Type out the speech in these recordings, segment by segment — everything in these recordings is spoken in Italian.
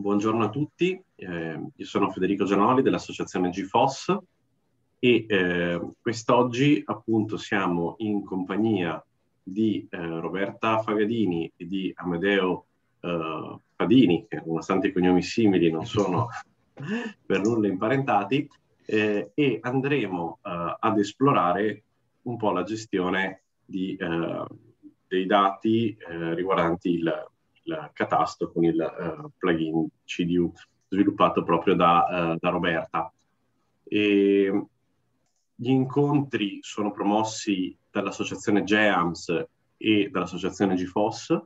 Buongiorno a tutti, eh, io sono Federico Gianoli dell'associazione GFOS e eh, quest'oggi appunto siamo in compagnia di eh, Roberta Fagadini e di Amedeo eh, Fadini, che nonostante i cognomi simili non sono per nulla imparentati, eh, e andremo eh, ad esplorare un po' la gestione di, dei dati riguardanti il il catasto con il uh, plugin CDU sviluppato proprio da, uh, da Roberta. E gli incontri sono promossi dall'associazione GEAMS e dall'associazione GFOS.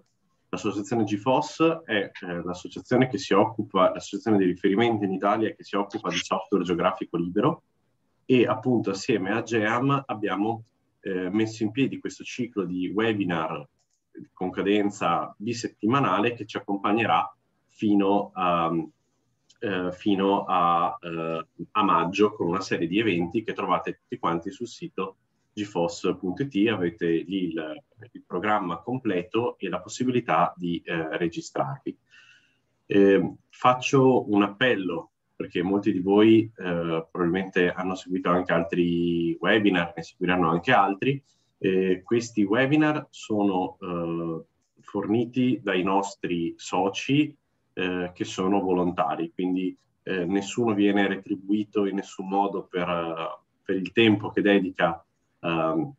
L'associazione GFOS è eh, l'associazione che si occupa, l'associazione di riferimento in Italia che si occupa di software geografico libero e appunto assieme a GEAM abbiamo eh, messo in piedi questo ciclo di webinar con cadenza bisettimanale che ci accompagnerà fino a, eh, fino a, eh, a, maggio con una serie di eventi che trovate tutti quanti sul sito gfos.it, avete lì il, il, programma completo e la possibilità di eh, registrarvi. Ehm, faccio un appello perché molti di voi eh, probabilmente hanno seguito anche altri webinar, ne seguiranno anche altri, eh, questi webinar sono eh, forniti dai nostri soci eh, che sono volontari, quindi eh, nessuno viene retribuito in nessun modo per, per il tempo che dedica ehm,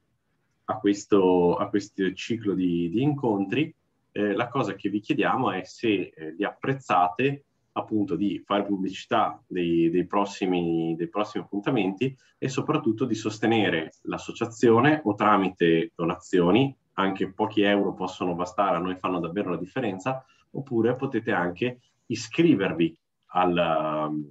a questo, a, questo, ciclo di, di incontri. Eh, la cosa che vi chiediamo è se eh, li apprezzate appunto di fare pubblicità dei, dei, prossimi, dei prossimi appuntamenti e soprattutto di sostenere l'associazione o tramite donazioni, anche pochi euro possono bastare, a noi fanno davvero la differenza, oppure potete anche iscrivervi alla, um,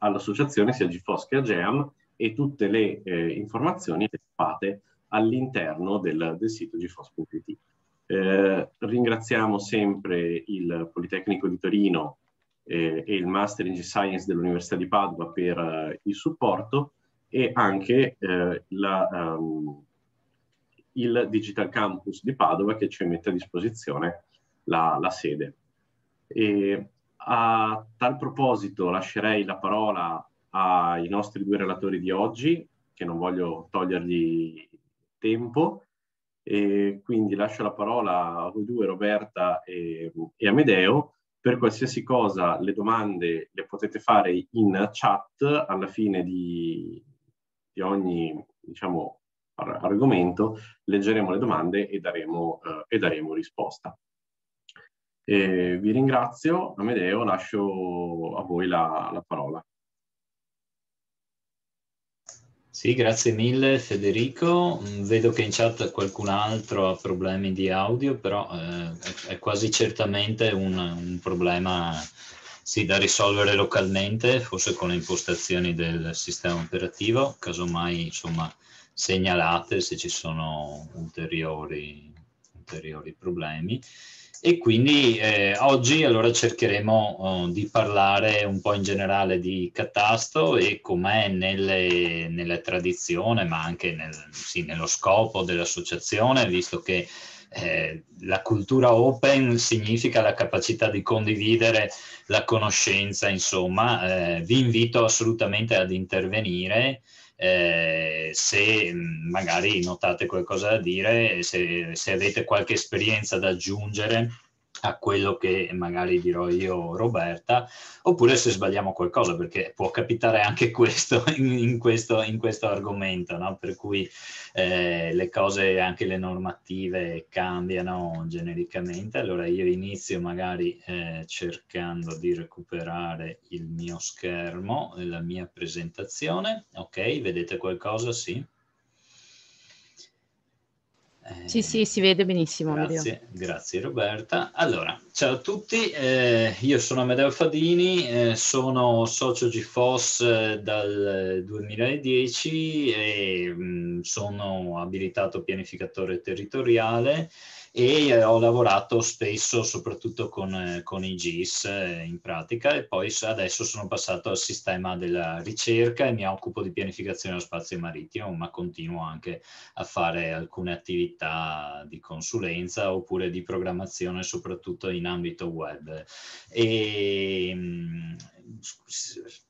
all'associazione sia GFOS che AGEAM e tutte le eh, informazioni le fate all'interno del, del sito gfos.it. Eh, ringraziamo sempre il Politecnico di Torino eh, e il Master in Science dell'Università di Padova per eh, il supporto e anche eh, la, um, il Digital Campus di Padova che ci mette a disposizione la, la sede. E a tal proposito lascerei la parola ai nostri due relatori di oggi, che non voglio togliergli tempo, e quindi lascio la parola a voi due, Roberta e, e Amedeo, per qualsiasi cosa le domande le potete fare in chat alla fine di, di ogni diciamo, argomento, leggeremo le domande e daremo, eh, e daremo risposta. E vi ringrazio, Amedeo, lascio a voi la, la parola. Sì, grazie mille Federico. Mm, vedo che in chat qualcun altro ha problemi di audio, però eh, è quasi certamente un, un problema sì, da risolvere localmente, forse con le impostazioni del sistema operativo, casomai insomma, segnalate se ci sono ulteriori, ulteriori problemi. E quindi eh, oggi allora cercheremo eh, di parlare un po' in generale di catasto e com'è nelle, nella tradizione ma anche nel, sì, nello scopo dell'associazione, visto che eh, la cultura open significa la capacità di condividere la conoscenza, insomma, eh, vi invito assolutamente ad intervenire eh, se mm, magari notate qualcosa da dire, se, se avete qualche esperienza da aggiungere a quello che magari dirò io Roberta, oppure se sbagliamo qualcosa, perché può capitare anche questo in, in, questo, in questo, argomento, no? per cui eh, le cose, anche le normative cambiano genericamente. Allora io inizio magari eh, cercando di recuperare il mio schermo, la mia presentazione. Ok, vedete qualcosa? Sì. Eh, sì, sì, si vede benissimo. Grazie, grazie Roberta. Allora, ciao a tutti, eh, io sono Amedeo Fadini, eh, sono socio GFOS eh, dal 2010 e mh, mm, sono abilitato pianificatore territoriale e eh, ho lavorato spesso soprattutto con, eh, con i GIS eh, in pratica e poi adesso sono passato al sistema della ricerca e mi occupo di pianificazione dello spazio marittimo, ma continuo anche a fare alcune attività di consulenza oppure di programmazione soprattutto in ambito web. E, mm,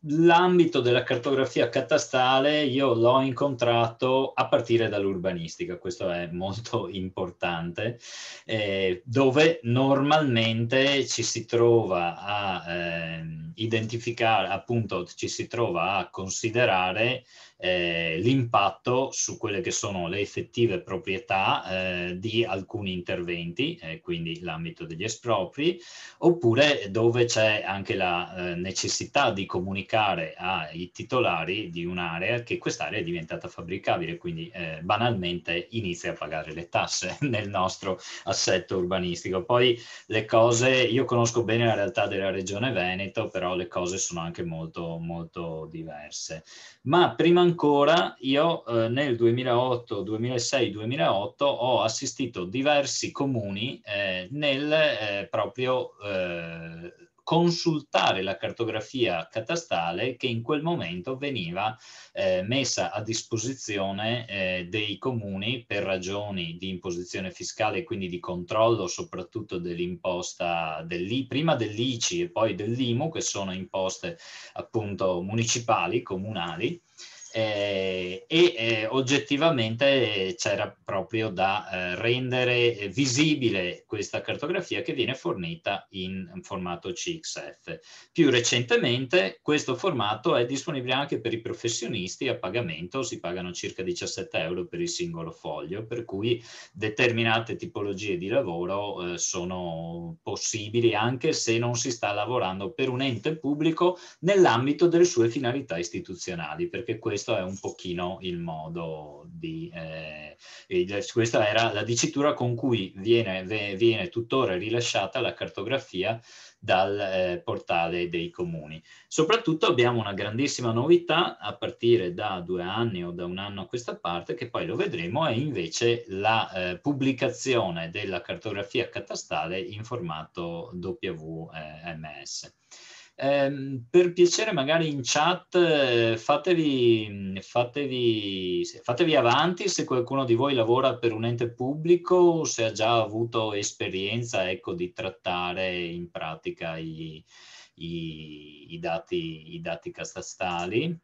l'ambito della cartografia catastale io l'ho incontrato a partire dall'urbanistica, questo è molto importante, eh, dove normalmente ci si trova a eh, identificare, appunto ci si trova a considerare eh, l'impatto su quelle che sono le effettive proprietà eh, di alcuni interventi, eh, quindi l'ambito degli espropri, oppure dove c'è anche la eh, necessità di comunicare ai titolari di un'area che quest'area è diventata fabbricabile, quindi eh, banalmente inizia a pagare le tasse nel nostro assetto urbanistico. Poi le cose, io conosco bene la realtà della regione Veneto, però le cose sono anche molto, molto diverse. Ma prima ancora io eh, nel 2008, 2006, 2008 ho assistito diversi comuni eh, nel eh, proprio eh, consultare la cartografia catastale che in quel momento veniva eh, messa a disposizione eh, dei comuni per ragioni di imposizione fiscale e quindi di controllo soprattutto dell'imposta dell'I, prima dell'ICI e poi dell'IMU che sono imposte appunto municipali, comunali eh, e eh, oggettivamente c'era proprio da eh, rendere eh, visibile questa cartografia che viene fornita in formato CXF. Più recentemente questo formato è disponibile anche per i professionisti a pagamento, si pagano circa 17 euro per il singolo foglio, per cui determinate tipologie di lavoro eh, sono possibili anche se non si sta lavorando per un ente pubblico nell'ambito delle sue finalità istituzionali, perché questo questo è un pochino il modo di... Eh, questa era la dicitura con cui viene, viene tuttora rilasciata la cartografia dal eh, portale dei comuni. Soprattutto abbiamo una grandissima novità a partire da due anni o da un anno a questa parte, che poi lo vedremo, è invece la eh, pubblicazione della cartografia catastale in formato WMS. Eh, per piacere, magari in chat eh, fatevi, fatevi, fatevi, avanti se qualcuno di voi lavora per un ente pubblico o se ha già avuto esperienza ecco, di trattare in pratica i, i, i, dati, i dati catastali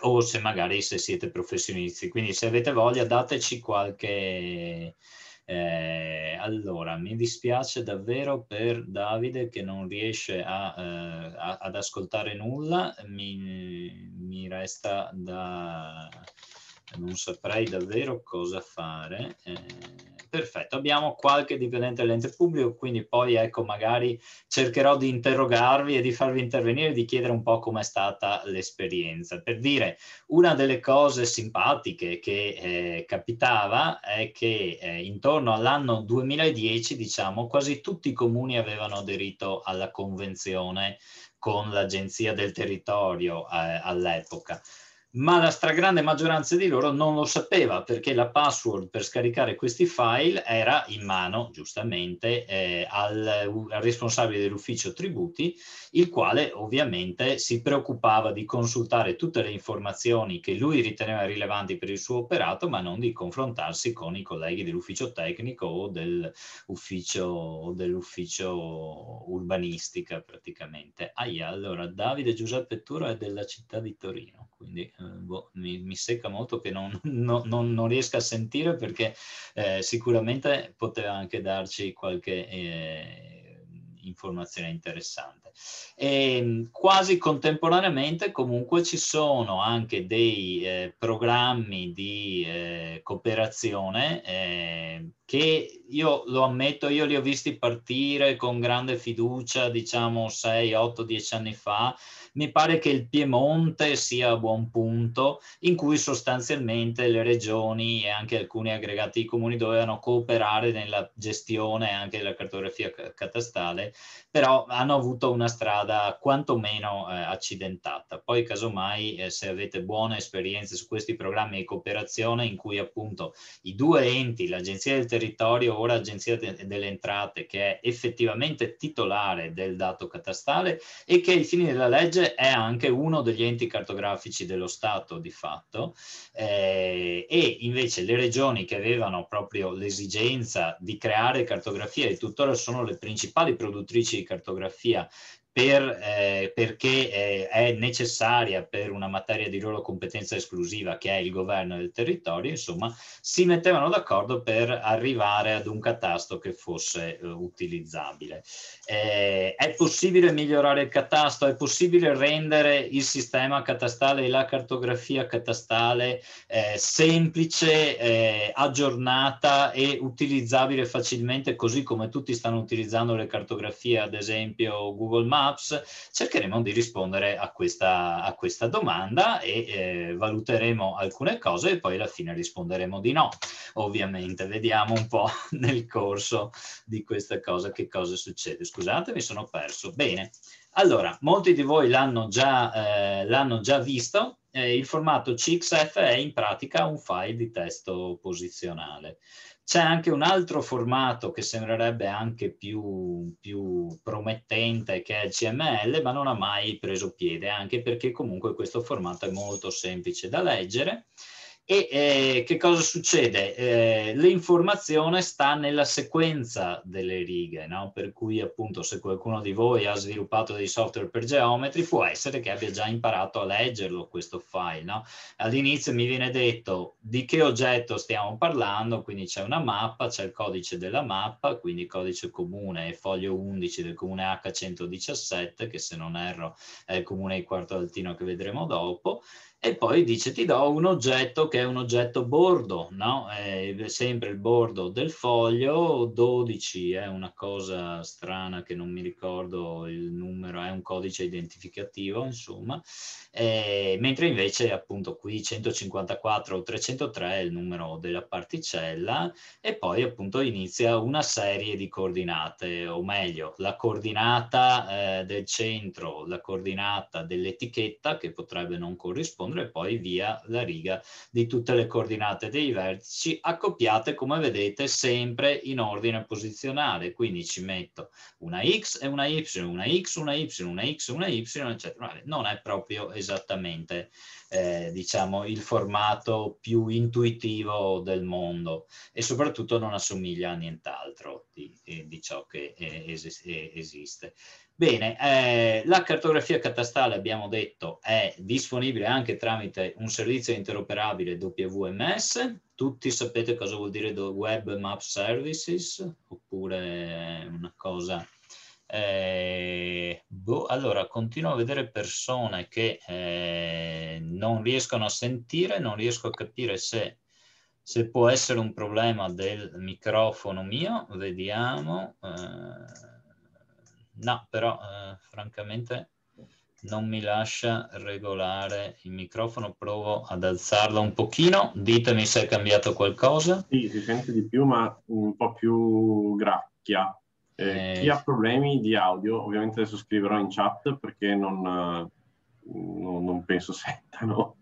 o se magari se siete professionisti. Quindi se avete voglia dateci qualche eh, allora, mi dispiace davvero per Davide che non riesce a, eh, a, ad ascoltare nulla, mi, mi resta da non saprei davvero cosa fare. Eh, perfetto, abbiamo qualche dipendente dell'ente pubblico, quindi poi ecco magari cercherò di interrogarvi e di farvi intervenire e di chiedere un po' com'è stata l'esperienza. Per dire, una delle cose simpatiche che eh, capitava è che eh, intorno all'anno 2010, diciamo, quasi tutti i comuni avevano aderito alla convenzione con l'Agenzia del Territorio eh, all'epoca ma la stragrande maggioranza di loro non lo sapeva perché la password per scaricare questi file era in mano, giustamente, eh, al, al, responsabile dell'ufficio tributi, il quale ovviamente si preoccupava di consultare tutte le informazioni che lui riteneva rilevanti per il suo operato, ma non di confrontarsi con i colleghi dell'ufficio tecnico o dell'ufficio, o dell'ufficio urbanistica praticamente. Aia, allora, Davide Giuseppe Turo è della città di Torino quindi eh, boh, mi, mi, secca molto che non, no, non, non riesca a sentire perché eh, sicuramente poteva anche darci qualche eh, informazione interessante. E, ehm, quasi contemporaneamente comunque ci sono anche dei eh, programmi di eh, cooperazione eh, che io lo ammetto, io li ho visti partire con grande fiducia, diciamo 6, 8, 10 anni fa, mi pare che il Piemonte sia a buon punto, in cui sostanzialmente le regioni e anche alcuni aggregati di comuni dovevano cooperare nella gestione anche della cartografia catastale, però hanno avuto una strada quantomeno eh, accidentata. Poi casomai eh, se avete buone esperienze su questi programmi di cooperazione in cui appunto i due enti, l'Agenzia del Territorio, ora Agenzia de- delle Entrate, che è effettivamente titolare del dato catastale e che ai fini della legge Belice è anche uno degli enti cartografici dello Stato di fatto eh, e invece le regioni che avevano proprio l'esigenza di creare cartografia e tuttora sono le principali produttrici di cartografia per, eh, perché eh, è necessaria per una materia di loro competenza esclusiva che è il governo del territorio, insomma, si mettevano d'accordo per arrivare ad un catasto che fosse eh, utilizzabile. Eh, è possibile migliorare il catasto? È possibile rendere il sistema catastale e la cartografia catastale eh, semplice, eh, aggiornata e utilizzabile facilmente, così come tutti stanno utilizzando le cartografie, ad esempio Google Maps? Maps, cercheremo di rispondere a questa, a questa domanda e eh, valuteremo alcune cose e poi alla fine risponderemo di no. Ovviamente vediamo un po' nel corso di questa cosa che cosa succede. Scusate, mi sono perso. Bene. Allora, molti di voi l'hanno già, eh, già, visto, eh, il formato CXF è in pratica un file di testo posizionale. C'è anche un altro formato che sembrerebbe anche più, più promettente che è il CML, ma non ha mai preso piede, anche perché comunque questo formato è molto semplice da leggere e eh, che cosa succede? Eh, l'informazione sta nella sequenza delle righe, no? per cui appunto se qualcuno di voi ha sviluppato dei software per geometri può essere che abbia già imparato a leggerlo questo file. No? All'inizio mi viene detto di che oggetto stiamo parlando, quindi c'è una mappa, c'è il codice della mappa, quindi codice comune e foglio 11 del comune H117, che se non erro è il comune di Quarto Altino che vedremo dopo, e poi dice ti do un oggetto che è un oggetto bordo, no? È sempre il bordo del foglio, 12 è una cosa strana che non mi ricordo il numero, è un codice identificativo, insomma, e, mentre invece appunto qui 154 o 303 è il numero della particella e poi appunto inizia una serie di coordinate, o meglio, la coordinata eh, del centro, la coordinata dell'etichetta che potrebbe non corrispondere, incontro e poi via la riga di tutte le coordinate dei vertici accoppiate come vedete sempre in ordine posizionale, quindi ci metto una x e una y, una x, una y, una x, una y, eccetera. Non è proprio esattamente eh, diciamo il formato più intuitivo del mondo e soprattutto non assomiglia a nient'altro di, eh, di ciò che eh, eh esiste. Bene, eh, la cartografia catastale, abbiamo detto, è disponibile anche tramite un servizio interoperabile WMS. Tutti sapete cosa vuol dire Web Map Services, oppure una cosa... Eh, boh, allora, continuo a vedere persone che eh, non riescono a sentire, non riesco a capire se, se può essere un problema del microfono mio. Vediamo... Eh, No, però eh, francamente non mi lascia regolare il microfono, provo ad alzarlo un pochino, ditemi se è cambiato qualcosa. Sì, si sente di più, ma un po' più gracchia. Eh, eh... Chi ha problemi di audio, ovviamente adesso scriverò in chat perché non, non, non penso sentano,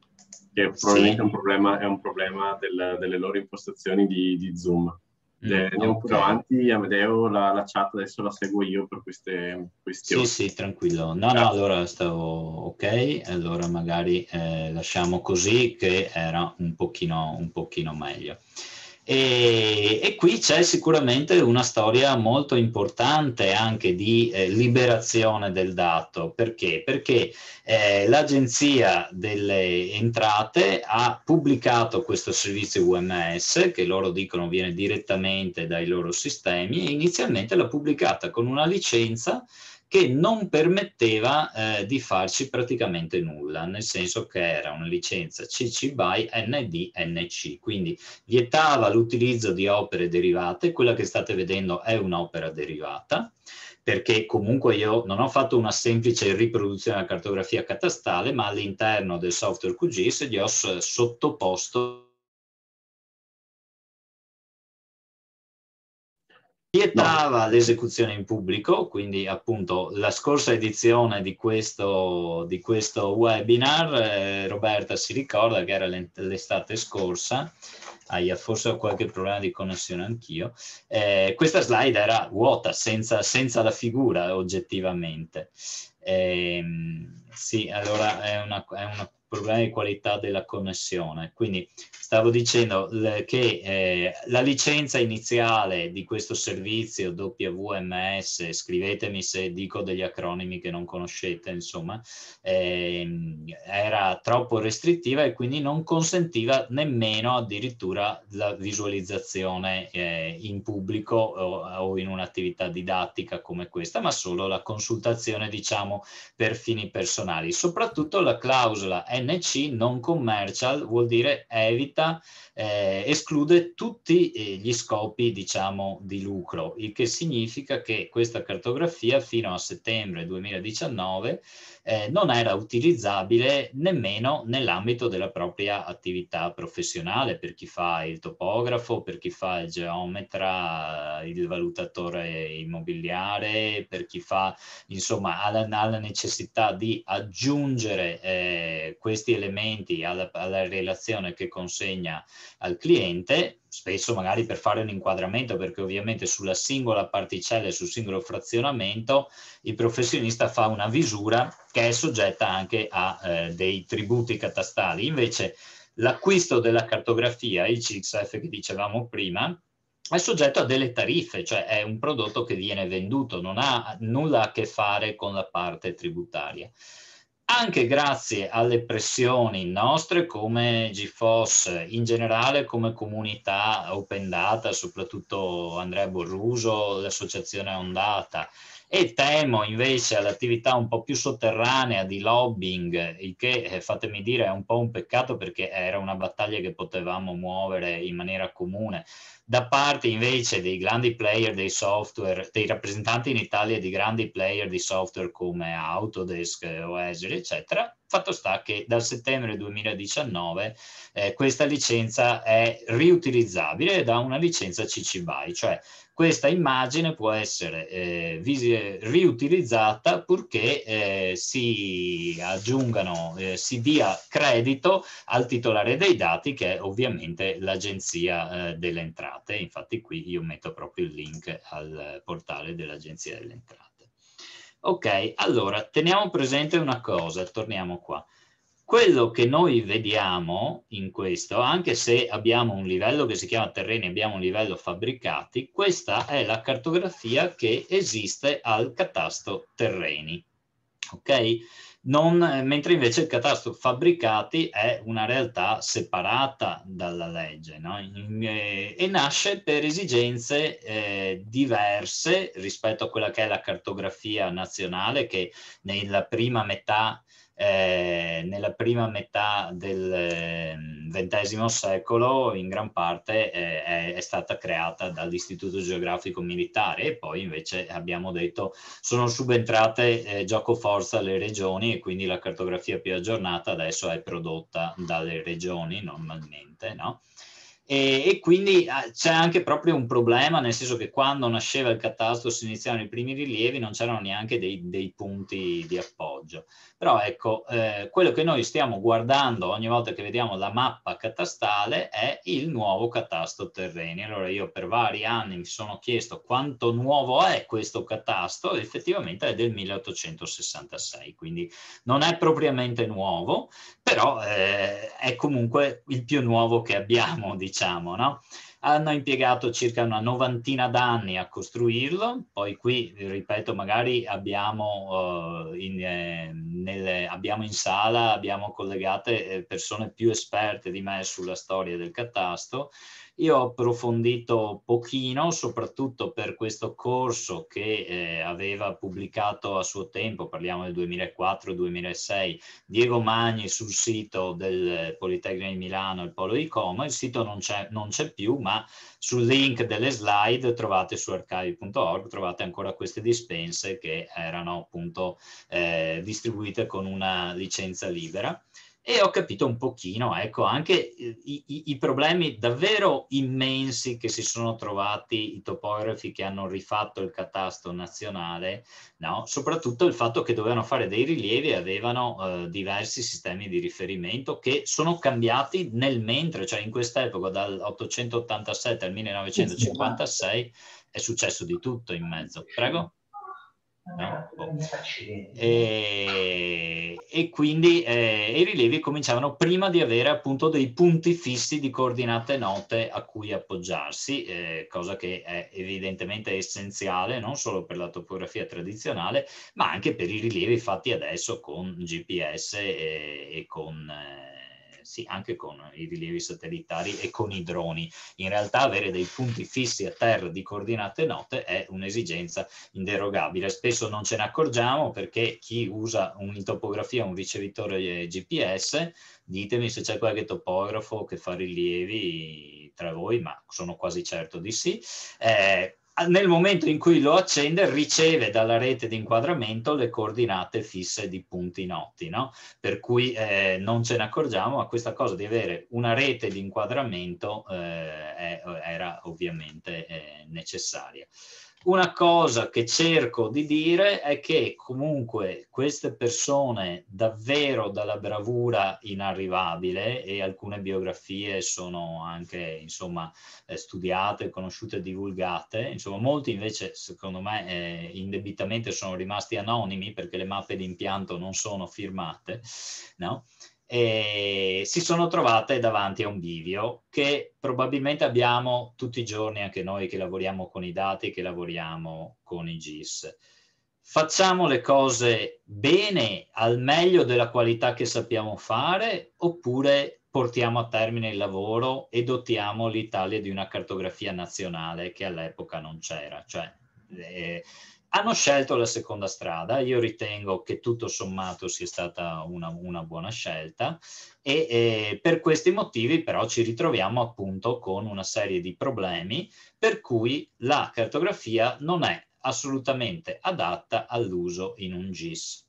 che probabilmente sì. è, un problema, è un problema del, delle loro impostazioni di, di Zoom. De, mm, okay. avanti, Amedeo, la, la, chat adesso la seguo io per queste questioni. Sì, sì, tranquillo. No, no, allora stavo ok, allora magari eh, lasciamo così che era un pochino, un pochino meglio. E, e qui c'è sicuramente una storia molto importante anche di eh, liberazione del dato. Perché? Perché eh, l'Agenzia delle Entrate ha pubblicato questo servizio UMS, che loro dicono viene direttamente dai loro sistemi, e inizialmente l'ha pubblicata con una licenza che non permetteva eh, di farci praticamente nulla, nel senso che era una licenza CC BY ND NC, quindi vietava l'utilizzo di opere derivate, quella che state vedendo è un'opera derivata, perché comunque io non ho fatto una semplice riproduzione della cartografia catastale, ma all'interno del software QGIS gli ho sottoposto vietava no. l'esecuzione in pubblico, quindi appunto la scorsa edizione di questo, di questo webinar, eh, Roberta si ricorda che era l'estate scorsa, aia, forse ho qualche problema di connessione anch'io, eh, questa slide era vuota, senza, senza la figura oggettivamente. Eh, sì, allora è una, è una problemi di qualità della connessione. Quindi stavo dicendo che eh, la licenza iniziale di questo servizio WMS, scrivetemi se dico degli acronimi che non conoscete, insomma, eh, era troppo restrittiva e quindi non consentiva nemmeno addirittura la visualizzazione eh, in pubblico o, o in un'attività didattica come questa, ma solo la consultazione, diciamo, per fini personali. Soprattutto la clausola NC non commercial vuol dire evita eh, esclude tutti eh, gli scopi diciamo, di lucro, il che significa che questa cartografia fino a settembre 2019 eh, non era utilizzabile nemmeno nell'ambito della propria attività professionale per chi fa il topografo, per chi fa il geometra, il valutatore immobiliare, per chi fa, insomma, ha la, necessità di aggiungere eh, questi elementi alla, alla relazione che consegna al cliente, spesso magari per fare un inquadramento, perché ovviamente sulla singola particella e sul singolo frazionamento il professionista fa una visura che è soggetta anche a eh, dei tributi catastali. Invece l'acquisto della cartografia, il CXF che dicevamo prima, è soggetto a delle tariffe, cioè è un prodotto che viene venduto, non ha nulla a che fare con la parte tributaria anche grazie alle pressioni nostre come GFOS, in generale come comunità open data, soprattutto Andrea Borruso, l'associazione Ondata, e temo invece all'attività un po' più sotterranea di lobbying, il che eh, fatemi dire è un po' un peccato perché era una battaglia che potevamo muovere in maniera comune, da parte invece dei grandi player dei software, dei rappresentanti in Italia di grandi player di software come Autodesk o eccetera, fatto sta che dal settembre 2019 eh, questa licenza è riutilizzabile da una licenza CC BY, cioè questa immagine può essere eh, riutilizzata purché eh, si aggiungano, eh, si dia credito al titolare dei dati che è ovviamente l'agenzia eh, delle entrate. Infatti qui io metto proprio il link al portale dell'agenzia delle entrate. Ok, allora teniamo presente una cosa, torniamo qua. Quello che noi vediamo in questo, anche se abbiamo un livello che si chiama terreni, abbiamo un livello fabbricati, questa è la cartografia che esiste al catasto terreni. Okay? Non, mentre invece il catastro fabbricati è una realtà separata dalla legge no? Eh, e, nasce per esigenze eh, diverse rispetto a quella che è la cartografia nazionale che nella prima metà eh, nella prima metà del XX ehm, secolo in gran parte eh, è, è, stata creata dall'Istituto Geografico Militare e poi invece abbiamo detto sono subentrate eh, gioco forza le regioni e quindi la cartografia più aggiornata adesso è prodotta dalle regioni normalmente, no? E, e, quindi ah, c'è anche proprio un problema, nel senso che quando nasceva il catastro si iniziavano i primi rilievi, non c'erano neanche dei, dei punti di appoggio. Però ecco, eh, quello che noi stiamo guardando ogni volta che vediamo la mappa catastale è il nuovo catasto terreni. Allora io per vari anni mi sono chiesto quanto nuovo è questo catasto, effettivamente è del 1866, quindi non è propriamente nuovo, però eh, è comunque il più nuovo che abbiamo, diciamo, no? Hanno impiegato circa una novantina d'anni a costruirlo, poi qui, ripeto, magari abbiamo, eh, in, eh, nelle, abbiamo in, sala, abbiamo collegate eh, persone più esperte di me sulla storia del catasto, io ho approfondito pochino, soprattutto per questo corso che eh, aveva pubblicato a suo tempo, parliamo del 2004-2006, Diego Magni sul sito del Politecnico di Milano, il Polo di Como. Il sito non c'è, non c'è più, ma sul link delle slide trovate su archivi.org, trovate ancora queste dispense che erano appunto eh, distribuite con una licenza libera e ho capito un pochino, ecco, anche eh, i, i, i, problemi davvero immensi che si sono trovati i topografi che hanno rifatto il catasto nazionale, no? soprattutto il fatto che dovevano fare dei rilievi e avevano eh, diversi sistemi di riferimento che sono cambiati nel mentre, cioè in quest'epoca dal 887 al 1956 è successo di tutto in mezzo. Prego. No? Boh. E, e, quindi eh, i rilievi cominciavano prima di avere appunto dei punti fissi di coordinate note a cui appoggiarsi, eh, cosa che è evidentemente essenziale non solo per la topografia tradizionale, ma anche per i rilievi fatti adesso con GPS e, eh, e con... Eh, sì, anche con i rilievi satellitari e con i droni. In realtà avere dei punti fissi a terra di coordinate note è un'esigenza inderogabile. Spesso non ce ne accorgiamo perché chi usa in topografia un ricevitore GPS, ditemi se c'è qualche topografo che fa rilievi tra voi, ma sono quasi certo di sì. Eh, nel momento in cui lo accende riceve dalla rete di inquadramento le coordinate fisse di punti noti, no? per cui eh, non ce ne accorgiamo, ma questa cosa di avere una rete di inquadramento eh, era ovviamente eh, necessaria. Una cosa che cerco di dire è che comunque queste persone davvero dalla bravura inarrivabile e alcune biografie sono anche insomma eh, studiate, conosciute divulgate, insomma molti invece secondo me eh, indebitamente sono rimasti anonimi perché le mappe di impianto non sono firmate, no? e si sono trovate davanti a un bivio che probabilmente abbiamo tutti i giorni anche noi che lavoriamo con i dati, che lavoriamo con i GIS. Facciamo le cose bene, al meglio della qualità che sappiamo fare, oppure portiamo a termine il lavoro e dotiamo l'Italia di una cartografia nazionale che all'epoca non c'era. Cioè, eh, hanno scelto la seconda strada, io ritengo che tutto sommato sia stata una, una buona scelta e eh, per questi motivi però ci ritroviamo appunto con una serie di problemi per cui la cartografia non è assolutamente adatta all'uso in un GIS.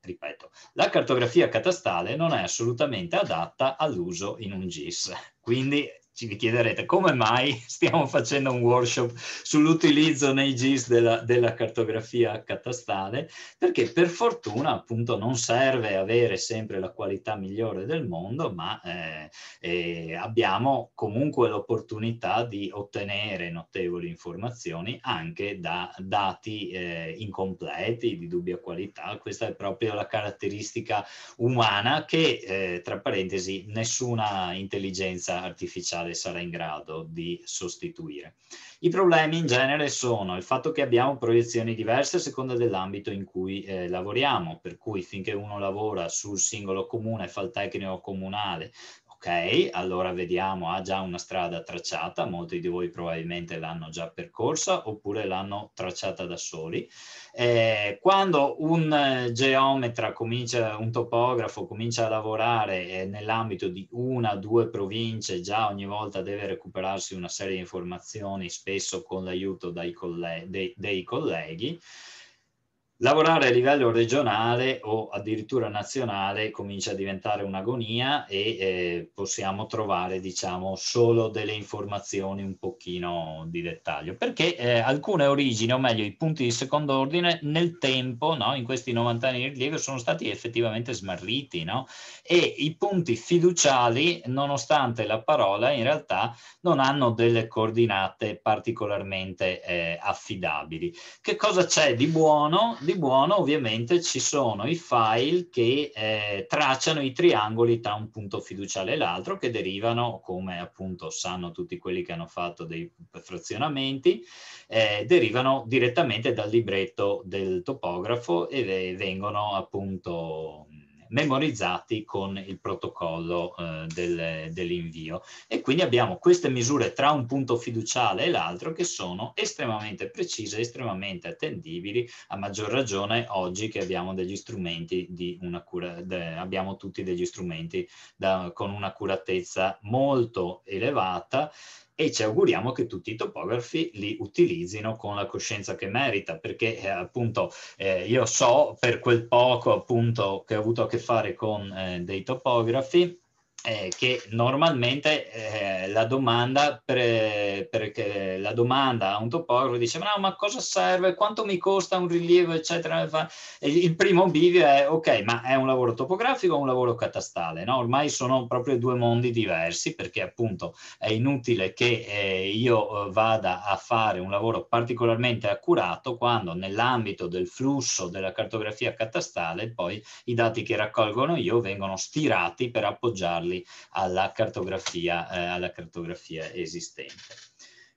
Ripeto, la cartografia catastale non è assolutamente adatta all'uso in un GIS, quindi ci vi chiederete come mai stiamo facendo un workshop sull'utilizzo nei GIS della, della, cartografia catastale, perché per fortuna appunto non serve avere sempre la qualità migliore del mondo, ma eh, eh, abbiamo comunque l'opportunità di ottenere notevoli informazioni anche da dati eh, incompleti, di dubbia qualità, questa è proprio la caratteristica umana che eh, tra parentesi nessuna intelligenza artificiale digitale sarà in grado di sostituire. I problemi in genere sono il fatto che abbiamo proiezioni diverse a seconda dell'ambito in cui eh, lavoriamo, per cui finché uno lavora sul singolo comune, fa il tecnico comunale, Ok, allora vediamo, ha già una strada tracciata, molti di voi probabilmente l'hanno già percorsa oppure l'hanno tracciata da soli. Eh, quando un eh, geometra, comincia, un topografo comincia a lavorare eh, nell'ambito di una o due province, già ogni volta deve recuperarsi una serie di informazioni, spesso con l'aiuto dei, coll dei, dei colleghi lavorare a livello regionale o addirittura nazionale comincia a diventare un'agonia e eh, possiamo trovare diciamo solo delle informazioni un pochino di dettaglio perché eh, alcune origini o meglio i punti di secondo ordine nel tempo no, in questi 90 anni di rilievo sono stati effettivamente smarriti no? e i punti fiduciali nonostante la parola in realtà non hanno delle coordinate particolarmente eh, affidabili che cosa c'è di buono di buono ovviamente ci sono i file che eh, tracciano i triangoli tra un punto fiduciale e l'altro che derivano, come appunto sanno tutti quelli che hanno fatto dei frazionamenti, eh, derivano direttamente dal libretto del topografo e vengono appunto memorizzati con il protocollo eh, del, dell'invio. E quindi abbiamo queste misure tra un punto fiduciale e l'altro che sono estremamente precise, estremamente attendibili, a maggior ragione oggi che abbiamo degli strumenti di una cura, de, abbiamo tutti degli strumenti da, con un'accuratezza molto elevata e ci auguriamo che tutti i topografi li utilizzino con la coscienza che merita, perché eh, appunto eh, io so per quel poco appunto che ho avuto a che fare con eh, dei topografi eh, che normalmente eh, la, domanda per, perché la domanda a un topografo dice no, ma cosa serve, quanto mi costa un rilievo eccetera il primo bivio è ok ma è un lavoro topografico o un lavoro catastale no? ormai sono proprio due mondi diversi perché appunto è inutile che eh, io eh, vada a fare un lavoro particolarmente accurato quando nell'ambito del flusso della cartografia catastale poi i dati che raccolgono io vengono stirati per appoggiarli aggiungerli alla cartografia, eh, alla cartografia esistente.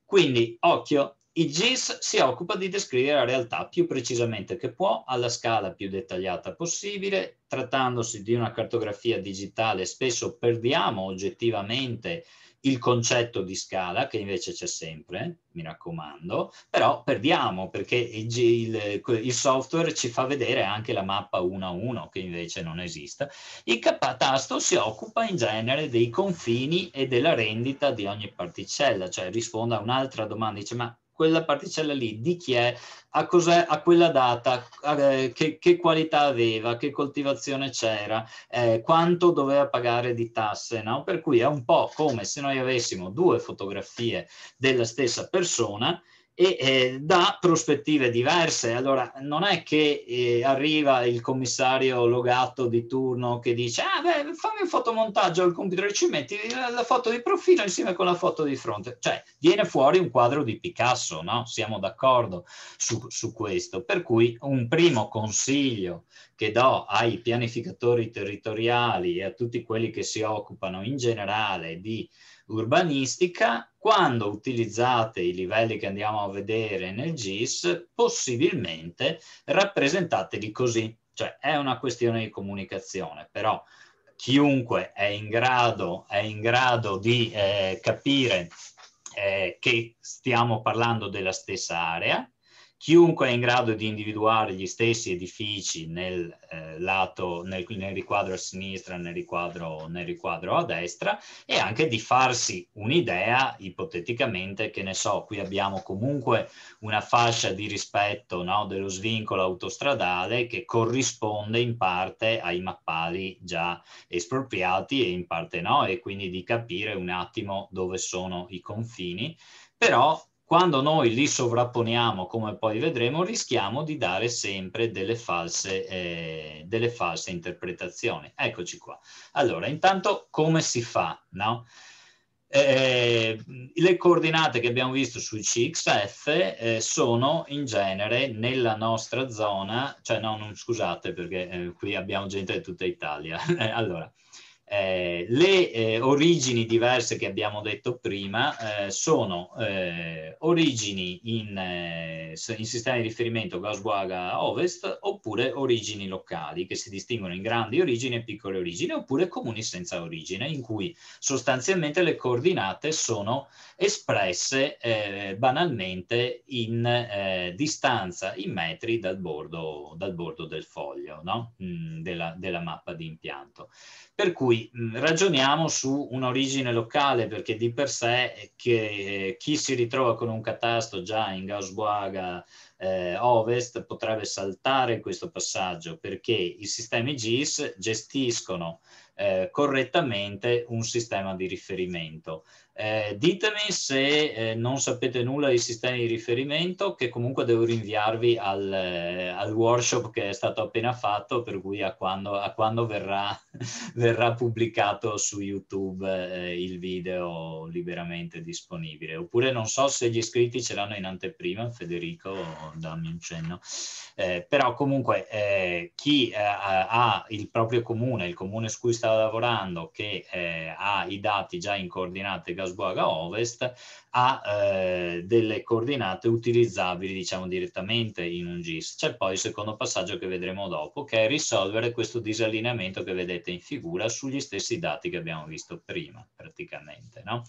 Quindi, occhio, il GIS si occupa di descrivere la realtà più precisamente che può, alla scala più dettagliata possibile, trattandosi di una cartografia digitale spesso perdiamo oggettivamente il concetto di scala, che invece c'è sempre, mi raccomando, però perdiamo perché il, il, il software ci fa vedere anche la mappa 1 a 1, che invece non esiste. Il K-tasto si occupa in genere dei confini e della rendita di ogni particella, cioè risponde a un'altra domanda, dice ma quella particella lì di chi è, a, cos'è, a quella data, a, eh, che, che, qualità aveva, che coltivazione c'era, eh, quanto doveva pagare di tasse. No? Per cui è un po' come se noi avessimo due fotografie della stessa persona e eh, da prospettive diverse. Allora, non è che eh, arriva il commissario logato di turno che dice, ah beh, fammi un fotomontaggio al computer e ci metti la foto di profilo insieme con la foto di fronte. Cioè, viene fuori un quadro di Picasso, no? Siamo d'accordo su, su questo. Per cui un primo consiglio che do ai pianificatori territoriali e a tutti quelli che si occupano in generale di urbanistica, quando utilizzate i livelli che andiamo a vedere nel GIS, possibilmente rappresentateli così. Cioè è una questione di comunicazione, però chiunque è in grado, è in grado di eh, capire eh, che stiamo parlando della stessa area, Chiunque è in grado di individuare gli stessi edifici nel, eh, lato, nel, nel riquadro a sinistra, nel riquadro, nel riquadro a destra e anche di farsi un'idea ipoteticamente, che ne so, qui abbiamo comunque una fascia di rispetto no, dello svincolo autostradale che corrisponde in parte ai mappali già espropriati e in parte no, e quindi di capire un attimo dove sono i confini, però quando noi li sovrapponiamo, come poi vedremo, rischiamo di dare sempre delle false, eh, delle false interpretazioni. Eccoci qua. Allora, intanto come si fa? No? Eh, le coordinate che abbiamo visto su CXF eh, sono in genere nella nostra zona, cioè no, non, scusate perché eh, qui abbiamo gente di tutta Italia. allora, eh, le eh, origini diverse che abbiamo detto prima eh, sono eh, origini in, eh, in, sistemi di riferimento Gauss-Wagga Ovest oppure origini locali che si distinguono in grandi origini e piccole origini oppure comuni senza origine in cui sostanzialmente le coordinate sono espresse eh, banalmente in distanza in metri dal bordo, dal bordo del foglio no? mm, della, della mappa di impianto. Per cui cui mm, ragioniamo su un'origine locale, perché di per sé che, eh, chi si ritrova con un catasto già in Gauss-Boaga eh, Ovest potrebbe saltare questo passaggio, perché i sistemi GIS gestiscono eh, correttamente un sistema di riferimento. Eh, ditemi se eh, non sapete nulla dei sistemi di riferimento, che comunque devo rinviarvi al, eh, al workshop che è stato appena fatto, per cui a quando, a quando verrà, verrà, pubblicato su YouTube eh, il video liberamente disponibile. Oppure non so se gli iscritti ce l'hanno in anteprima, Federico, dammi un cenno. Eh, però comunque eh, chi ha il proprio comune, il comune su cui sta lavorando, che ha i dati già in coordinate Sboaga Ovest ha eh, delle coordinate utilizzabili diciamo direttamente in un GIS. C'è poi il secondo passaggio che vedremo dopo che è risolvere questo disallineamento che vedete in figura sugli stessi dati che abbiamo visto prima praticamente. No?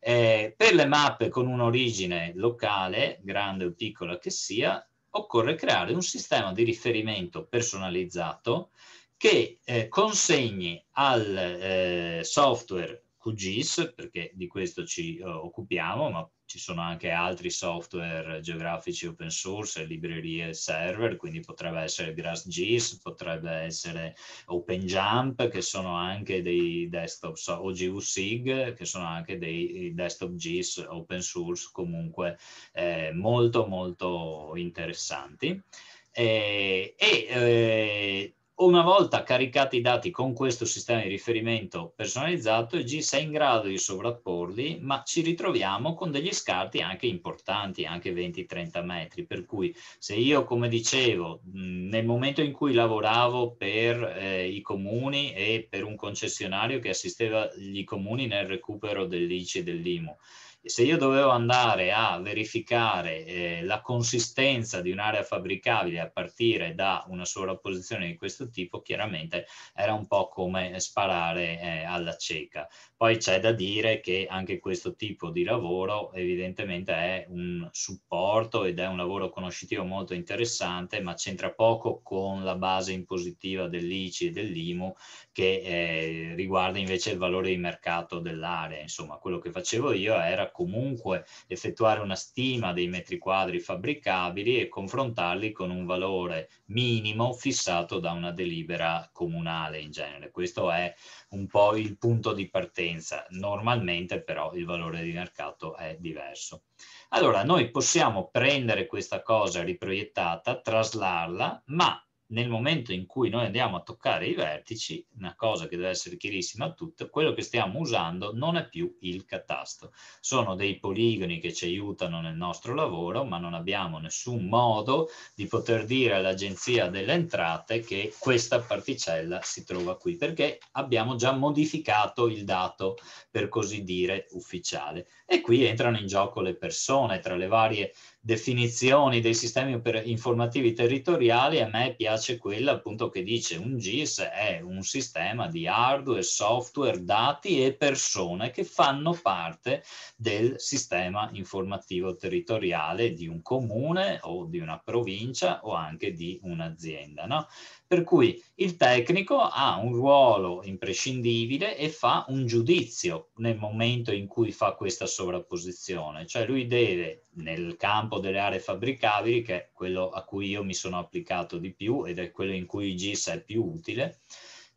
Eh, per le mappe con un'origine locale, grande o piccola che sia, occorre creare un sistema di riferimento personalizzato che eh, consegni al eh, software QGIS, perché di questo ci uh, occupiamo, ma ci sono anche altri software geografici open source, librerie server, quindi potrebbe essere GrassGIS, potrebbe essere OpenJump, che sono anche dei desktop, o GUSIG, che sono anche dei desktop GIS open source, comunque eh, molto molto interessanti. Eh, e eh, una volta caricati i dati con questo sistema di riferimento personalizzato, il GIS è in grado di sovrapporli, ma ci ritroviamo con degli scarti anche importanti, anche 20-30 metri, per cui se io, come dicevo, nel momento in cui lavoravo per eh, i comuni e per un concessionario che assisteva i comuni nel recupero dell'ICI e dell'IMU, se io dovevo andare a verificare eh, la consistenza di un'area fabbricabile a partire da una sovrapposizione di questo tipo, chiaramente era un po' come sparare eh, alla cieca. Poi c'è da dire che anche questo tipo di lavoro evidentemente è un supporto ed è un lavoro conoscitivo molto interessante, ma c'entra poco con la base impositiva dell'ICI e dell'IMU che eh, riguarda invece il valore di mercato dell'area. Insomma, quello che facevo io era comunque effettuare una stima dei metri quadri fabbricabili e confrontarli con un valore minimo fissato da una delibera comunale in genere. Questo è un po' il punto di partenza. Normalmente però il valore di mercato è diverso. Allora, noi possiamo prendere questa cosa riproiettata, traslarla, ma nel momento in cui noi andiamo a toccare i vertici, una cosa che deve essere chiarissima a tutti, quello che stiamo usando non è più il catasto. Sono dei poligoni che ci aiutano nel nostro lavoro, ma non abbiamo nessun modo di poter dire all'agenzia delle entrate che questa particella si trova qui, perché abbiamo già modificato il dato, per così dire, ufficiale. E qui entrano in gioco le persone, tra le varie definizioni dei sistemi informativi territoriali, a me piace quella appunto che dice un GIS è un sistema di hardware, software, dati e persone che fanno parte del sistema informativo territoriale di un comune o di una provincia o anche di un'azienda. No? Per cui il tecnico ha un ruolo imprescindibile e fa un giudizio nel momento in cui fa questa sovrapposizione, cioè lui deve nel campo delle aree fabbricabili, che è quello a cui io mi sono applicato di più ed è quello in cui il GIS è più utile,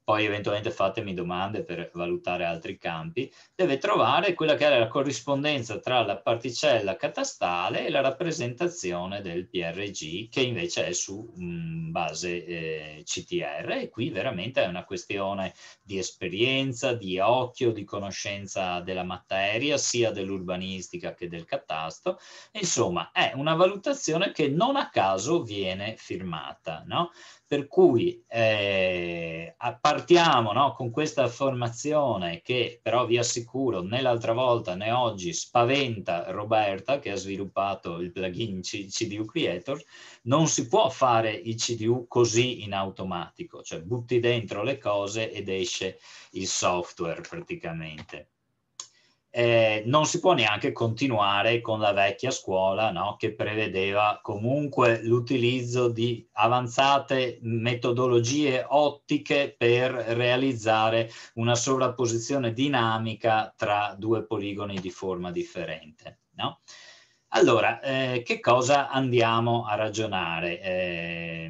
poi eventualmente fatemi domande per valutare altri campi, deve trovare quella che è la corrispondenza tra la particella catastale e la rappresentazione del PRG che invece è su mh, mm, base eh, CTR e qui veramente è una questione di esperienza, di occhio, di conoscenza della materia sia dell'urbanistica che del catasto, insomma è una valutazione che non a caso viene firmata. No? Per cui eh, partiamo no, con questa affermazione che però vi assicuro né l'altra volta né oggi spaventa Roberta che ha sviluppato il plugin C- CDU Creator, non si può fare il CDU così in automatico, cioè butti dentro le cose ed esce il software praticamente eh, non si può neanche continuare con la vecchia scuola no? che prevedeva comunque l'utilizzo di avanzate metodologie ottiche per realizzare una sovrapposizione dinamica tra due poligoni di forma differente. No? Allora, eh, che cosa andiamo a ragionare? Eh,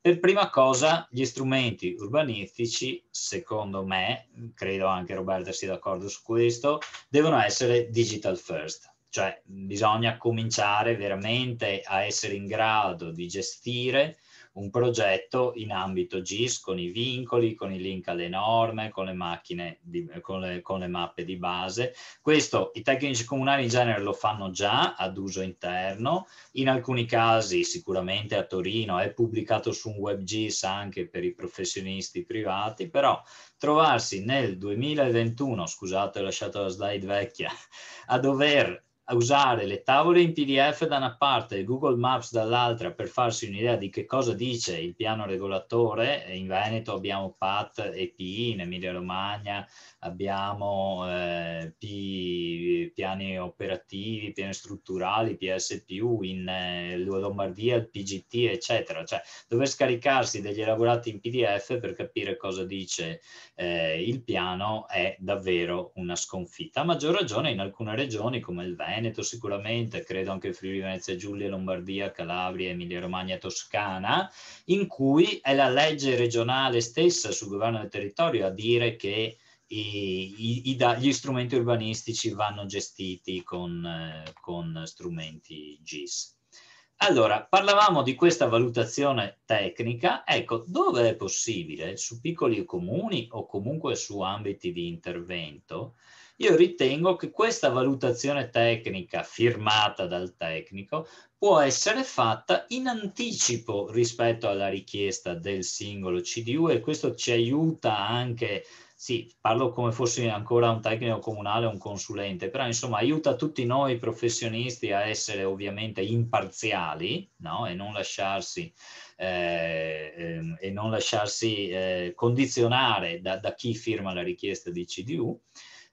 per prima cosa, gli strumenti urbanistici, secondo me, credo anche Roberta sia d'accordo su questo, devono essere digital first, cioè bisogna cominciare veramente a essere in grado di gestire un progetto in ambito GIS con i vincoli, con i link alle norme, con le macchine, di, con, le, con, le, mappe di base. Questo i tecnici comunali in genere lo fanno già ad uso interno, in alcuni casi sicuramente a Torino è pubblicato su un web GIS anche per i professionisti privati, però trovarsi nel 2021, scusate ho lasciato la slide vecchia, a dover a usare le tavole in PDF da una parte e Google Maps dall'altra per farsi un'idea di che cosa dice il piano regolatore. In Veneto abbiamo PAT e PI, in Emilia Romagna abbiamo eh, P, piani operativi, piani strutturali, PSPU, in eh, Lombardia il PGT, eccetera. Cioè dover scaricarsi degli elaborati in PDF per capire cosa dice eh, il piano è davvero una sconfitta. A maggior ragione in alcune regioni come il Veneto Veneto sicuramente, credo anche Friuli Venezia Giulia, Lombardia, Calabria, Emilia Romagna, Toscana, in cui è la legge regionale stessa sul governo del territorio a dire che i, i, gli strumenti urbanistici vanno gestiti con, eh, con strumenti GIS. Allora, parlavamo di questa valutazione tecnica, ecco, dove è possibile, su piccoli comuni o comunque su ambiti di intervento, io ritengo che questa valutazione tecnica firmata dal tecnico può essere fatta in anticipo rispetto alla richiesta del singolo CDU e questo ci aiuta anche sì, parlo come fossi ancora un tecnico comunale o un consulente, però insomma aiuta tutti noi professionisti a essere ovviamente imparziali no? e non lasciarsi, eh, eh, e non lasciarsi eh, condizionare da, da, chi firma la richiesta di CDU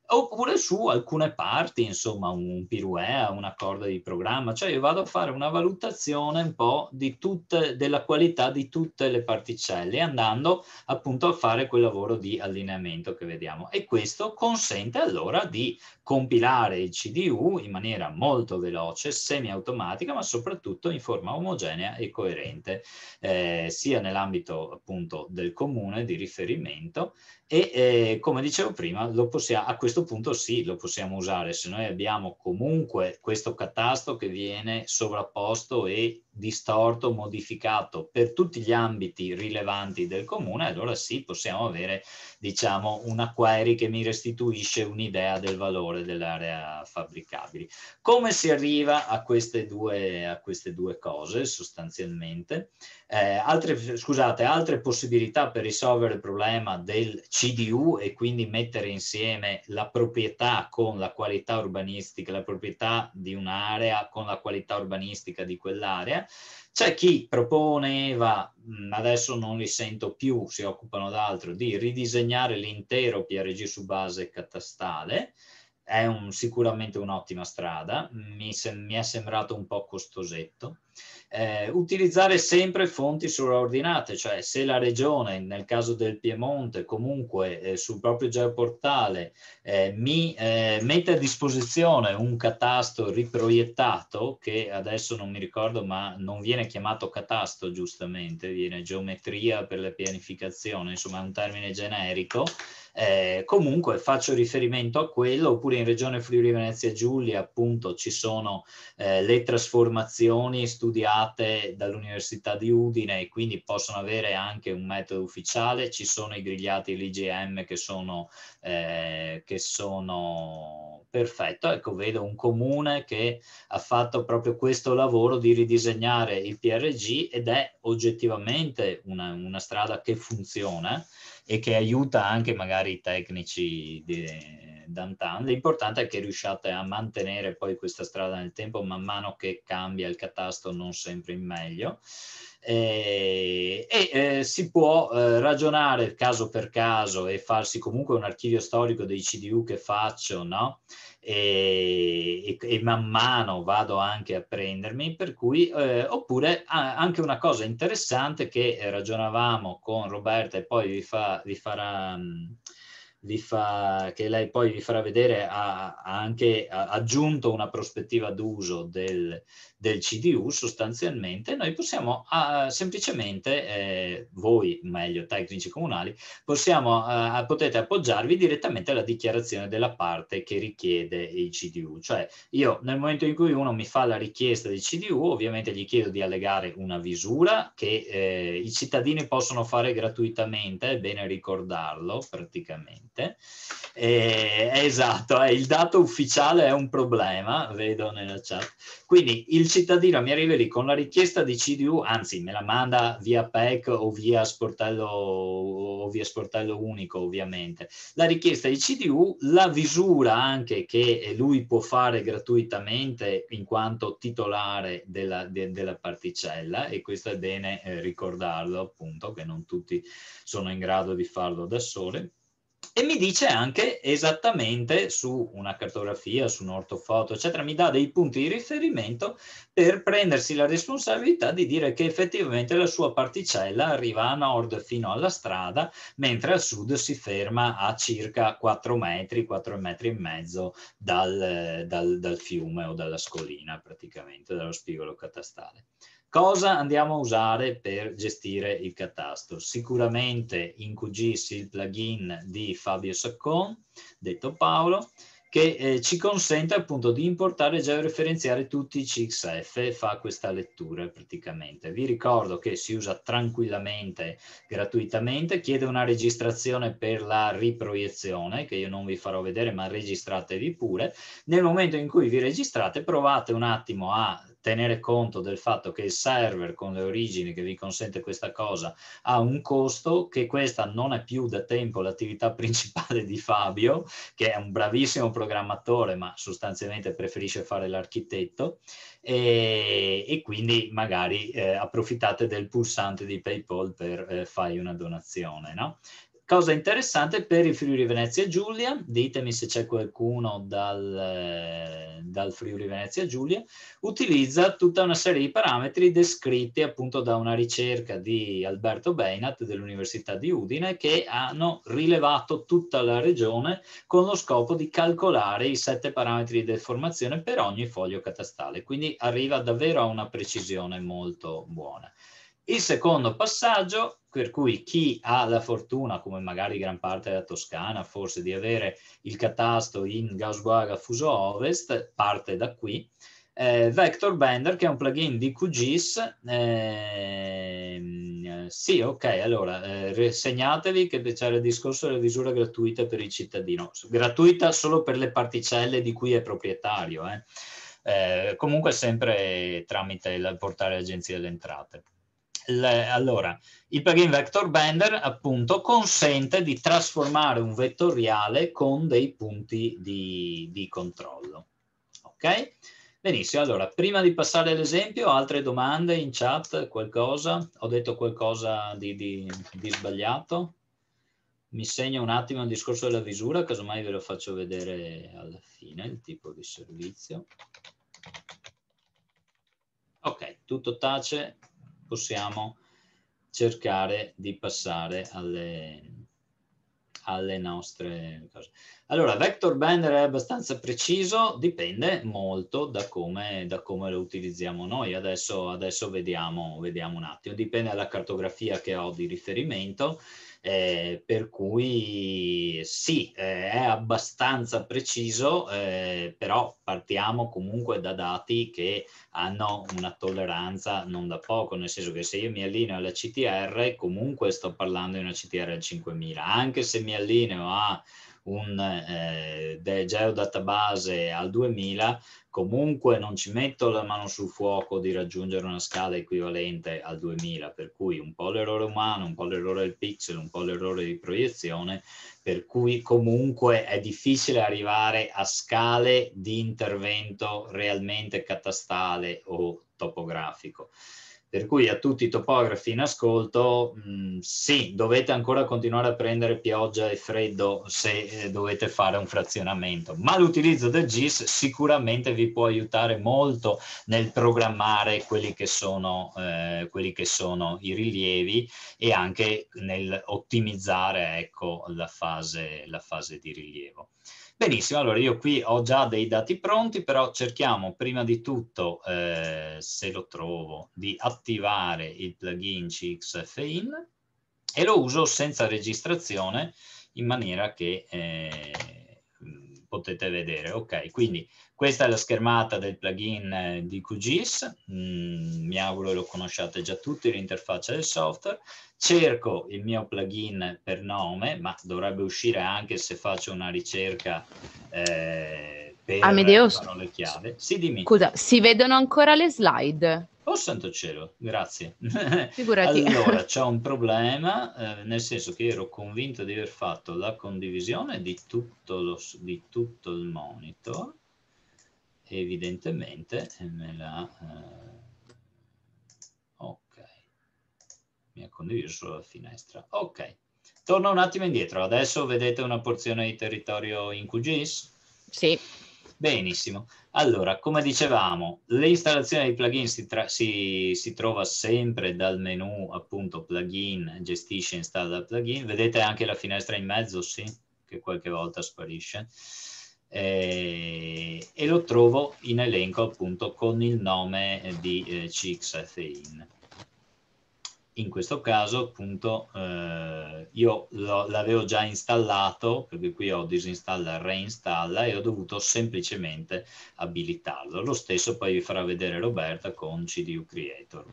oppure su alcune parti, insomma, un piruea, un accordo di programma, cioè io vado a fare una valutazione un po' tutte, della qualità di tutte le particelle andando appunto a fare quel lavoro di allineamento che vediamo e questo consente allora di compilare il CDU in maniera molto veloce, semi-automatica, ma soprattutto in forma omogenea e coerente, eh, sia nell'ambito appunto del comune di riferimento e eh, come dicevo prima lo possiamo a questo questo punto sì, lo possiamo usare. Se noi abbiamo comunque questo catasto che viene sovrapposto e distorto, modificato per tutti gli ambiti rilevanti del comune, allora sì, possiamo avere diciamo, una query che mi restituisce un'idea del valore dell'area fabbricabile. Come si arriva a queste due, a queste due cose sostanzialmente? Eh, altre, scusate, altre possibilità per risolvere il problema del CDU e quindi mettere insieme la proprietà con la qualità urbanistica, la proprietà di un'area con la qualità urbanistica di quell'area, c'è chi proponeva, mm, adesso non li sento più, si occupano d'altro, di ridisegnare l'intero PRG su base catastale, è un, sicuramente un'ottima strada, mi, se, mi, è sembrato un po' costosetto, eh, utilizzare sempre fonti sovraordinate, cioè se la regione, nel caso del Piemonte, comunque eh, sul proprio geoportale eh, mi eh, mette a disposizione un catasto riproiettato, che adesso non mi ricordo ma non viene chiamato catasto giustamente, viene geometria per la pianificazione, insomma è un termine generico, eh, comunque faccio riferimento a quello, oppure in Regione Friuli Venezia Giulia appunto ci sono eh, le trasformazioni, studiate dall'Università di Udine e quindi possono avere anche un metodo ufficiale, ci sono i grigliati l'IGM che sono, eh, che sono perfetto, ecco vedo un comune che ha fatto proprio questo lavoro di ridisegnare il PRG ed è oggettivamente una, una strada che funziona e che aiuta anche magari i tecnici di downtown. L'importante è che riusciate a mantenere poi questa strada nel tempo man mano che cambia il catasto non sempre in meglio eh, e, e eh, si può eh, ragionare caso per caso e farsi comunque un archivio storico dei CDU che faccio, no? E, e, e man mano vado anche a prendermi, per cui, eh, oppure ah, anche una cosa interessante che ragionavamo con Roberta e poi vi, fa, vi farà... Mh, mm, Fa, che lei poi vi farà vedere, ha, ha anche ha aggiunto una prospettiva d'uso del, del CDU sostanzialmente, noi possiamo uh, semplicemente, eh, voi meglio tecnici comunali, possiamo, uh, potete appoggiarvi direttamente alla dichiarazione della parte che richiede il CDU, cioè io nel momento in cui uno mi fa la richiesta di CDU ovviamente gli chiedo di allegare una visura che eh, i cittadini possono fare gratuitamente, è bene ricordarlo praticamente, eh, è esatto, eh, il dato ufficiale è un problema, vedo nella chat, quindi il cittadino mi arriva lì con la richiesta di CDU, anzi me la manda via PEC o via sportello, o via sportello unico ovviamente, la richiesta di CDU, la visura anche che lui può fare gratuitamente in quanto titolare della, de, della particella e questo è bene eh, ricordarlo appunto che non tutti sono in grado di farlo da sole e mi dice anche esattamente su una cartografia, su un'ortofoto, eccetera, mi dà dei punti di riferimento per prendersi la responsabilità di dire che effettivamente la sua particella arriva a nord fino alla strada, mentre a sud si ferma a circa 4 metri, 4 metri e mezzo dal, dal, dal fiume o dalla scolina praticamente, dallo spigolo catastale. Cosa andiamo a usare per gestire il catasto? Sicuramente in QGIS il plugin di Fabio Saccon, detto Paolo, che eh, ci consente appunto di importare e georeferenziare tutti i CXF, e fa questa lettura praticamente. Vi ricordo che si usa tranquillamente, gratuitamente, chiede una registrazione per la riproiezione, che io non vi farò vedere ma registratevi pure. Nel momento in cui vi registrate provate un attimo a tenere conto del fatto che il server con le origini che vi consente questa cosa ha un costo, che questa non è più da tempo l'attività principale di Fabio, che è un bravissimo programmatore, ma sostanzialmente preferisce fare l'architetto, e, e quindi magari eh, approfittate del pulsante di PayPal per eh, fare una donazione. No? Cosa interessante per il Friuli Venezia Giulia, ditemi se c'è qualcuno dal, eh, dal Friuli Venezia Giulia, utilizza tutta una serie di parametri descritti appunto da una ricerca di Alberto Beinat dell'Università di Udine che hanno rilevato tutta la regione con lo scopo di calcolare i sette parametri di deformazione per ogni foglio catastale, quindi arriva davvero a una precisione molto buona. Il secondo passaggio, per cui chi ha la fortuna, come magari gran parte della Toscana, forse di avere il catasto in Gaussguaga Fuso Ovest, parte da qui, eh, Vector Bender che è un plugin di QGIS. Eh, sì, ok, allora eh, segnatevi che c'era il discorso della visura gratuita per il cittadino, gratuita solo per le particelle di cui è proprietario, eh. Eh, comunque sempre tramite il portale Agenzia delle Entrate le, allora, il plugin Vector Bender appunto consente di trasformare un vettoriale con dei punti di, di controllo. Ok? Benissimo, allora, prima di passare all'esempio, altre domande in chat, qualcosa? Ho detto qualcosa di, di, di sbagliato? Mi segno un attimo il discorso della visura, casomai ve lo faccio vedere alla fine, il tipo di servizio. Ok, tutto tace, possiamo cercare di passare alle, alle nostre cose. Allora, Vector Bender è abbastanza preciso, dipende molto da come, da come lo utilizziamo noi. Adesso, adesso vediamo, vediamo un attimo, dipende dalla cartografia che ho di riferimento eh, per cui sì, eh, è abbastanza preciso, eh, però partiamo comunque da dati che hanno una tolleranza non da poco, nel senso che se io mi allineo alla CTR, comunque sto parlando di una CTR al 5000, anche se mi allineo a un eh, geodatabase al 2000, comunque non ci metto la mano sul fuoco di raggiungere una scala equivalente al 2000, per cui un po' l'errore umano, un po' l'errore del pixel, un po' l'errore di proiezione, per cui comunque è difficile arrivare a scale di intervento realmente catastale o topografico. Per cui a tutti i topografi in ascolto, mh, mm, sì, dovete ancora continuare a prendere pioggia e freddo se eh, dovete fare un frazionamento, ma l'utilizzo del GIS sicuramente vi può aiutare molto nel programmare quelli che sono, eh, quelli che sono i rilievi e anche nel ottimizzare ecco, la, fase, la fase di rilievo. Benissimo, allora io qui ho già dei dati pronti, però cerchiamo prima di tutto, eh, se lo trovo, di attivare il plugin CXFIN e lo uso senza registrazione in maniera che eh, potete vedere. Ok, quindi questa è la schermata del plugin eh, di QGIS, mm, mi auguro lo conosciate già tutti, l'interfaccia del software. Cerco il mio plugin per nome, ma dovrebbe uscire anche se faccio una ricerca eh, per ah, Amadeus. parole chiave. Sì, dimmi. Scusa, si vedono ancora le slide? Oh santo cielo, grazie. Figurati. allora, c'è un problema, eh, nel senso che ero convinto di aver fatto la condivisione di tutto, lo, di tutto il monitor evidentemente nella... Eh, ok, mi ha condiviso solo la finestra. Ok, torno un attimo indietro. Adesso vedete una porzione di territorio in QGIS? Sì. Benissimo. Allora, come dicevamo, l'installazione dei plugin si, si, si, trova sempre dal menu appunto plugin, gestisce installa plugin. Vedete anche la finestra in mezzo, sì, che qualche volta sparisce eh, e lo trovo in elenco appunto con il nome eh, di eh, CXFein. In questo caso appunto eh, io l'avevo già installato, perché qui ho disinstalla, reinstalla e ho dovuto semplicemente abilitarlo. Lo stesso poi vi farà vedere Roberta con CDU Creator.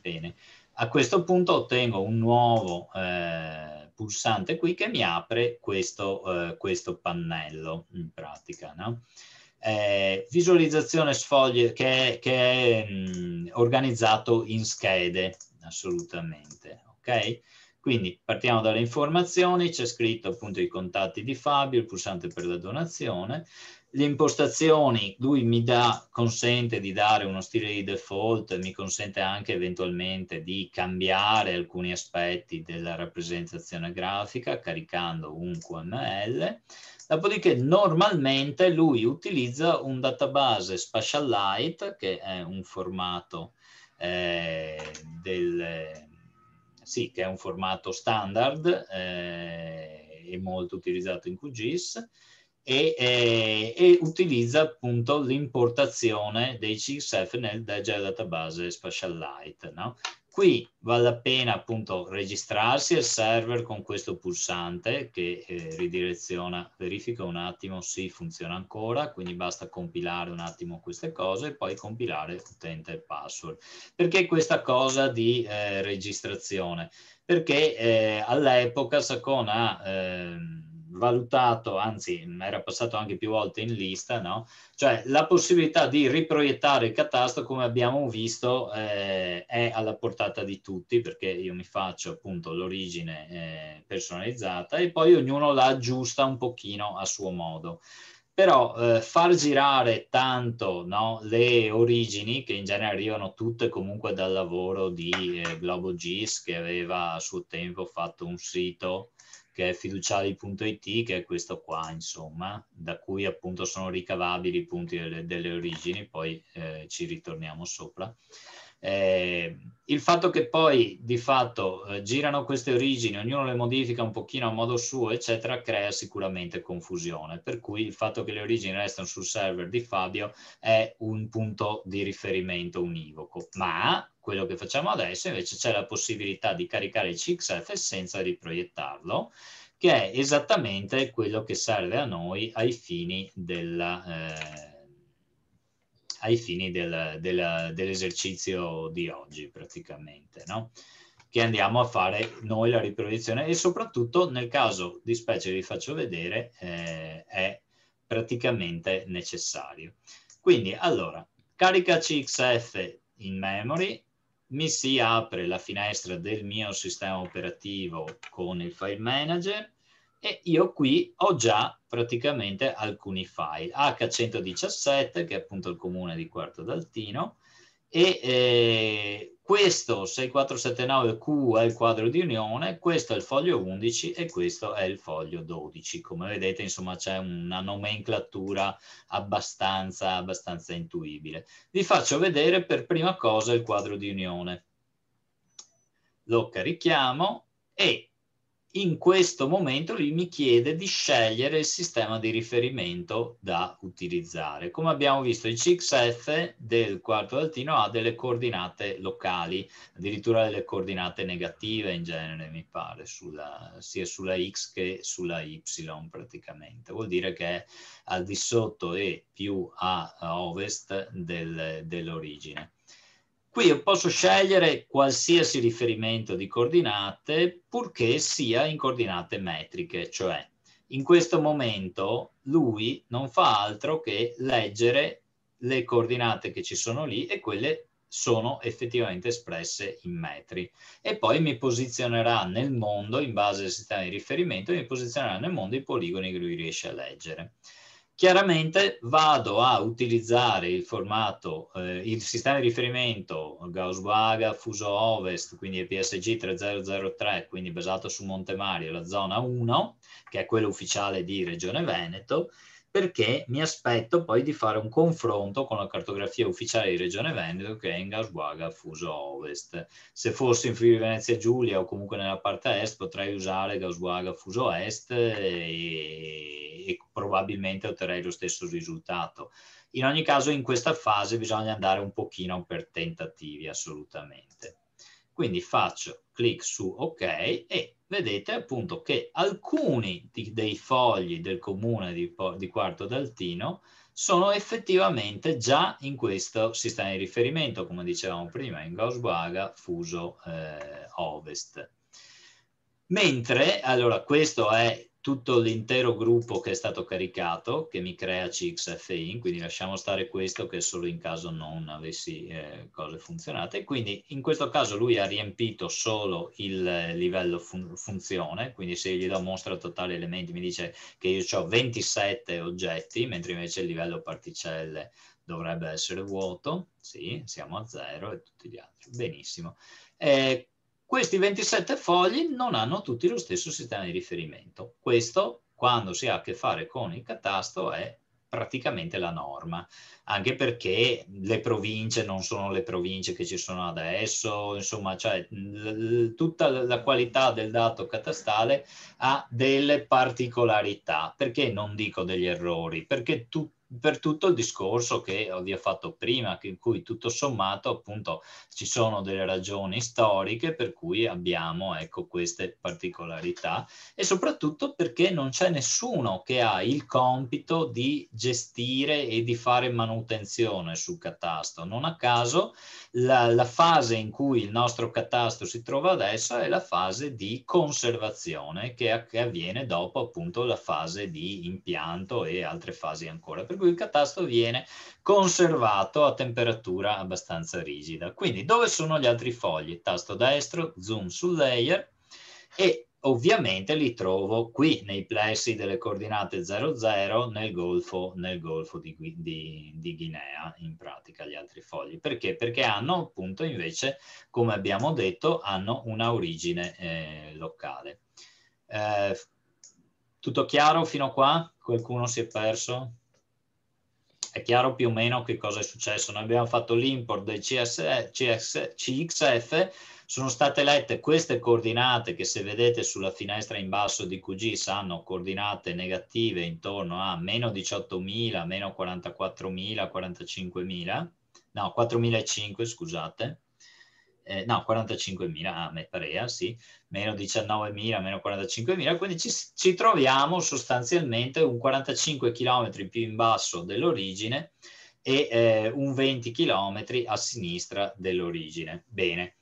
Bene. A questo punto ottengo un nuovo eh, pulsante qui che mi apre questo, eh, questo pannello in pratica. No? Eh, visualizzazione sfoglie che, che è mh, mm, organizzato in schede assolutamente. Ok. Quindi partiamo dalle informazioni, c'è scritto appunto i contatti di Fabio, il pulsante per la donazione, le impostazioni, lui mi dà, consente di dare uno stile di default, mi consente anche eventualmente di cambiare alcuni aspetti della rappresentazione grafica caricando un QML, dopodiché normalmente lui utilizza un database Spatialite, che è un formato, eh, del, sì, che è un formato standard eh, e molto utilizzato in QGIS, e, e, e utilizza appunto l'importazione dei CSF nel Dagger Database Spatialite. No? Qui vale la pena appunto registrarsi al server con questo pulsante che eh, ridireziona, verifica un attimo se funziona ancora, quindi basta compilare un attimo queste cose e poi compilare utente e password. Perché questa cosa di eh, registrazione? Perché eh, all'epoca Sacon ha... Eh, valutato, anzi era passato anche più volte in lista, no? cioè la possibilità di riproiettare il catasto come abbiamo visto eh, è alla portata di tutti perché io mi faccio appunto l'origine eh, personalizzata e poi ognuno la aggiusta un pochino a suo modo però eh, far girare tanto no, le origini, che in genere arrivano tutte comunque dal lavoro di eh, Globo Gis, che aveva a suo tempo fatto un sito che è fiduciari.it, che è questo qua, insomma, da cui appunto sono ricavabili i punti delle, delle origini, poi eh, ci ritorniamo sopra. Eh, il fatto che poi di fatto eh, girano queste origini, ognuno le modifica un pochino a modo suo, eccetera, crea sicuramente confusione. Per cui il fatto che le origini restano sul server di Fabio è un punto di riferimento univoco. Ma quello che facciamo adesso invece c'è la possibilità di caricare CXF senza riproiettarlo, che è esattamente quello che serve a noi ai fini della... Eh, ai fini del, del, dell'esercizio di oggi praticamente, no? che andiamo a fare noi la riproiezione e soprattutto nel caso di specie vi faccio vedere eh, è praticamente necessario. Quindi allora, carica CXF in memory mi si apre la finestra del mio sistema operativo con il file manager e io qui ho già praticamente alcuni file, H117 che è appunto il comune di Quarto d'Altino e eh, questo 6479Q è il quadro di unione, questo è il foglio 11 e questo è il foglio 12. Come vedete, insomma, c'è una nomenclatura abbastanza, abbastanza intuibile. Vi faccio vedere per prima cosa il quadro di unione. Lo carichiamo e in questo momento lui mi chiede di scegliere il sistema di riferimento da utilizzare. Come abbiamo visto, il CXF del quarto latino ha delle coordinate locali, addirittura delle coordinate negative in genere, mi pare, sulla, sia sulla X che sulla Y praticamente. Vuol dire che è al di sotto e più a, a ovest del, dell'origine. Qui io posso scegliere qualsiasi riferimento di coordinate purché sia in coordinate metriche, cioè in questo momento lui non fa altro che leggere le coordinate che ci sono lì e quelle sono effettivamente espresse in metri e poi mi posizionerà nel mondo in base al sistema di riferimento mi posizionerà nel mondo i poligoni che lui riesce a leggere chiaramente vado a utilizzare il formato, eh, il sistema di riferimento gauss baga fuso ovest, quindi PSG 3003, quindi basato su Monte Mario, la zona 1, che è quello ufficiale di Regione Veneto, perché mi aspetto poi di fare un confronto con la cartografia ufficiale di Regione Veneto che è in Gasguaga Fuso Ovest. Se fossi in Friuli Venezia Giulia o comunque nella parte est potrei usare Gasguaga Fuso Est e, e probabilmente otterrei lo stesso risultato. In ogni caso in questa fase bisogna andare un pochino per tentativi assolutamente. Quindi faccio clic su ok e vedete appunto che alcuni dei fogli del comune di, di Quarto d'Altino sono effettivamente già in questo sistema di riferimento, come dicevamo prima, in gauss baga fuso eh, ovest. Mentre, allora questo è tutto l'intero gruppo che è stato caricato, che mi crea CXFIN, quindi lasciamo stare questo che solo in caso non avessi eh, cose funzionate. Quindi in questo caso lui ha riempito solo il eh, livello fun funzione, quindi se gli do mostra totale elementi mi dice che io ho 27 oggetti, mentre invece il livello particelle dovrebbe essere vuoto, sì, siamo a zero e tutti gli altri, benissimo. Eh, questi 27 fogli non hanno tutti lo stesso sistema di riferimento. Questo, quando si ha a che fare con il catasto, è praticamente la norma, anche perché le province non sono le province che ci sono adesso, insomma, cioè tutta la qualità del dato catastale ha delle particolarità, perché non dico degli errori, perché tutti per tutto il discorso che vi ho fatto prima, in cui tutto sommato appunto ci sono delle ragioni storiche per cui abbiamo ecco, queste particolarità e soprattutto perché non c'è nessuno che ha il compito di gestire e di fare manutenzione sul catasto. Non a caso la, la fase in cui il nostro catasto si trova adesso è la fase di conservazione che, che avviene dopo appunto la fase di impianto e altre fasi ancora, per cui il catasto viene conservato a temperatura abbastanza rigida. Quindi dove sono gli altri fogli? Tasto destro, zoom sul layer e ovviamente li trovo qui nei plessi delle coordinate 00 nel golfo, nel golfo di, di, di, Guinea, in pratica gli altri fogli. Perché? Perché hanno appunto invece, come abbiamo detto, hanno una origine eh, locale. Eh, tutto chiaro fino a qua? Qualcuno si è perso? È chiaro più o meno che cosa è successo? Noi abbiamo fatto l'import del CS, CS, CXF sono state lette queste coordinate che se vedete sulla finestra in basso di QG sanno coordinate negative intorno a meno 18.000, meno 44.000, 45.000, no 4.500 scusate, eh, no 45.000 a me parea, sì, meno 19.000, meno 45.000, quindi ci, ci troviamo sostanzialmente un 45 km più in basso dell'origine e eh, un 20 km a sinistra dell'origine. Bene,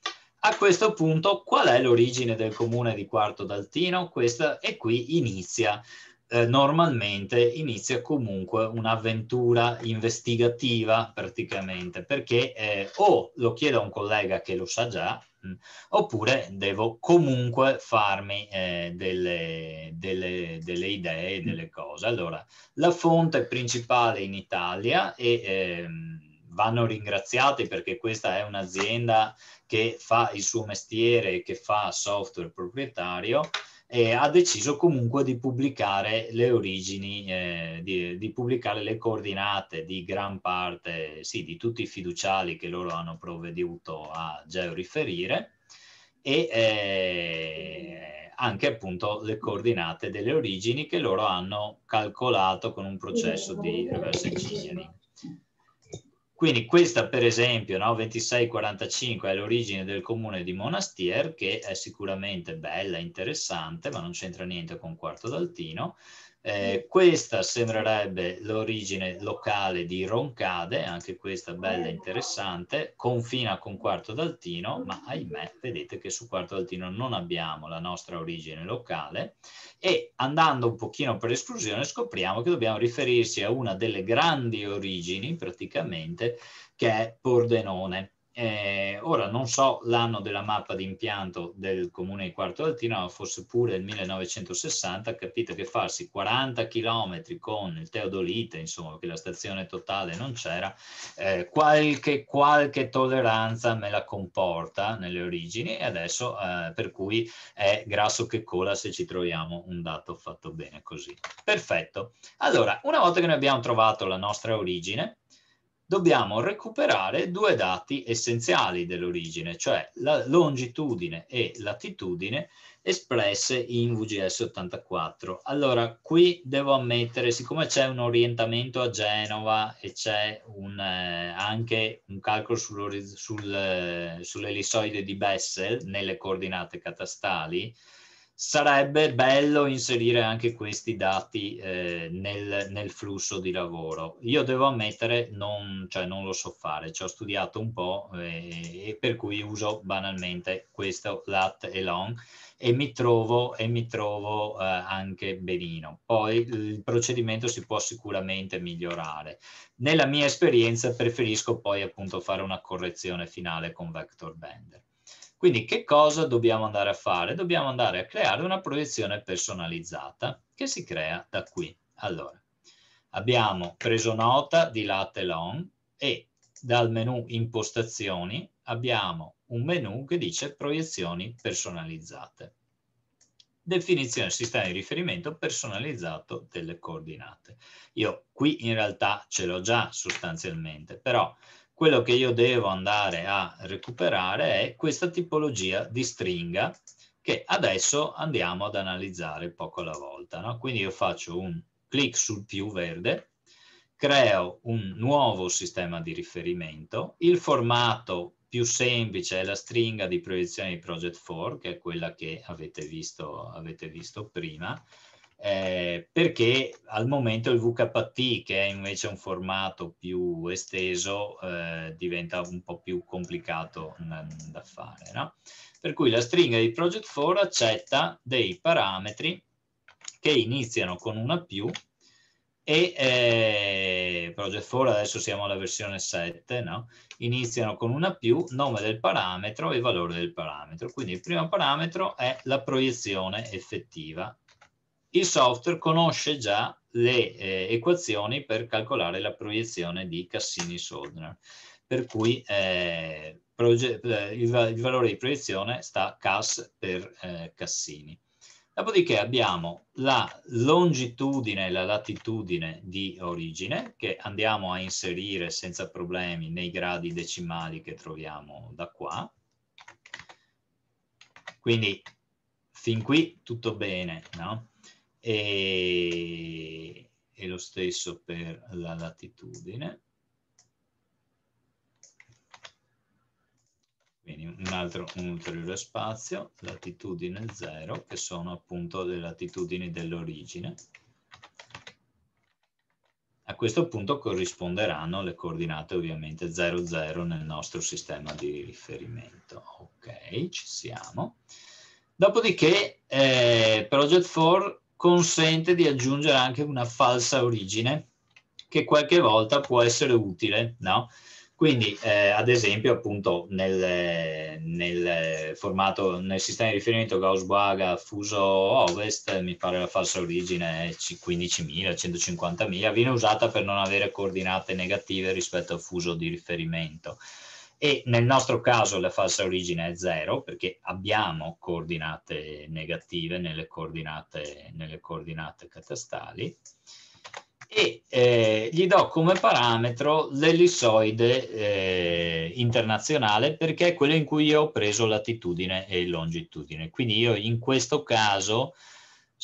a questo punto, qual è l'origine del comune di Quarto d'Altino? Questa, è qui inizia eh, normalmente inizia comunque un'avventura investigativa praticamente, perché eh, o lo chiedo a un collega che lo sa già, mh, mm, oppure devo comunque farmi eh, delle, delle, delle, idee, mm. delle cose. Allora, la fonte principale in Italia e ehm, vanno ringraziati perché questa è un'azienda che fa il suo mestiere, che fa software proprietario, eh, ha deciso comunque di pubblicare le origini, eh, di, di, pubblicare le coordinate di gran parte, sì, di tutti i fiduciali che loro hanno provveduto a georiferire e eh, anche appunto le coordinate delle origini che loro hanno calcolato con un processo di reverse engineering. Quindi questa per esempio, no, 2645, è l'origine del comune di Monastier, che è sicuramente bella, interessante, ma non c'entra niente con Quarto d'Altino. Eh, questa sembrerebbe l'origine locale di Roncade, anche questa bella e interessante, confina con Quarto d'Altino, ma ahimè vedete che su Quarto d'Altino non abbiamo la nostra origine locale e andando un pochino per esclusione scopriamo che dobbiamo riferirsi a una delle grandi origini praticamente che è Pordenone. Eh, ora non so l'anno della mappa di impianto del comune di Quarto Altino, ma fosse pure il 1960, capite che farsi 40 km con il Teodolite, insomma, che la stazione totale non c'era, eh, qualche, qualche, tolleranza me la comporta nelle origini e adesso eh, per cui è grasso che cola se ci troviamo un dato fatto bene così. Perfetto. Allora, una volta che noi abbiamo trovato la nostra origine, dobbiamo recuperare due dati essenziali dell'origine, cioè la longitudine e latitudine espresse in VGS 84. Allora, qui devo ammettere, siccome c'è un orientamento a Genova e c'è eh, anche un calcolo sul, eh, sul, di Bessel nelle coordinate catastali, sarebbe bello inserire anche questi dati eh, nel, nel, flusso di lavoro. Io devo ammettere, non, cioè, non lo so fare, ci ho studiato un po' eh, e per cui uso banalmente questo lat e long e mi trovo, e mi trovo eh, anche benino. Poi il procedimento si può sicuramente migliorare. Nella mia esperienza preferisco poi appunto fare una correzione finale con Vector Bender. Quindi che cosa dobbiamo andare a fare? Dobbiamo andare a creare una proiezione personalizzata che si crea da qui. Allora, abbiamo preso nota di latte long e dal menu impostazioni abbiamo un menu che dice proiezioni personalizzate. Definizione sistema di riferimento personalizzato delle coordinate. Io qui in realtà ce l'ho già sostanzialmente, però quello che io devo andare a recuperare è questa tipologia di stringa che adesso andiamo ad analizzare poco alla volta. No? Quindi io faccio un clic sul più verde, creo un nuovo sistema di riferimento, il formato più semplice è la stringa di proiezione di Project 4, che è quella che avete visto, avete visto prima, eh, perché al momento il VKT, che è invece un formato più esteso, eh, diventa un po' più complicato da fare. No? Per cui la stringa di Project 4 accetta dei parametri che iniziano con una più e eh, Project 4 adesso siamo alla versione 7 no? iniziano con una più nome del parametro e valore del parametro quindi il primo parametro è la proiezione effettiva il software conosce già le eh, equazioni per calcolare la proiezione di Cassini-Soldner, per cui eh, eh, il, va il, valore di proiezione sta Cas per eh, Cassini. Dopodiché abbiamo la longitudine e la latitudine di origine che andiamo a inserire senza problemi nei gradi decimali che troviamo da qua. Quindi fin qui tutto bene, no? e, e lo stesso per la latitudine. Quindi un altro, un ulteriore spazio, latitudine 0, che sono appunto le latitudini dell'origine. A questo punto corrisponderanno le coordinate ovviamente 0, 0 nel nostro sistema di riferimento. Ok, ci siamo. Dopodiché eh, Project 4 consente di aggiungere anche una falsa origine che qualche volta può essere utile, no? Quindi, eh, ad esempio, appunto, nel, nel, formato, nel sistema di riferimento Gauss-Boaga fuso ovest, mi pare la falsa origine 15.000, 150.000, viene usata per non avere coordinate negative rispetto al fuso di riferimento e nel nostro caso la falsa origine è zero perché abbiamo coordinate negative nelle coordinate, nelle coordinate catastali e eh, gli do come parametro l'ellissoide eh, internazionale perché è quello in cui io ho preso latitudine e longitudine. Quindi io in questo caso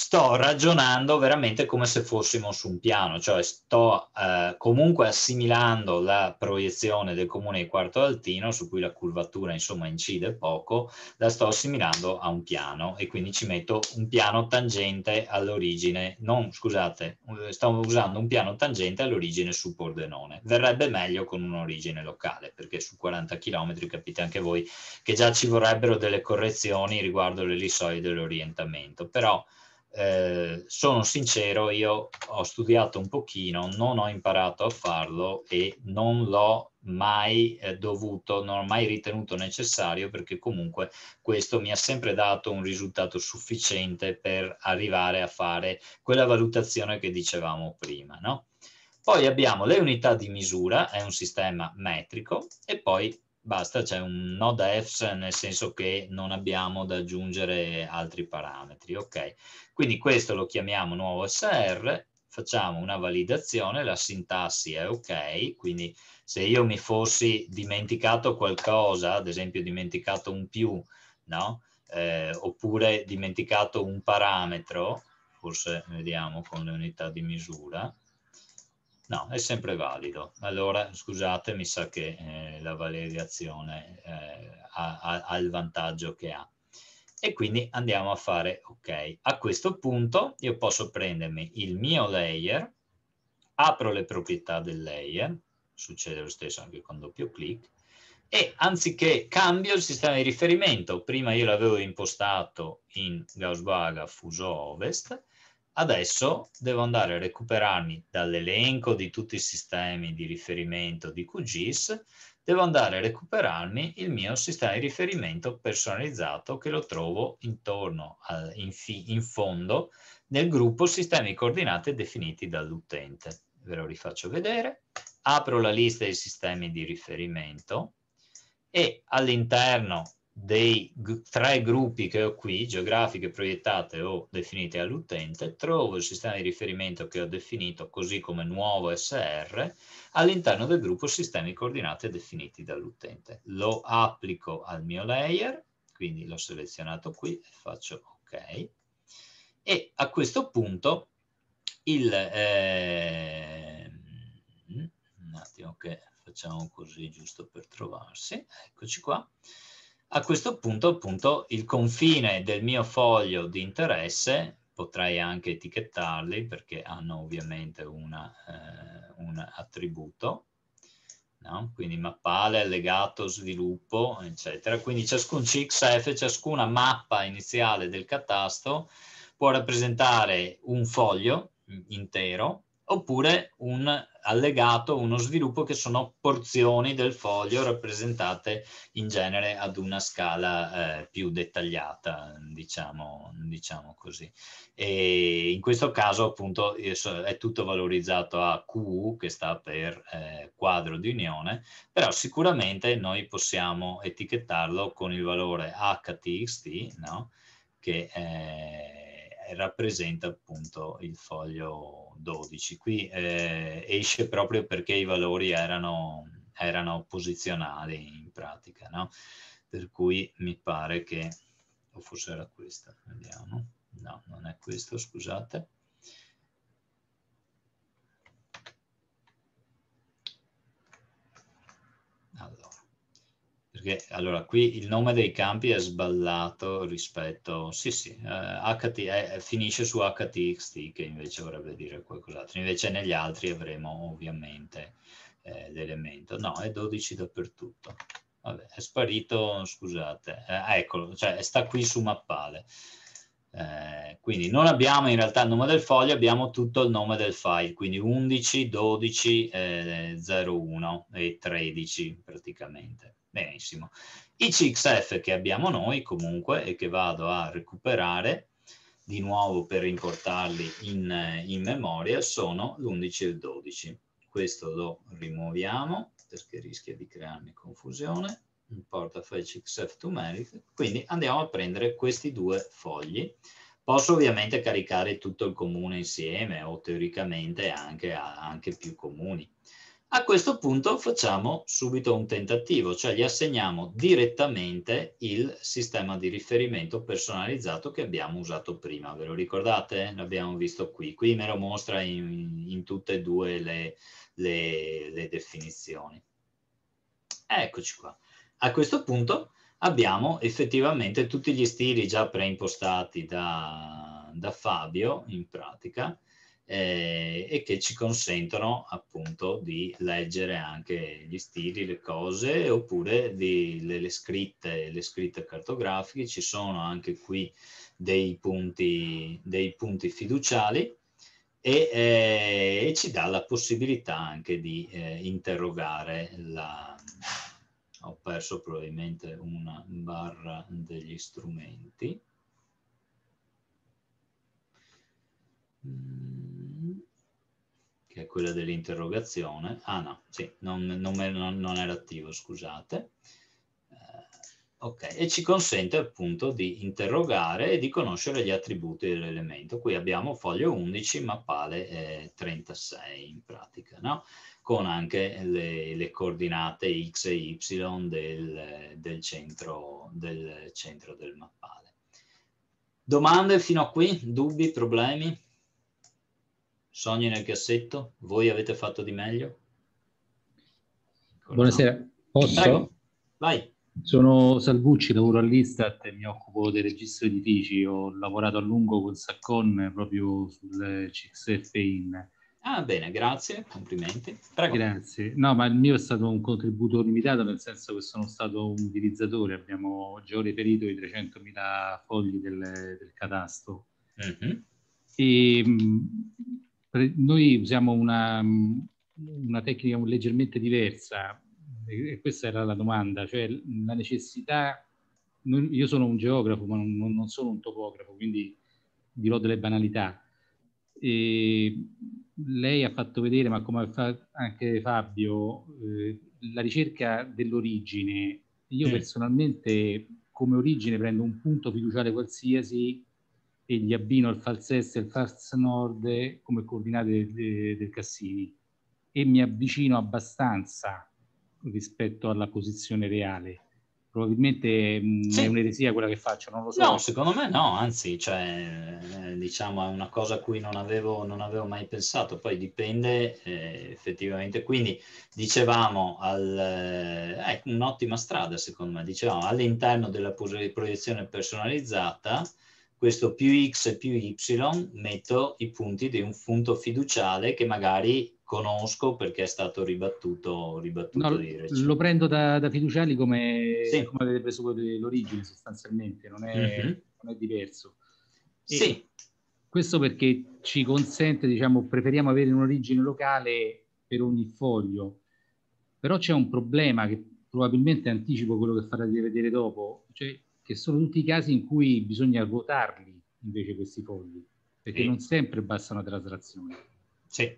sto ragionando veramente come se fossimo su un piano, cioè sto eh, comunque assimilando la proiezione del comune di Quarto Altino, su cui la curvatura insomma incide poco, la sto assimilando a un piano e quindi ci metto un piano tangente all'origine, non scusate, sto usando un piano tangente all'origine su Pordenone, verrebbe meglio con un'origine locale perché su 40 km capite anche voi che già ci vorrebbero delle correzioni riguardo l'elisoide dell'orientamento, però eh, sono sincero, io ho studiato un pochino, non ho imparato a farlo e non l'ho mai eh, dovuto, non ho mai ritenuto necessario perché comunque questo mi ha sempre dato un risultato sufficiente per arrivare a fare quella valutazione che dicevamo prima. No? Poi abbiamo le unità di misura, è un sistema metrico e poi basta, c'è un node EFS nel senso che non abbiamo da aggiungere altri parametri. Ok, quindi questo lo chiamiamo nuovo SR, facciamo una validazione, la sintassi è ok, quindi se io mi fossi dimenticato qualcosa, ad esempio dimenticato un più, no? Eh, oppure dimenticato un parametro, forse vediamo con le unità di misura, No, è sempre valido. Allora, scusate, mi sa che eh, la valeriazione eh, ha, ha, ha il vantaggio che ha. E quindi andiamo a fare ok. A questo punto io posso prendermi il mio layer, apro le proprietà del layer, succede lo stesso anche con doppio clic, e anziché cambio il sistema di riferimento, prima io l'avevo impostato in Gauss-Baga fuso ovest, Adesso devo andare a recuperarmi dall'elenco di tutti i sistemi di riferimento di QGIS, devo andare a recuperarmi il mio sistema di riferimento personalizzato che lo trovo intorno, al, in, fi, in fondo, nel gruppo sistemi coordinate definiti dall'utente. Ve lo rifaccio vedere. Apro la lista dei sistemi di riferimento e all'interno dei tre gruppi che ho qui, geografiche proiettate o definite all'utente, trovo il sistema di riferimento che ho definito così come nuovo SR all'interno del gruppo sistemi coordinate definiti dall'utente. Lo applico al mio layer, quindi l'ho selezionato qui e faccio ok. E a questo punto il... Eh, un attimo che facciamo così giusto per trovarsi, eccoci qua a questo punto, appunto, il confine del mio foglio di interesse, potrei anche etichettarli perché hanno ovviamente una, eh, un attributo, no? quindi mappale, allegato, sviluppo, eccetera. Quindi ciascun CXF, ciascuna mappa iniziale del catasto può rappresentare un foglio intero oppure un allegato, uno sviluppo che sono porzioni del foglio rappresentate in genere ad una scala eh, più dettagliata, diciamo, diciamo così. E in questo caso appunto è tutto valorizzato a Q, che sta per eh, quadro di unione, però sicuramente noi possiamo etichettarlo con il valore HTXT, no? che è eh, rappresenta appunto il foglio 12. Qui eh, esce proprio perché i valori erano, erano posizionali in pratica, no? per cui mi pare che, o forse era questa, vediamo, no, non è questo, scusate perché allora qui il nome dei campi è sballato rispetto, sì sì, eh, HT, eh, eh, finisce su HTXT che invece vorrebbe dire qualcos'altro, invece negli altri avremo ovviamente eh, l'elemento, no è 12 dappertutto, Vabbè, è sparito, scusate, eh, ah, eccolo, cioè sta qui su mappale, eh, quindi non abbiamo in realtà il nome del foglio, abbiamo tutto il nome del file, quindi 11, 12, 01 e 13 praticamente. Benissimo. I CXF che abbiamo noi comunque e che vado a recuperare di nuovo per importarli in, in memoria sono l'11 e il 12. Questo lo rimuoviamo perché rischia di crearmi confusione. Importa file CXF to merit. Quindi andiamo a prendere questi due fogli. Posso ovviamente caricare tutto il comune insieme o teoricamente anche, anche più comuni. A questo punto facciamo subito un tentativo, cioè gli assegniamo direttamente il sistema di riferimento personalizzato che abbiamo usato prima. Ve lo ricordate? L'abbiamo visto qui. Qui me lo mostra in, in tutte e due le, le, le definizioni. Eccoci qua. A questo punto abbiamo effettivamente tutti gli stili già preimpostati da, da Fabio, in pratica, eh, e che ci consentono appunto di leggere anche gli stili, le cose oppure di, le, le, scritte, le scritte cartografiche. Ci sono anche qui dei punti, dei punti fiduciali e, eh, e, ci dà la possibilità anche di eh, interrogare la... Ho perso probabilmente una barra degli strumenti. Mm è quella dell'interrogazione. Ah no, sì, non, non, non era attivo, scusate. Eh, ok, e ci consente appunto di interrogare e di conoscere gli attributi dell'elemento. Qui abbiamo foglio 11, mappale eh, 36 in pratica, no? con anche le, le, coordinate x e y del, del, centro, del centro del mappale. Domande fino a qui? Dubbi, problemi? Sogni nel cassetto, voi avete fatto di meglio? Buonasera, posso? Prego. Vai. Sono Salvucci, lavoro all'Istat e mi occupo del registro edifici. Ho lavorato a lungo con Saccon proprio sul CXF in. Ah, bene, grazie, complimenti. Prego. Grazie. No, ma il mio è stato un contributo limitato, nel senso che sono stato un utilizzatore, abbiamo già reperito i 300.000 fogli del, del catasto. Mm-hmm. E, mm, noi usiamo una, mm, una tecnica leggermente diversa e questa era la domanda, cioè la necessità, io sono un geografo ma non, non sono un topografo, quindi dirò delle banalità. E lei ha fatto vedere, ma come fa anche Fabio, eh, la ricerca dell'origine. Io personalmente come origine prendo un punto fiduciale qualsiasi e gli abbino al falsetto e al fals nord come coordinate del, del Cassini e mi avvicino abbastanza rispetto alla posizione reale. Probabilmente mh, mm, è un'eresia quella che faccio, non lo so. No, secondo me no, anzi, cioè, eh, diciamo è una cosa a cui non avevo, non avevo mai pensato, poi dipende eh, effettivamente. Quindi dicevamo, al, eh, è un'ottima strada secondo me, dicevamo all'interno della proiezione personalizzata questo più x più y metto i punti di un punto fiduciale che magari conosco perché è stato ribattuto, ribattuto no, di recente. Lo prendo da, da fiduciali come, sì. come, avete preso l'origine sostanzialmente, non è, mm -hmm. non è diverso. E sì. Questo perché ci consente, diciamo, preferiamo avere un'origine locale per ogni foglio, però c'è un problema che probabilmente anticipo quello che farà di vedere dopo, cioè che sono tutti i casi in cui bisogna ruotarli invece questi fogli, perché sì. non sempre basta una traslazione. Sì,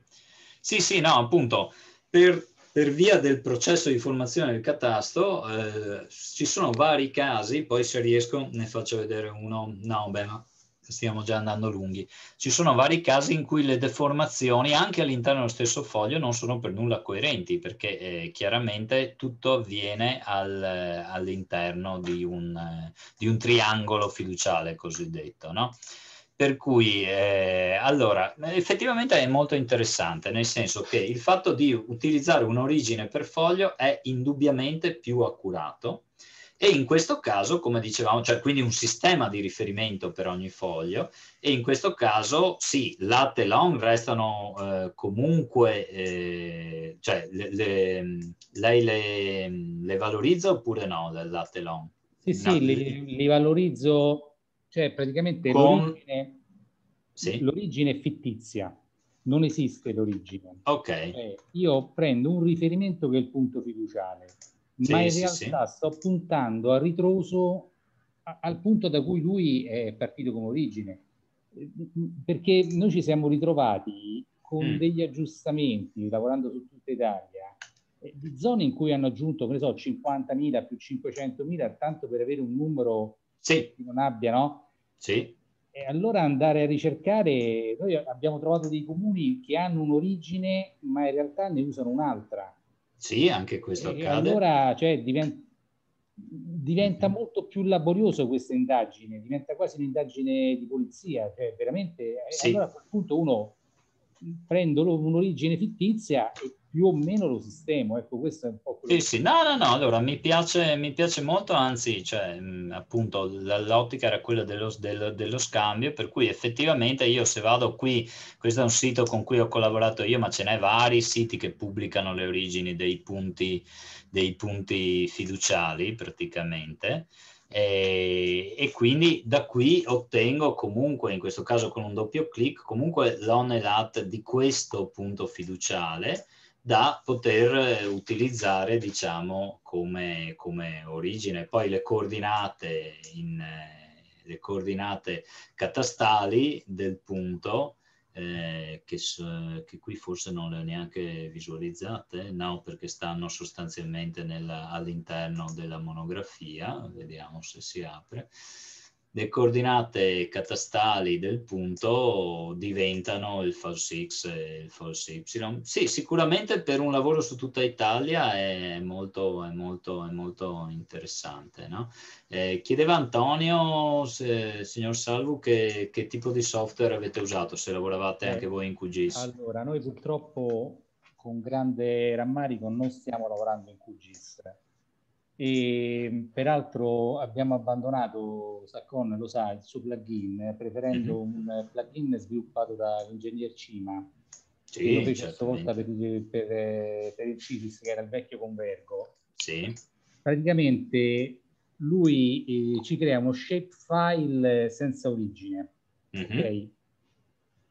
sì, sì no, appunto, per, per, via del processo di formazione del catasto eh, ci sono vari casi, poi se riesco ne faccio vedere uno, no, beh, ma stiamo già andando lunghi. Ci sono vari casi in cui le deformazioni anche all'interno dello stesso foglio non sono per nulla coerenti perché eh, chiaramente tutto avviene al, eh, all'interno di un, eh, di un, triangolo fiduciale cosiddetto. No? Per cui, eh, allora, effettivamente è molto interessante, nel senso che il fatto di utilizzare un'origine per foglio è indubbiamente più accurato, e in questo caso, come dicevamo, cioè quindi un sistema di riferimento per ogni foglio, e in questo caso sì, latte e long restano eh, comunque, eh, cioè le, le, lei le, le, valorizza oppure no, del latte long? Sì, sì, li, li valorizzo, cioè praticamente Con... l'origine, sì. l'origine è fittizia non esiste l'origine. Ok. Eh, io prendo un riferimento che è il punto fiduciale ma in realtà sto puntando a ritroso a, al punto da cui lui è partito come origine, perché noi ci siamo ritrovati con mm. degli aggiustamenti, lavorando su tutta Italia, eh, di zone in cui hanno aggiunto, che ne so, 50.000 più 500.000, tanto per avere un numero sì. che non abbia, no? Sì. E allora andare a ricercare, noi abbiamo trovato dei comuni che hanno un'origine, ma in realtà ne usano un'altra. Sì, anche questo e accade. Allora cioè, diventa, diventa mm-hmm. molto più laboriosa questa indagine, diventa quasi un'indagine di polizia, cioè veramente eh, sì. allora a quel punto uno prendo un'origine fittizia e più o meno lo sistemo. Ecco, questo è un po' quello. Sì, sì, no, no, no, allora mi piace, mi piace molto, anzi, cioè, appunto, l'ottica era quella dello, dello, dello, scambio, per cui effettivamente io se vado qui, questo è un sito con cui ho collaborato io, ma ce n'è vari siti che pubblicano le origini dei punti, dei punti fiduciali praticamente. E, eh, e, quindi da qui ottengo comunque, in questo caso con un doppio clic, comunque l'on e l'onelat di questo punto fiduciale da poter eh, utilizzare diciamo come, come origine. Poi le coordinate, in, eh, le coordinate catastali del punto eh, che, che, qui forse non le ho neanche visualizzate, no, perché stanno sostanzialmente nel, all'interno della monografia, vediamo se si apre le coordinate catastali del punto diventano il false x e il false y. Sì, sicuramente per un lavoro su tutta Italia è molto, è molto, è molto interessante. No? Eh, chiedeva Antonio, se, signor Salvo, che, che, tipo di software avete usato, se lavoravate eh, anche voi in QGIS. Allora, noi purtroppo con grande rammarico non stiamo lavorando in QGIS e peraltro abbiamo abbandonato Saccon, lo sa, il suo plugin, preferendo mhm. un plugin sviluppato dall'ingegner Cima, sì, che lo fece certo, stavolta per, per, eh, per, il CISIS, che era il vecchio Convergo. Sì. Praticamente lui eh, ci crea uno shapefile senza origine, mm-hmm. okay?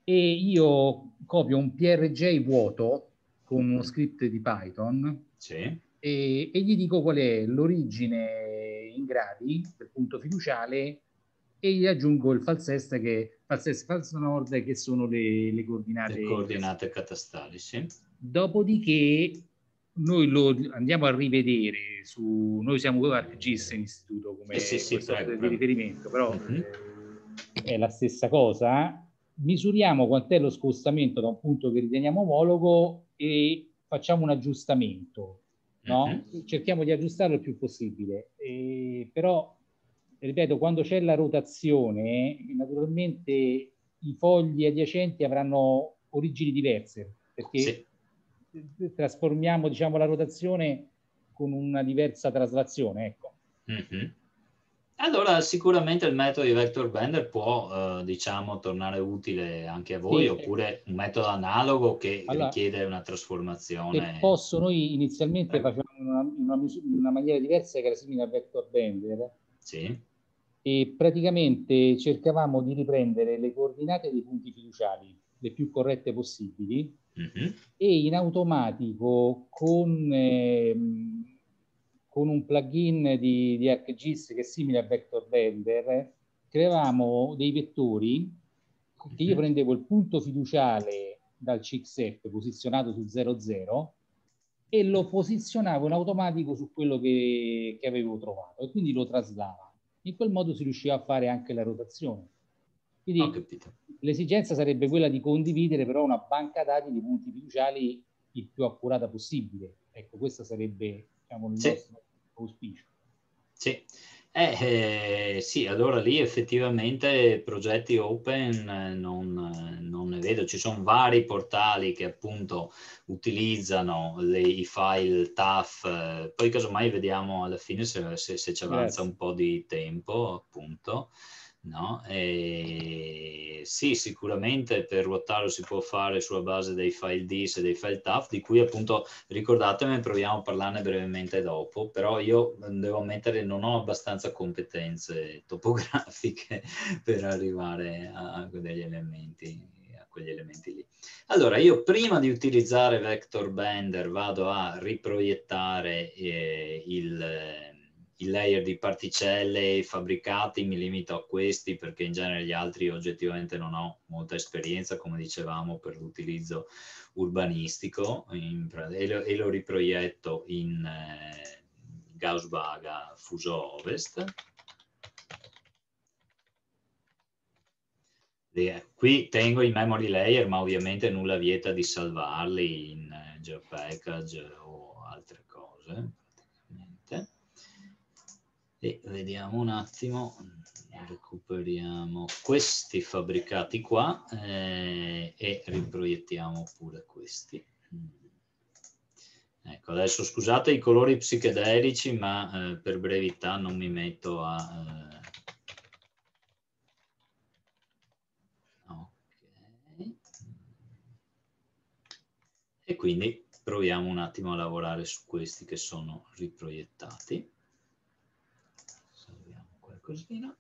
E io copio un PRJ vuoto con uno mm. script di Python. Sì e, e gli dico qual è l'origine in gradi del punto fiduciale e gli aggiungo il falsest che falsest falso nord che sono le, le coordinate, le coordinate catastali sì. dopodiché noi lo andiamo a rivedere su noi siamo ArcGIS in istituto come eh sì, sì, prego, di riferimento però uh-huh. è la stessa cosa eh? misuriamo quant'è lo scostamento da un punto che riteniamo omologo e facciamo un aggiustamento no? Mm-hmm. Cerchiamo di aggiustarlo il più possibile, e, però ripeto, quando c'è la rotazione, naturalmente i fogli adiacenti avranno origini diverse, perché sì. trasformiamo diciamo, la rotazione con una diversa traslazione, ecco. Mm-hmm. Allora, sicuramente il metodo di vector bender può, eh, diciamo, tornare utile anche a voi, sì, oppure un metodo analogo che allora, richiede una trasformazione. Posso, noi inizialmente eh. facevamo in una, una, una, maniera diversa che era simile a vector bender. Sì. E praticamente cercavamo di riprendere le coordinate dei punti fiduciari le più corrette possibili, mm -hmm. e in automatico con... Eh, con un plugin di, di ArcGIS che è simile a Vector Render, creavamo dei vettori che io mhm. prendevo il punto fiduciale dal CXF posizionato su 00 e lo posizionavo in automatico su quello che, che avevo trovato e quindi lo traslava. In quel modo si riusciva a fare anche la rotazione. Quindi l'esigenza sarebbe quella di condividere però una banca dati di punti fiduciali il più accurata possibile. Ecco, questa sarebbe diciamo, il sì. nostro auspicio. Sì. Eh, eh, sì, allora lì effettivamente progetti open eh, non, eh, non, ne vedo, ci sono vari portali che appunto utilizzano le, i file TAF, eh, poi casomai vediamo alla fine se, se, se ci avanza yes. un po' di tempo appunto. No? E sì, sicuramente per ruotarlo si può fare sulla base dei file dis e dei file TAF, di cui appunto ricordatemi, proviamo a parlarne brevemente dopo, però io mhmm, devo ammettere che non ho abbastanza competenze topografiche per arrivare a, degli elementi, a quegli elementi lì. Allora, io prima di utilizzare Vector Bender vado a riproiettare eh, il i layer di particelle e fabbricati mi limito a questi perché in genere gli altri oggettivamente non ho molta esperienza, come dicevamo, per l'utilizzo urbanistico in, e, lo, e, lo, riproietto in eh, Gauss-Baga Fuso Ovest. E eh, qui tengo i memory layer, ma ovviamente nulla vieta di salvarli in eh, Geopackage o altre cose e vediamo un attimo, mm, recuperiamo questi fabbricati qua eh, e riproiettiamo pure questi. Mm. Ecco, adesso scusate i colori psichedelici, ma eh, per brevità non mi metto a... Eh... Okay. E quindi proviamo un attimo a lavorare su questi che sono riproiettati qualcosina.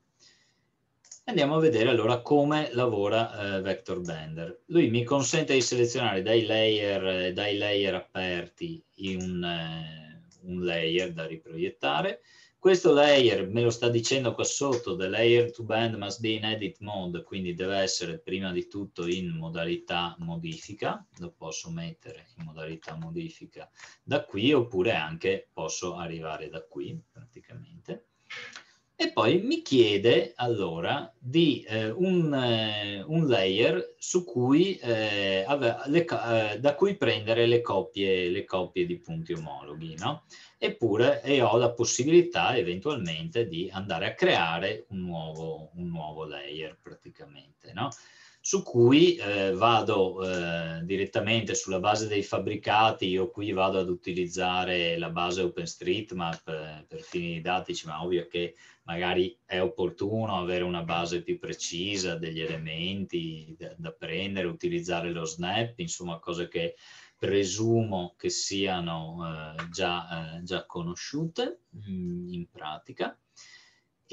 Andiamo a vedere allora come lavora eh, Vector Blender. Lui mi consente di selezionare dai layer, eh, dai layer aperti un, eh, un layer da riproiettare. Questo layer me lo sta dicendo qua sotto, the layer to band must be in edit mode, quindi deve essere prima di tutto in modalità modifica, lo posso mettere in modalità modifica da qui oppure anche posso arrivare da qui praticamente e poi mi chiede allora di eh, un, eh, un, layer cui, eh, le, eh, da cui prendere le coppie, le copie di punti omologhi, no? Eppure ho la possibilità eventualmente di andare a creare un nuovo, un nuovo layer praticamente, no? su cui eh, vado eh, direttamente sulla base dei fabbricati, io qui vado ad utilizzare la base OpenStreetMap eh, per fini didattici, ma ovvio che magari è opportuno avere una base più precisa degli elementi da, da prendere, utilizzare lo snap, insomma cose che presumo che siano eh, già, eh, già conosciute mh, mm, in pratica.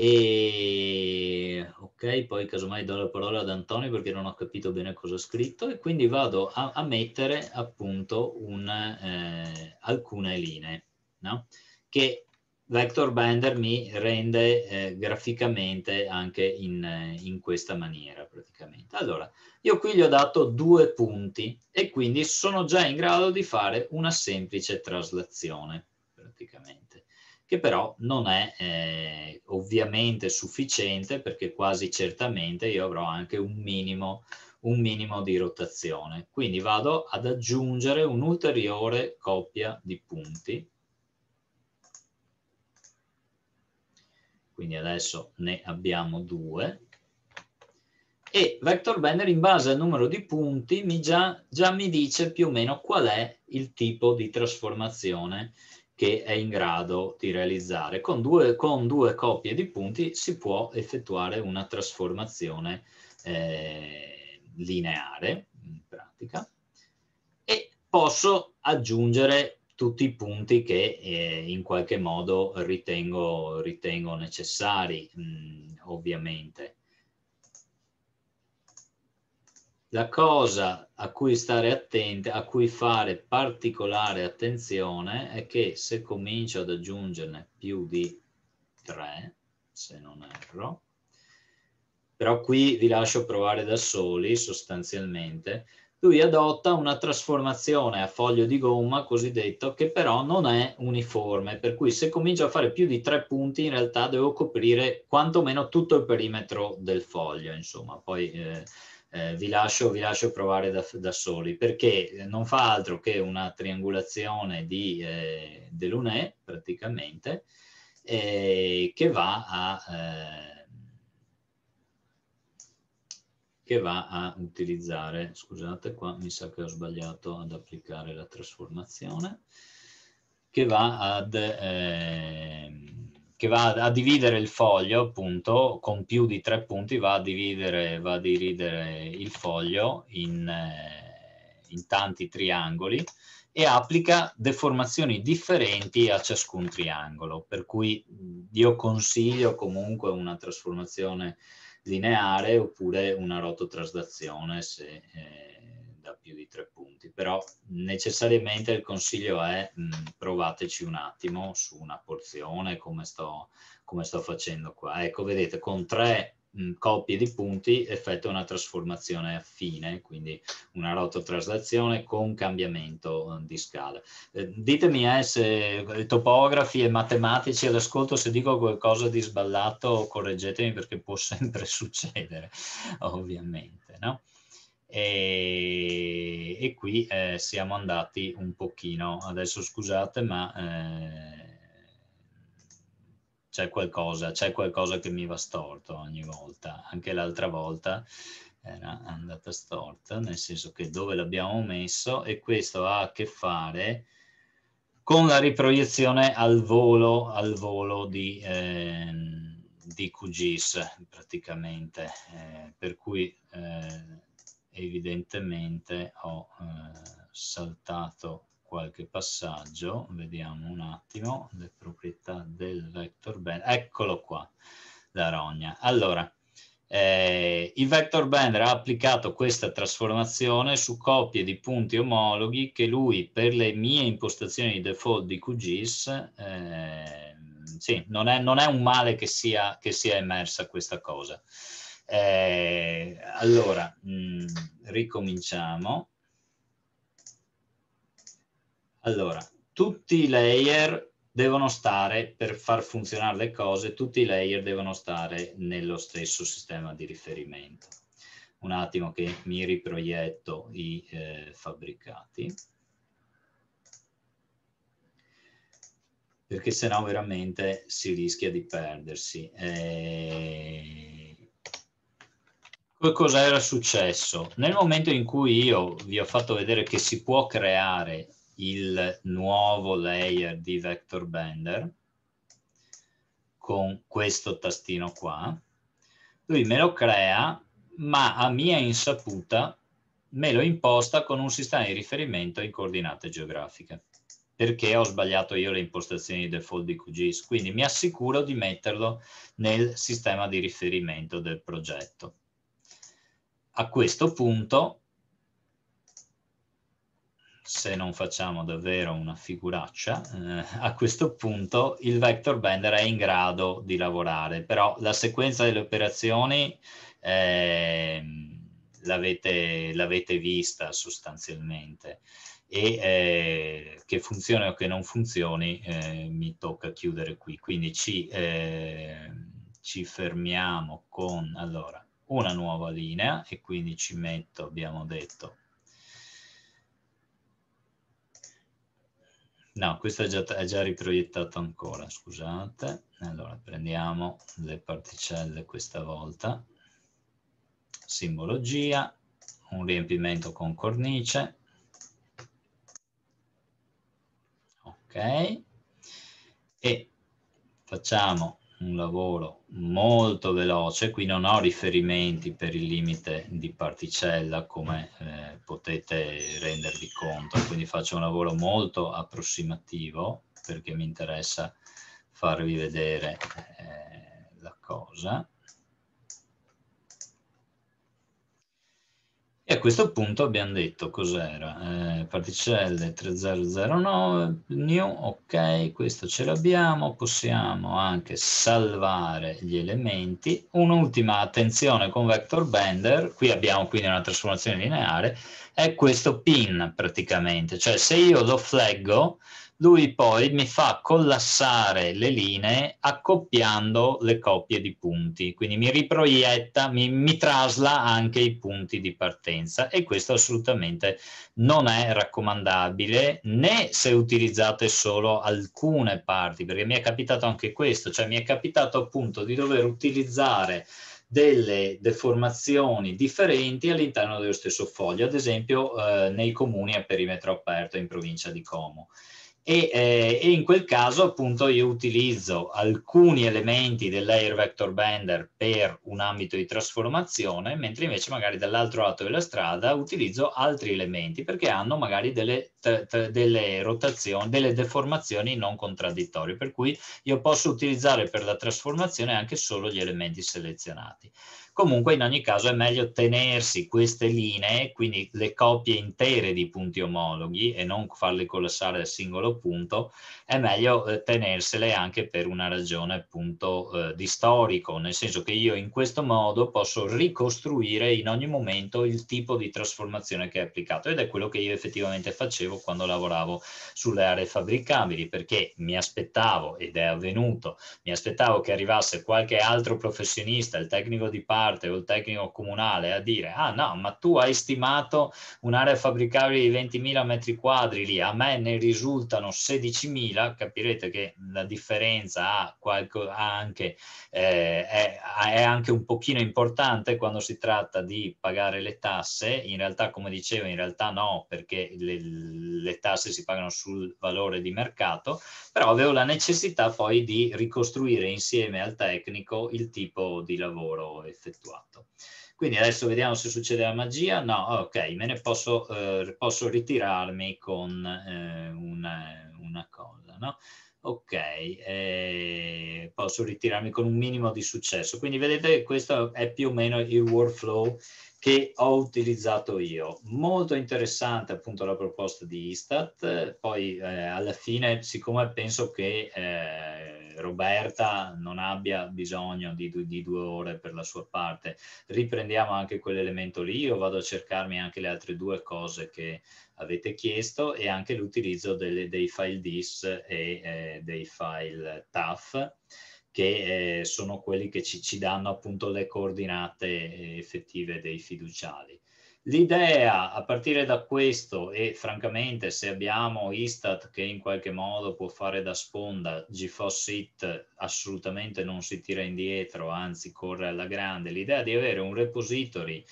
E ok, poi casomai do la parola ad Antonio perché non ho capito bene cosa ha scritto e quindi vado a, a mettere appunto un, eh, alcune linee no? che Vector Bender mi rende eh, graficamente anche in, in, questa maniera praticamente. Allora, io qui gli ho dato due punti e quindi sono già in grado di fare una semplice traslazione praticamente che però non è eh, ovviamente sufficiente perché quasi certamente io avrò anche un minimo, un minimo di rotazione. Quindi vado ad aggiungere un'ulteriore coppia di punti. Quindi adesso ne abbiamo due e Vector Banner in base al numero di punti mi già, già, mi dice più o meno qual è il tipo di trasformazione che è in grado di realizzare. Con due, con due coppie di punti si può effettuare una trasformazione eh, lineare, in pratica, e posso aggiungere tutti i punti che eh, in qualche modo ritengo, ritengo necessari, mh, mm, ovviamente. la cosa a cui stare attenti, a cui fare particolare attenzione è che se comincio ad aggiungerne più di tre, se non erro, però qui vi lascio provare da soli sostanzialmente, lui adotta una trasformazione a foglio di gomma cosiddetto che però non è uniforme, per cui se comincio a fare più di tre punti in realtà devo coprire quantomeno tutto il perimetro del foglio, insomma, poi... Eh, eh, vi, lascio, vi, lascio, provare da, da, soli, perché eh, non fa altro che una triangolazione di eh, Delaunay, praticamente, eh, che va a... Eh, che va a utilizzare, scusate qua mi sa che ho sbagliato ad applicare la trasformazione, che va ad eh, che va a dividere il foglio, appunto, con più di tre punti va a dividere, va a dividere il foglio in, eh, in tanti triangoli e applica deformazioni differenti a ciascun triangolo, per cui io consiglio comunque una trasformazione lineare oppure una rototrasdazione se... Eh, da più di tre punti, però necessariamente il consiglio è mh, mm, provateci un attimo su una porzione come sto, come sto facendo qua. Ecco, vedete, con tre mh, mm, coppie di punti effetto una trasformazione affine, quindi una rototraslazione con cambiamento mh, mm, di scala. Eh, ditemi eh, se topografi e matematici all'ascolto, se dico qualcosa di sballato correggetemi perché può sempre succedere, ovviamente. No? E, e qui eh, siamo andati un pochino, adesso scusate, ma eh, c'è qualcosa, c'è qualcosa che mi va storto ogni volta, anche l'altra volta era andata storta, nel senso che dove l'abbiamo messo e questo ha a che fare con la riproiezione al volo, al volo di, eh, di QGIS praticamente, eh, per cui eh, evidentemente ho eh, saltato qualche passaggio, vediamo un attimo, le proprietà del vector band, eccolo qua, la rogna. Allora, eh, il vector band ha applicato questa trasformazione su coppie di punti omologhi che lui per le mie impostazioni di default di QGIS eh, sì, non, è, non, è, un male che sia, che sia emersa questa cosa eh, allora, mh, mm, ricominciamo. Allora, tutti i layer devono stare, per far funzionare le cose, tutti i layer devono stare nello stesso sistema di riferimento. Un attimo che mi riproietto i eh, fabbricati. Perché sennò veramente si rischia di perdersi. Eh Cosa era successo? Nel momento in cui io vi ho fatto vedere che si può creare il nuovo layer di Vector Bender con questo tastino qua, lui me lo crea, ma a mia insaputa me lo imposta con un sistema di riferimento in coordinate geografiche perché ho sbagliato io le impostazioni di default di QGIS, quindi mi assicuro di metterlo nel sistema di riferimento del progetto. A questo punto, se non facciamo davvero una figuraccia, eh, a questo punto il vector bender è in grado di lavorare, però la sequenza delle operazioni eh, l'avete vista sostanzialmente e eh, che funzioni o che non funzioni eh, mi tocca chiudere qui. Quindi ci, eh, ci fermiamo con... Allora, una nuova linea e quindi ci metto, abbiamo detto, no, questo è già, è già riproiettato ancora, scusate, allora prendiamo le particelle questa volta, simbologia, un riempimento con cornice, ok, e facciamo un lavoro molto veloce, qui non ho riferimenti per il limite di particella come eh, potete rendervi conto, quindi faccio un lavoro molto approssimativo perché mi interessa farvi vedere eh, la cosa. E a questo punto abbiamo detto cos'era, eh, particelle 3009, new, ok, questo ce l'abbiamo, possiamo anche salvare gli elementi. Un'ultima attenzione con vector bender, qui abbiamo quindi una trasformazione lineare, è questo pin praticamente, cioè se io lo flaggo, lui poi mi fa collassare le linee accoppiando le coppie di punti, quindi mi riproietta, mi, mi, trasla anche i punti di partenza e questo assolutamente non è raccomandabile né se utilizzate solo alcune parti, perché mi è capitato anche questo, cioè mi è capitato appunto di dover utilizzare delle deformazioni differenti all'interno dello stesso foglio, ad esempio eh, nei comuni a perimetro aperto in provincia di Como e, eh, e in quel caso appunto io utilizzo alcuni elementi dell'Air Vector Bender per un ambito di trasformazione, mentre invece magari dall'altro lato della strada utilizzo altri elementi perché hanno magari delle, delle rotazioni, delle deformazioni non contraddittorie, per cui io posso utilizzare per la trasformazione anche solo gli elementi selezionati. Comunque in ogni caso è meglio tenersi queste linee, quindi le coppie intere di punti omologhi e non farle collassare al singolo punto, è meglio eh, tenersele anche per una ragione appunto eh, di storico, nel senso che io in questo modo posso ricostruire in ogni momento il tipo di trasformazione che è applicato ed è quello che io effettivamente facevo quando lavoravo sulle aree fabbricabili perché mi aspettavo ed è avvenuto, mi aspettavo che arrivasse qualche altro professionista, il tecnico di parte, parte o il tecnico comunale a dire ah no, ma tu hai stimato un'area fabbricabile di 20.000 metri quadri lì, a me ne risultano 16.000, capirete che la differenza ha qualco, ha anche, eh, è, è anche un pochino importante quando si tratta di pagare le tasse, in realtà come dicevo in realtà no, perché le, le tasse si pagano sul valore di mercato, però avevo la necessità poi di ricostruire insieme al tecnico il tipo di lavoro effettuato. Quindi adesso vediamo se succede la magia. No, ok, me ne posso, eh, posso ritirarmi con eh, una, una, cosa, no? Ok, eh, posso ritirarmi con un minimo di successo. Quindi vedete, questo è più o meno il workflow che ho utilizzato io. Molto interessante appunto la proposta di Istat, poi eh, alla fine siccome penso che eh, Roberta non abbia bisogno di, di, due ore per la sua parte, riprendiamo anche quell'elemento lì, io vado a cercarmi anche le altre due cose che avete chiesto e anche l'utilizzo delle, dei file dis e eh, dei file TAF che eh, sono quelli che ci, ci, danno appunto le coordinate eh, effettive dei fiduciali. L'idea a partire da questo e francamente se abbiamo Istat che in qualche modo può fare da sponda, GFOSIT assolutamente non si tira indietro, anzi corre alla grande, l'idea di avere un repository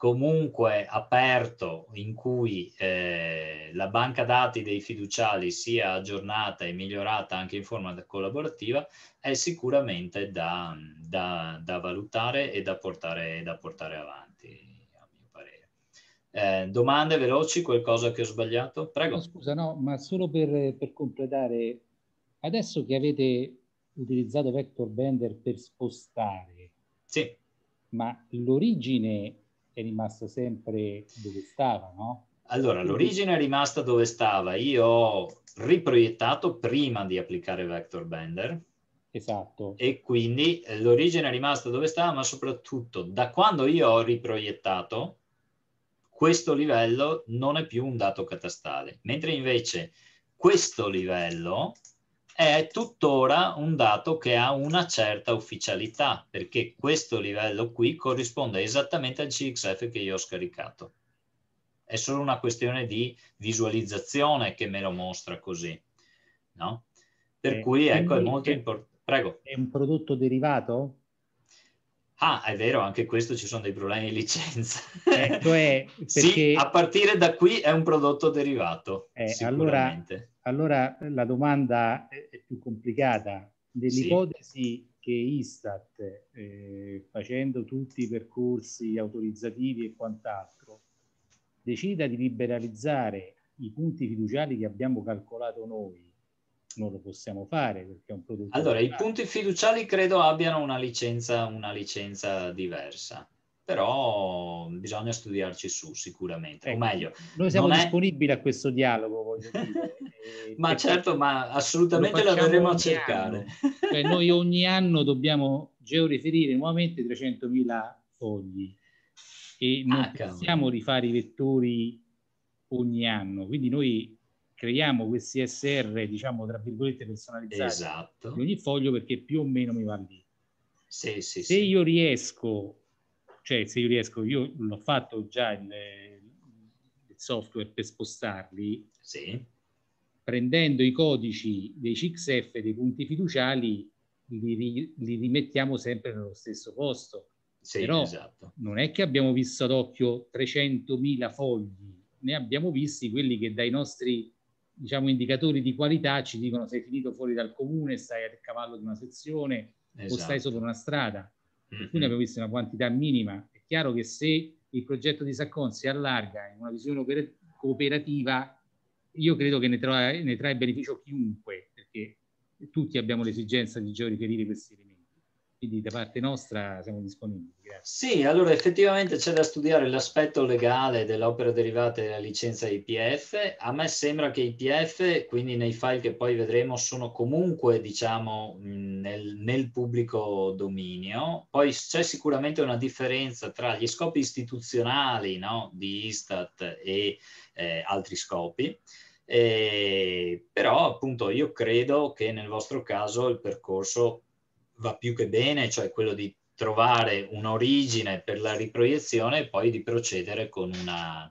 comunque aperto in cui eh, la banca dati dei fiduciali sia aggiornata e migliorata anche in forma collaborativa è sicuramente da, da, da valutare e da portare, da portare, avanti, a mio parere. Eh, domande veloci, qualcosa che ho sbagliato? Prego. No, scusa, no, ma solo per, per completare, adesso che avete utilizzato Vector Bender per spostare, sì. ma l'origine è rimasto sempre dove stava, no? Allora, l'origine è rimasta dove stava. Io ho riproiettato prima di applicare Vector Bender. Esatto. E quindi eh, l'origine è rimasta dove stava, ma soprattutto da quando io ho riproiettato, questo livello non è più un dato catastale. Mentre invece questo livello è tuttora un dato che ha una certa ufficialità, perché questo livello qui corrisponde esattamente al CXF che io ho scaricato. È solo una questione di visualizzazione che me lo mostra così, no? Per eh, cui, ecco, è molto importante. Prego. È un prodotto derivato? Ah, è vero, anche questo ci sono dei problemi di licenza. Ecco è, cioè, perché... Sì, a partire da qui è un prodotto derivato, eh, sicuramente. Allora allora la domanda è più complicata. Nell'ipotesi sì. che Istat, eh, facendo tutti i percorsi autorizzativi e quant'altro, decida di liberalizzare i punti fiduciari che abbiamo calcolato noi, non lo possiamo fare perché è un prodotto. Allora, i punti fiduciari credo abbiano una licenza, una licenza diversa però bisogna studiarci su sicuramente, ecco, o meglio... Noi siamo disponibili è... a questo dialogo, voglio dire. E, eh, ma certo, ma assolutamente lo, andremo a cercare. cioè, noi ogni anno dobbiamo georeferire nuovamente 300.000 fogli e ah, non ah, possiamo cavolo. rifare i vettori ogni anno, quindi noi creiamo questi SR, diciamo, tra virgolette personalizzati esatto. di ogni foglio perché più o meno mi va lì. Sì, sì, Se sì. io riesco cioè se io riesco, io l'ho fatto già il, il software per spostarli, sì. prendendo i codici dei CXF dei punti fiduciali li, li rimettiamo sempre nello stesso posto. Sì, Però esatto. non è che abbiamo visto ad occhio 300.000 fogli, ne abbiamo visti quelli che dai nostri diciamo, indicatori di qualità ci dicono sei finito fuori dal comune, stai a cavallo di una sezione esatto. o stai esatto. sopra una strada mm-hmm. quindi abbiamo visto una quantità minima. È chiaro che se il progetto di Saccon si allarga in una visione cooperativa, io credo che ne, tra- ne trae beneficio chiunque, perché tutti abbiamo l'esigenza di riferire questi elementi. Quindi da parte nostra siamo disponibili. Grazie. Sì, allora effettivamente c'è da studiare l'aspetto legale dell'opera derivata della licenza IPF. A me sembra che IPF, quindi nei file che poi vedremo, sono comunque diciamo nel, nel pubblico dominio. Poi c'è sicuramente una differenza tra gli scopi istituzionali no, di Istat e eh, altri scopi. Eh, però appunto io credo che nel vostro caso il percorso va più che bene, cioè quello di trovare un'origine per la riproiezione e poi di procedere con una,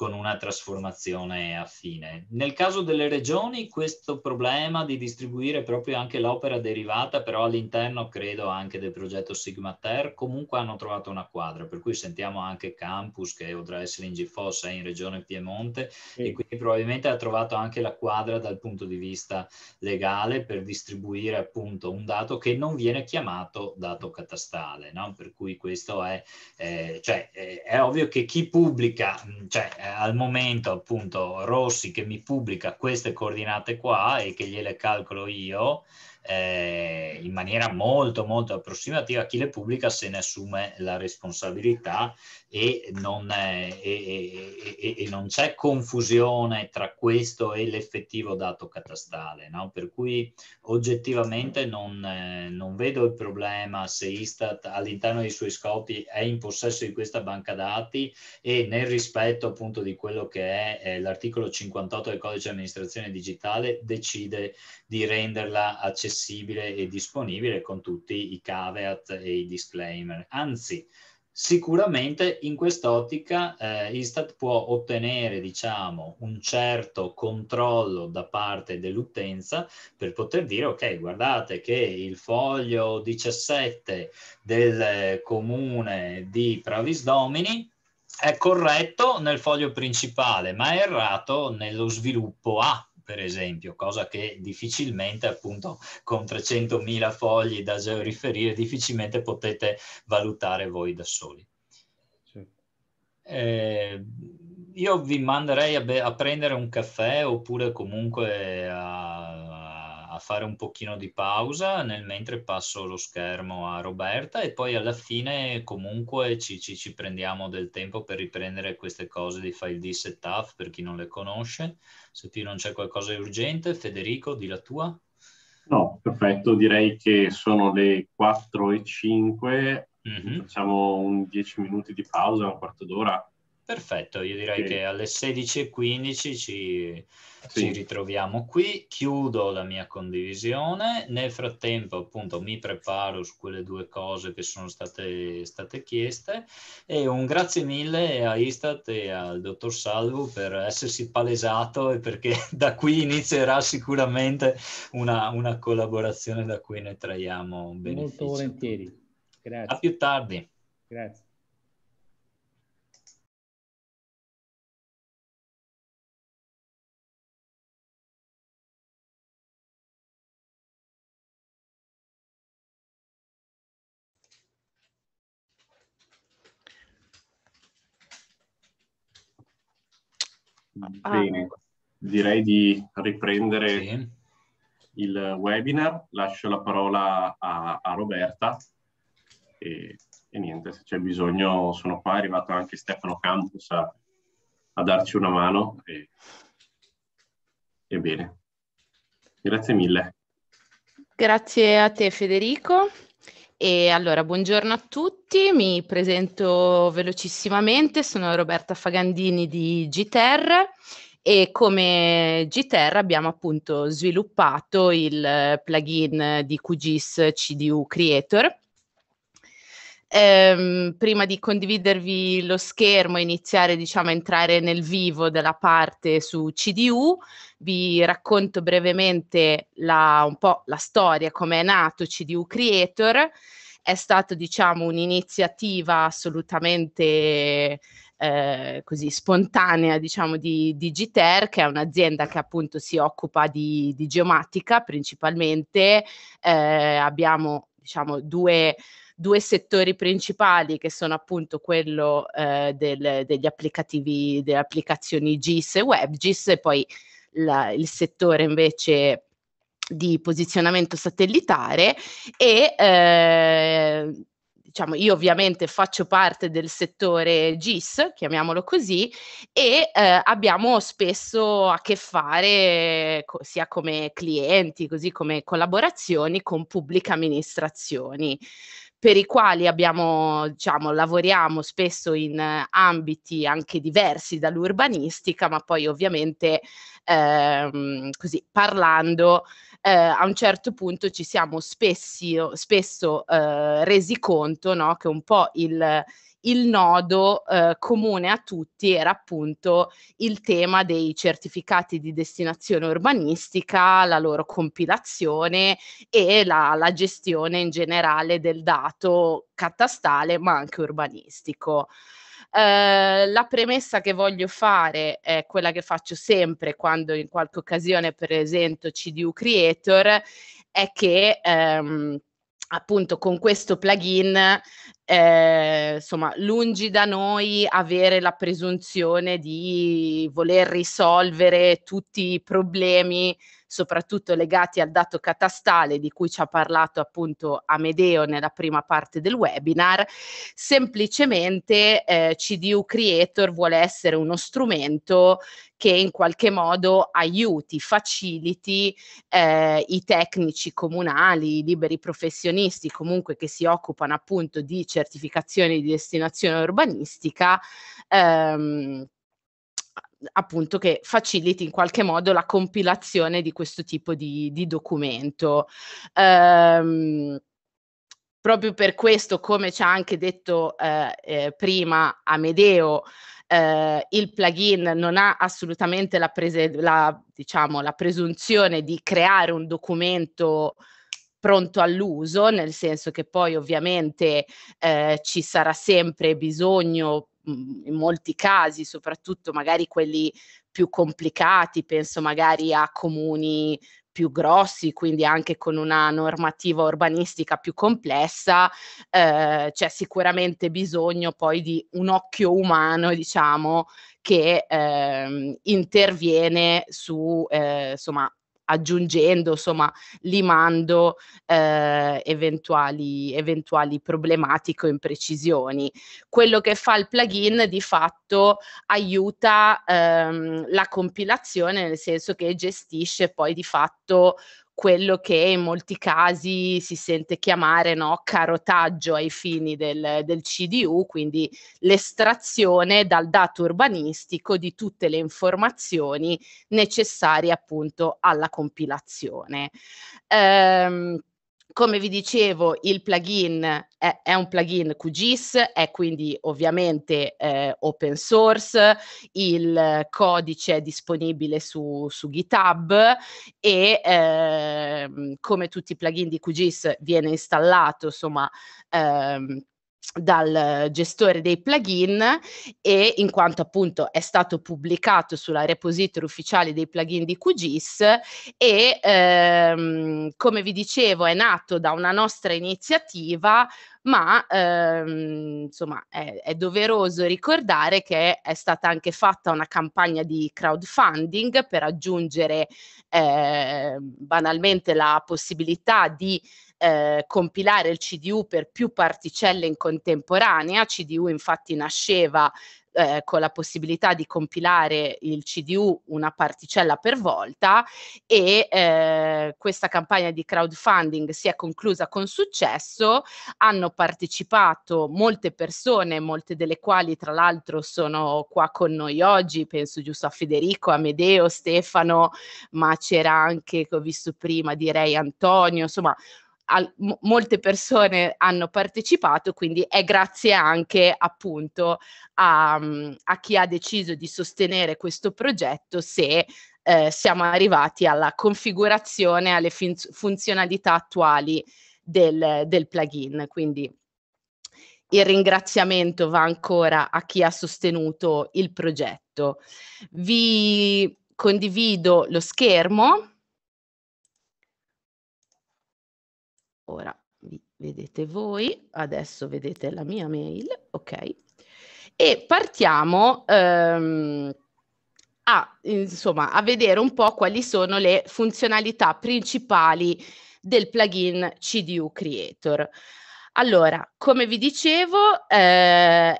con una trasformazione affine. Nel caso delle regioni questo problema di distribuire proprio anche l'opera derivata, però all'interno credo anche del progetto Sigma Ter, comunque hanno trovato una quadra, per cui sentiamo anche Campus che oltre essere in GFOS è in regione Piemonte sì. e quindi probabilmente ha trovato anche la quadra dal punto di vista legale per distribuire appunto un dato che non viene chiamato dato catastale, no? per cui questo è, eh, cioè, è, eh, è ovvio che chi pubblica, cioè, eh, al momento appunto Rossi che mi pubblica queste coordinate qua e che gliele calcolo io, eh, in maniera molto molto approssimativa chi le pubblica se ne assume la responsabilità e non, è, e, e, e non c'è confusione tra questo e l'effettivo dato catastale, no? per cui oggettivamente non, eh, non vedo il problema se Istat all'interno dei suoi scopi è in possesso di questa banca dati e nel rispetto appunto di quello che è eh, l'articolo 58 del codice di amministrazione digitale decide di renderla accessibile e disponibile con tutti i caveat e i disclaimer. Anzi, sicuramente in quest'ottica eh, Istat può ottenere diciamo, un certo controllo da parte dell'utenza per poter dire ok guardate che il foglio 17 del eh, comune di Pravisdomini è corretto nel foglio principale ma è errato nello sviluppo A per esempio, cosa che difficilmente appunto con 300.000 fogli da georiferire difficilmente potete valutare voi da soli. Sì. Eh, io vi manderei a, a, prendere un caffè oppure comunque a fare un pochino di pausa nel mentre passo lo schermo a Roberta e poi alla fine comunque ci, ci, ci prendiamo del tempo per riprendere queste cose di file di setup per chi non le conosce. Se qui non c'è qualcosa di urgente, Federico, di la tua. No, perfetto, direi che sono le 4 e 5, mm-hmm. facciamo un 10 minuti di pausa, un quarto d'ora Perfetto, io direi sì. che alle 16.15 ci, sì. ci, ritroviamo qui, chiudo la mia condivisione, nel frattempo appunto mi preparo su quelle due cose che sono state, state chieste e un grazie mille a Istat e al dottor Salvo per essersi palesato e perché da qui inizierà sicuramente una, una collaborazione da cui ne traiamo beneficio. Molto volentieri, grazie. A più tardi. Grazie. Ah, bene, ecco. direi di riprendere sì. il webinar. Lascio la parola a, a Roberta e, e, niente, se c'è bisogno sono qua. È arrivato anche Stefano Campos a, a darci una mano. E, e bene, grazie mille. Grazie a te Federico. E allora, buongiorno a tutti, mi presento velocissimamente, sono Roberta Fagandini di GTR e come GTR abbiamo appunto sviluppato il plugin di QGIS CDU Creator Ehm, prima di condividervi lo schermo e iniziare diciamo, a entrare nel vivo della parte su CDU, vi racconto brevemente la, un po' la storia, come è nato CDU Creator. È stata diciamo, un'iniziativa assolutamente eh, così spontanea diciamo di Digiter che è un'azienda che appunto si occupa di, di geomatica principalmente eh, abbiamo diciamo due due settori principali che sono appunto quello eh, del, degli applicativi, delle applicazioni GIS e WebGIS e poi la, il settore invece di posizionamento satellitare e eh, diciamo, io ovviamente faccio parte del settore GIS, chiamiamolo così, e eh, abbiamo spesso a che fare co- sia come clienti, così come collaborazioni con pubbliche amministrazioni per i quali abbiamo, diciamo, lavoriamo spesso in eh, ambiti anche diversi dall'urbanistica, ma poi ovviamente ehm, così parlando, eh, a un certo punto ci siamo spesso, spesso eh, resi conto no, che un po' il, il nodo eh, comune a tutti era appunto il tema dei certificati di destinazione urbanistica, la loro compilazione e la, la gestione in generale del dato catastale ma anche urbanistico. Eh, la premessa che voglio fare è quella che faccio sempre quando in qualche occasione presento CDU Creator, è che ehm, appunto con questo plugin eh, insomma, lungi da noi avere la presunzione di voler risolvere tutti i problemi, soprattutto legati al dato catastale di cui ci ha parlato appunto Amedeo nella prima parte del webinar. Semplicemente eh, CDU Creator vuole essere uno strumento che in qualche modo aiuti, faciliti eh, i tecnici comunali, i liberi professionisti comunque che si occupano appunto di cercare certificazione di destinazione urbanistica. Ehm, appunto che faciliti in qualche modo la compilazione di questo tipo di, di documento. Ehm, proprio per questo, come ci ha anche detto eh, eh, prima Amedeo, eh, il plugin non ha assolutamente la, prese- la, diciamo, la presunzione di creare un documento pronto all'uso, nel senso che poi ovviamente eh, ci sarà sempre bisogno mm, in molti casi, soprattutto magari quelli più complicati, penso magari a comuni più grossi, quindi anche con una normativa urbanistica più complessa, eh, c'è sicuramente bisogno poi di un occhio umano, diciamo, che eh, interviene su eh, insomma, aggiungendo, insomma, limando eh, eventuali, eventuali problematiche o imprecisioni. Quello che fa il plugin di fatto aiuta ehm, la compilazione, nel senso che gestisce poi di fatto quello che in molti casi si sente chiamare no, carotaggio ai fini del, del CDU, quindi l'estrazione dal dato urbanistico di tutte le informazioni necessarie appunto alla compilazione. Ehm, come vi dicevo, il plugin è, è un plugin QGIS, è quindi ovviamente eh, open source, il codice è disponibile su, su GitHub e eh, come tutti i plugin di QGIS viene installato, insomma, ehm, dal gestore dei plugin e in quanto appunto è stato pubblicato sulla repository ufficiale dei plugin di QGIS e ehm, come vi dicevo è nato da una nostra iniziativa ma ehm, insomma è, è, doveroso ricordare che è stata anche fatta una campagna di crowdfunding per aggiungere eh, banalmente la possibilità di eh, compilare il CDU per più particelle in contemporanea. CDU infatti nasceva eh, con la possibilità di compilare il CDU una particella per volta e eh, questa campagna di crowdfunding si è conclusa con successo, hanno partecipato molte persone, molte delle quali tra l'altro sono qua con noi oggi, penso giusto a Federico, Amedeo, Stefano, ma c'era anche, che ho visto prima, direi Antonio, insomma al, m- molte persone hanno partecipato, quindi è grazie anche appunto a, mm, a chi ha deciso di sostenere questo progetto se eh, siamo arrivati alla configurazione, alle fin- funzionalità attuali del, del plugin. Quindi il ringraziamento va ancora a chi ha sostenuto il progetto. Vi condivido lo schermo ora vi vedete voi, adesso vedete la mia mail, ok? E partiamo ehm, a, insomma, a vedere un po' quali sono le funzionalità principali del plugin CDU Creator. Allora, come vi dicevo, eh,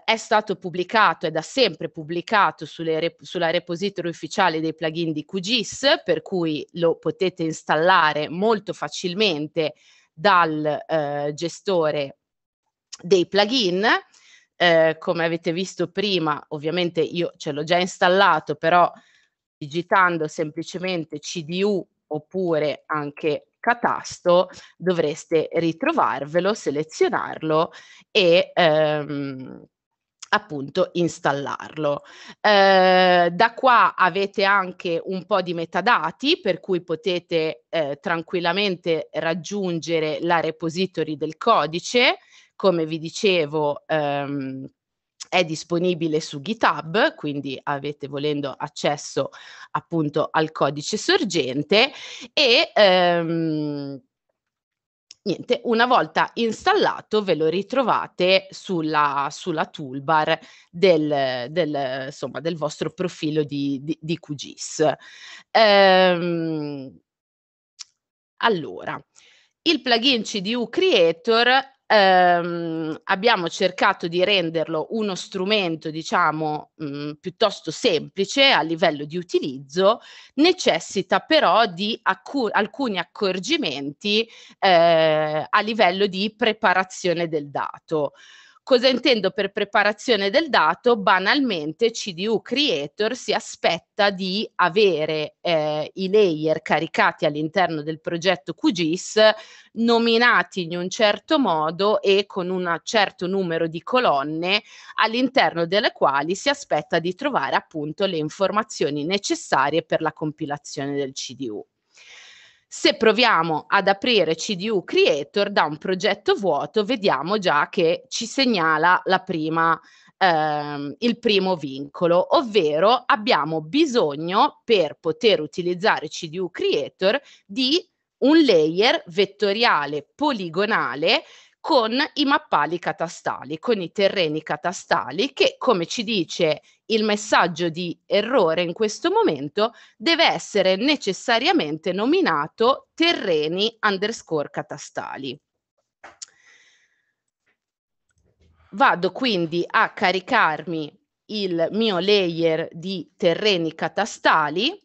è stato pubblicato, è da sempre pubblicato rep- sulla repository ufficiale dei plugin di QGIS, per cui lo potete installare molto facilmente dal eh, gestore dei plugin. Eh, come avete visto prima, ovviamente io ce l'ho già installato, però digitando semplicemente CDU oppure anche catasto dovreste ritrovarvelo, selezionarlo e ehm, appunto installarlo. Eh, da qua avete anche un po' di metadati per cui potete eh, tranquillamente raggiungere la repository del codice, come vi dicevo ehm, è disponibile su GitHub, quindi avete volendo accesso appunto al codice sorgente e ehm, Niente, una volta installato ve lo ritrovate sulla, sulla toolbar del, del, insomma, del, vostro profilo di, di, di QGIS. Ehm, allora, il plugin CDU Creator ehm, abbiamo cercato di renderlo uno strumento, diciamo, mh, mm, piuttosto semplice a livello di utilizzo, necessita però di accu- alcuni accorgimenti eh, a livello di preparazione del dato. Cosa intendo per preparazione del dato? Banalmente CDU Creator si aspetta di avere eh, i layer caricati all'interno del progetto QGIS nominati in un certo modo e con un certo numero di colonne all'interno delle quali si aspetta di trovare appunto le informazioni necessarie per la compilazione del CDU. Se proviamo ad aprire CDU Creator da un progetto vuoto, vediamo già che ci segnala la prima Ehm, il primo vincolo, ovvero abbiamo bisogno per poter utilizzare CDU Creator di un layer vettoriale poligonale con i mappali catastali, con i terreni catastali che, come ci dice il messaggio di errore in questo momento, deve essere necessariamente nominato terreni underscore catastali. Vado quindi a caricarmi il mio layer di terreni catastali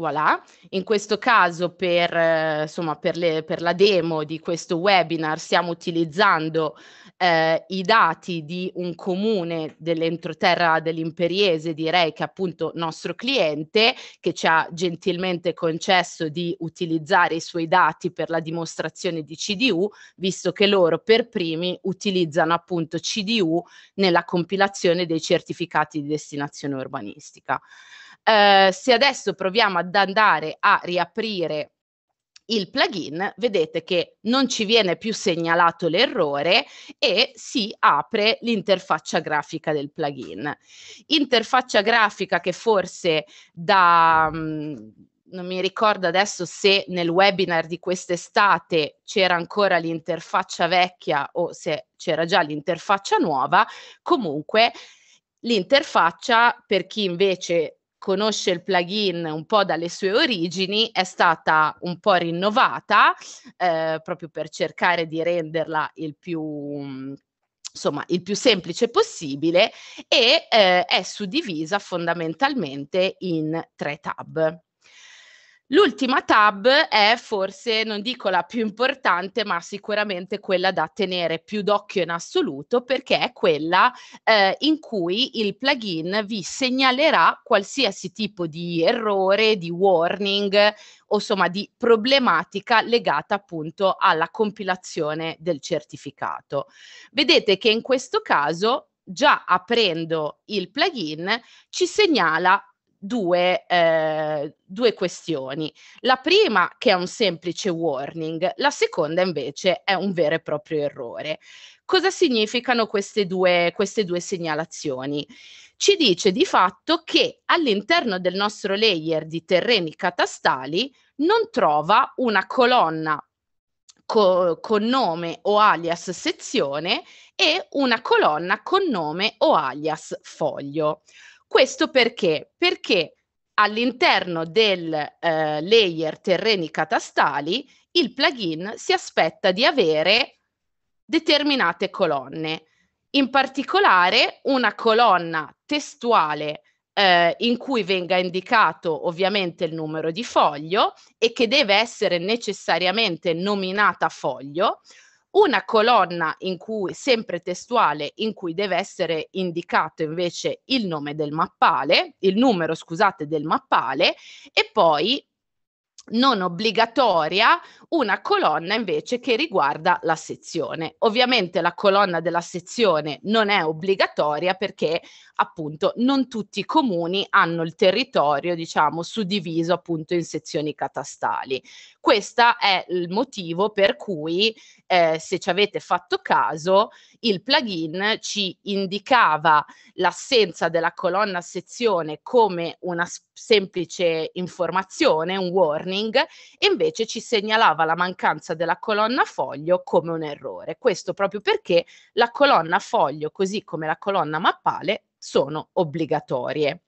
voilà, in questo caso per, eh, insomma, per, le, per, la demo di questo webinar stiamo utilizzando eh, i dati di un comune dell'entroterra dell'Imperiese, direi che appunto nostro cliente, che ci ha gentilmente concesso di utilizzare i suoi dati per la dimostrazione di CDU, visto che loro per primi utilizzano appunto CDU nella compilazione dei certificati di destinazione urbanistica. Eh, se adesso proviamo ad andare a riaprire il plugin, vedete che non ci viene più segnalato l'errore e si apre l'interfaccia grafica del plugin. Interfaccia grafica che forse da... Mh, mm, non mi ricordo adesso se nel webinar di quest'estate c'era ancora l'interfaccia vecchia o se c'era già l'interfaccia nuova, comunque l'interfaccia per chi invece conosce il plugin un po' dalle sue origini, è stata un po' rinnovata eh, proprio per cercare di renderla il più mm, insomma, il più semplice possibile e eh, è suddivisa fondamentalmente in tre tab. L'ultima tab è forse, non dico la più importante, ma sicuramente quella da tenere più d'occhio in assoluto, perché è quella eh, in cui il plugin vi segnalerà qualsiasi tipo di errore, di warning o insomma di problematica legata appunto alla compilazione del certificato. Vedete che in questo caso già aprendo il plugin ci segnala due, eh, due questioni. La prima che è un semplice warning, la seconda invece è un vero e proprio errore. Cosa significano queste due, queste due segnalazioni? Ci dice di fatto che all'interno del nostro layer di terreni catastali non trova una colonna co- con nome o alias sezione e una colonna con nome o alias foglio. Questo perché? Perché all'interno del eh, layer terreni catastali il plugin si aspetta di avere determinate colonne, in particolare una colonna testuale eh, in cui venga indicato ovviamente il numero di foglio e che deve essere necessariamente nominata foglio, una colonna in cui, sempre testuale, in cui deve essere indicato invece il nome del mappale, il numero, scusate, del mappale e poi non obbligatoria una colonna invece che riguarda la sezione. Ovviamente la colonna della sezione non è obbligatoria perché appunto non tutti i comuni hanno il territorio, diciamo, suddiviso appunto in sezioni catastali. Questo è il motivo per cui eh, se ci avete fatto caso, il plugin ci indicava l'assenza della colonna sezione come una semplice informazione, un warning warning invece ci segnalava la mancanza della colonna foglio come un errore. Questo proprio perché la colonna foglio, così come la colonna mappale, sono obbligatorie.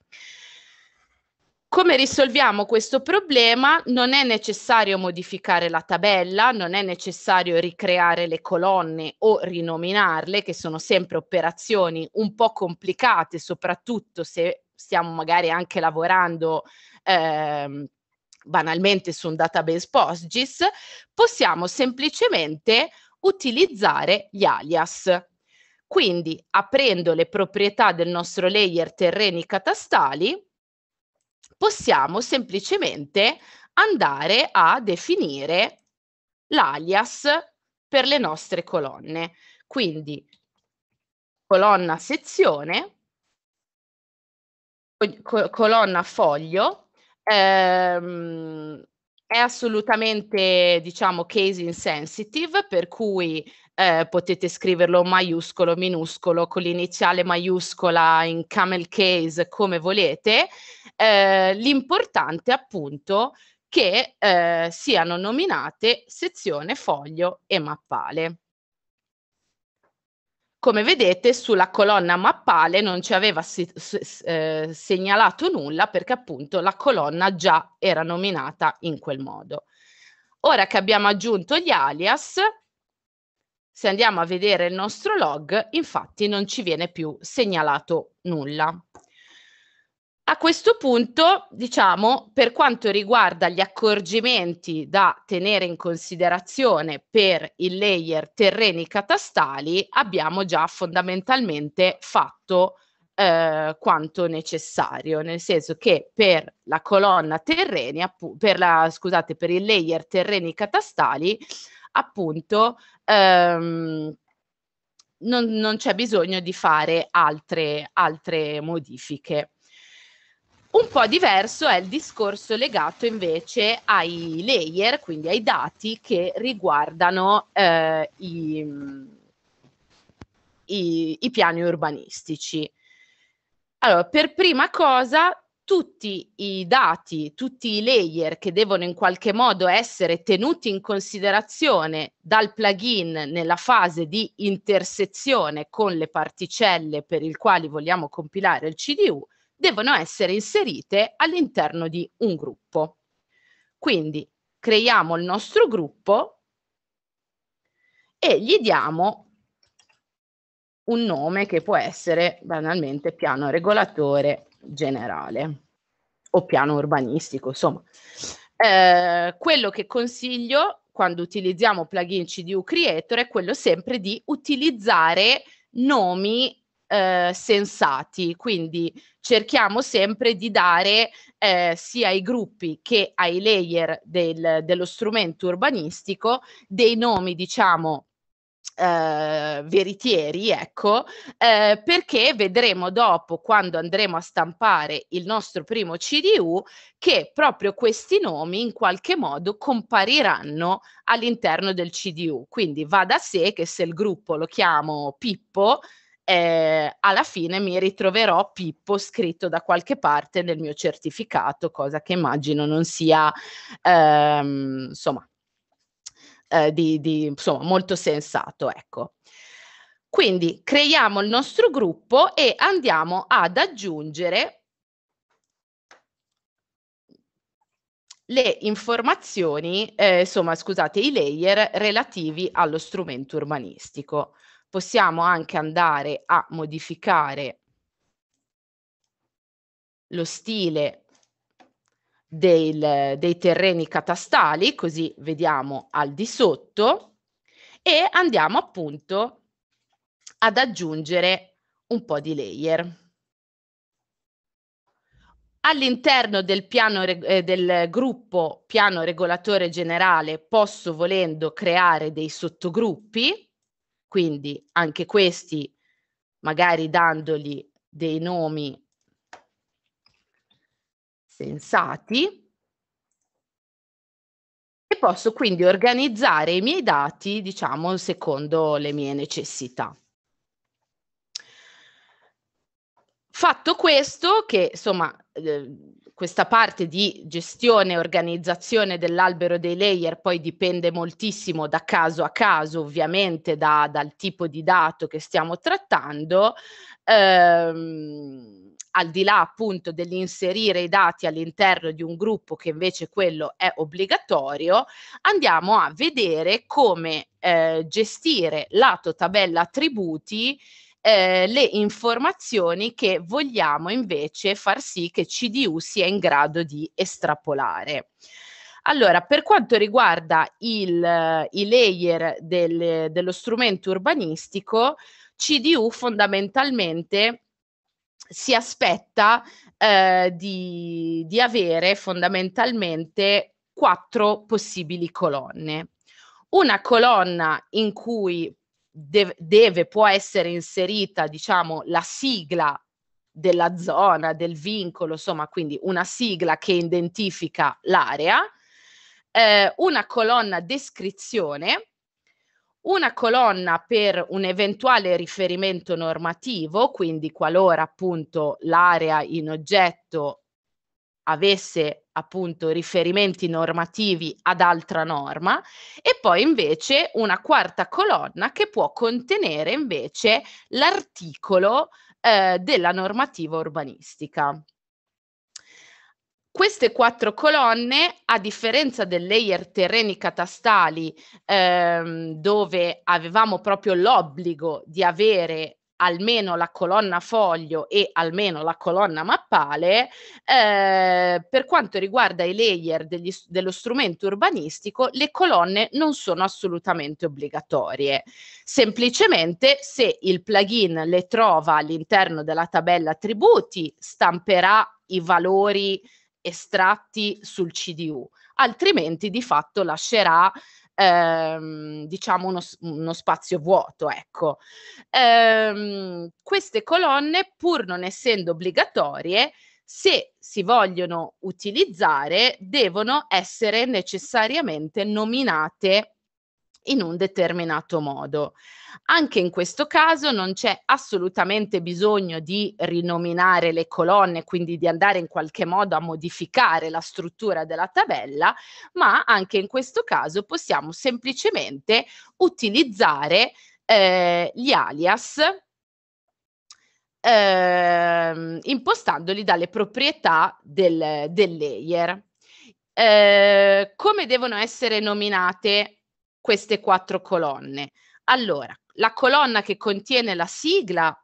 Come risolviamo questo problema? Non è necessario modificare la tabella, non è necessario ricreare le colonne o rinominarle, che sono sempre operazioni un po' complicate, soprattutto se stiamo magari anche lavorando ehm, banalmente su un database PostGIS, possiamo semplicemente utilizzare gli alias. Quindi aprendo le proprietà del nostro layer terreni catastali, possiamo semplicemente andare a definire l'alias per le nostre colonne. Quindi colonna sezione, colonna foglio, Ehm, è assolutamente, diciamo, case insensitive, per cui eh, potete scriverlo maiuscolo, minuscolo, con l'iniziale maiuscola in camel case, come volete. Eh, l'importante, appunto, che eh, siano nominate sezione, foglio e mappale. Come vedete sulla colonna mappale non ci aveva si, s, eh, segnalato nulla perché appunto la colonna già era nominata in quel modo. Ora che abbiamo aggiunto gli alias, se andiamo a vedere il nostro log, infatti non ci viene più segnalato nulla. A questo punto, diciamo, per quanto riguarda gli accorgimenti da tenere in considerazione per il layer terreni catastali, abbiamo già fondamentalmente fatto eh, quanto necessario, nel senso che per la colonna terreni, appu- per la, scusate, per il layer terreni catastali, appunto, ehm, non, non, c'è bisogno di fare altre, altre modifiche. Un po' diverso è il discorso legato invece ai layer, quindi ai dati che riguardano eh, i, i, i piani urbanistici. Allora, per prima cosa, tutti i dati, tutti i layer che devono in qualche modo essere tenuti in considerazione dal plugin nella fase di intersezione con le particelle per il quali vogliamo compilare il CDU devono essere inserite all'interno di un gruppo. Quindi creiamo il nostro gruppo e gli diamo un nome che può essere banalmente piano regolatore generale o piano urbanistico, insomma. Eh, quello che consiglio quando utilizziamo plugin CDU Creator è quello sempre di utilizzare nomi eh, sensati, quindi cerchiamo sempre di dare eh, sia ai gruppi che ai layer del, dello strumento urbanistico dei nomi, diciamo, eh, veritieri, ecco, eh, perché vedremo dopo, quando andremo a stampare il nostro primo CDU, che proprio questi nomi in qualche modo compariranno all'interno del CDU. Quindi va da sé che se il gruppo lo chiamo Pippo, eh, alla fine mi ritroverò Pippo scritto da qualche parte nel mio certificato, cosa che immagino non sia, ehm, insomma, eh, di, di, insomma, molto sensato, ecco. Quindi creiamo il nostro gruppo e andiamo ad aggiungere le informazioni, eh, insomma, scusate, i layer relativi allo strumento urbanistico possiamo anche andare a modificare lo stile del, dei terreni catastali, così vediamo al di sotto, e andiamo appunto ad aggiungere un po' di layer. All'interno del, piano, eh, del gruppo piano regolatore generale posso volendo creare dei sottogruppi, quindi anche questi, magari dandogli dei nomi sensati, e posso quindi organizzare i miei dati, diciamo, secondo le mie necessità. Fatto questo, che insomma ehm, questa parte di gestione e organizzazione dell'albero dei layer poi dipende moltissimo da caso a caso, ovviamente da, dal tipo di dato che stiamo trattando, ehm, al di là appunto dell'inserire i dati all'interno di un gruppo che invece quello è obbligatorio, andiamo a vedere come eh, gestire lato tabella attributi eh, le informazioni che vogliamo invece far sì che CDU sia in grado di estrapolare. Allora, per quanto riguarda il, eh, i layer del, dello strumento urbanistico, CDU fondamentalmente si aspetta eh, di, di avere fondamentalmente quattro possibili colonne. Una colonna in cui deve, deve, può essere inserita, diciamo, la sigla della zona, del vincolo, insomma, quindi una sigla che identifica l'area, eh, una colonna descrizione, una colonna per un eventuale riferimento normativo, quindi qualora appunto l'area in oggetto avesse appunto riferimenti normativi ad altra norma e poi invece una quarta colonna che può contenere invece l'articolo eh, della normativa urbanistica. Queste quattro colonne, a differenza del layer terreni catastali, ehm, dove avevamo proprio l'obbligo di avere almeno la colonna foglio e almeno la colonna mappale, eh, per quanto riguarda i layer degli, dello strumento urbanistico, le colonne non sono assolutamente obbligatorie. Semplicemente se il plugin le trova all'interno della tabella attributi, stamperà i valori estratti sul CDU, altrimenti di fatto lascerà ehm, diciamo uno, uno, spazio vuoto. Ecco. Ehm, queste colonne, pur non essendo obbligatorie, se si vogliono utilizzare, devono essere necessariamente nominate in un determinato modo. Anche in questo caso non c'è assolutamente bisogno di rinominare le colonne, quindi di andare in qualche modo a modificare la struttura della tabella, ma anche in questo caso possiamo semplicemente utilizzare eh, gli alias eh, impostandoli dalle proprietà del, del layer. Eh, come devono essere nominate queste quattro colonne. Allora, la colonna che contiene la sigla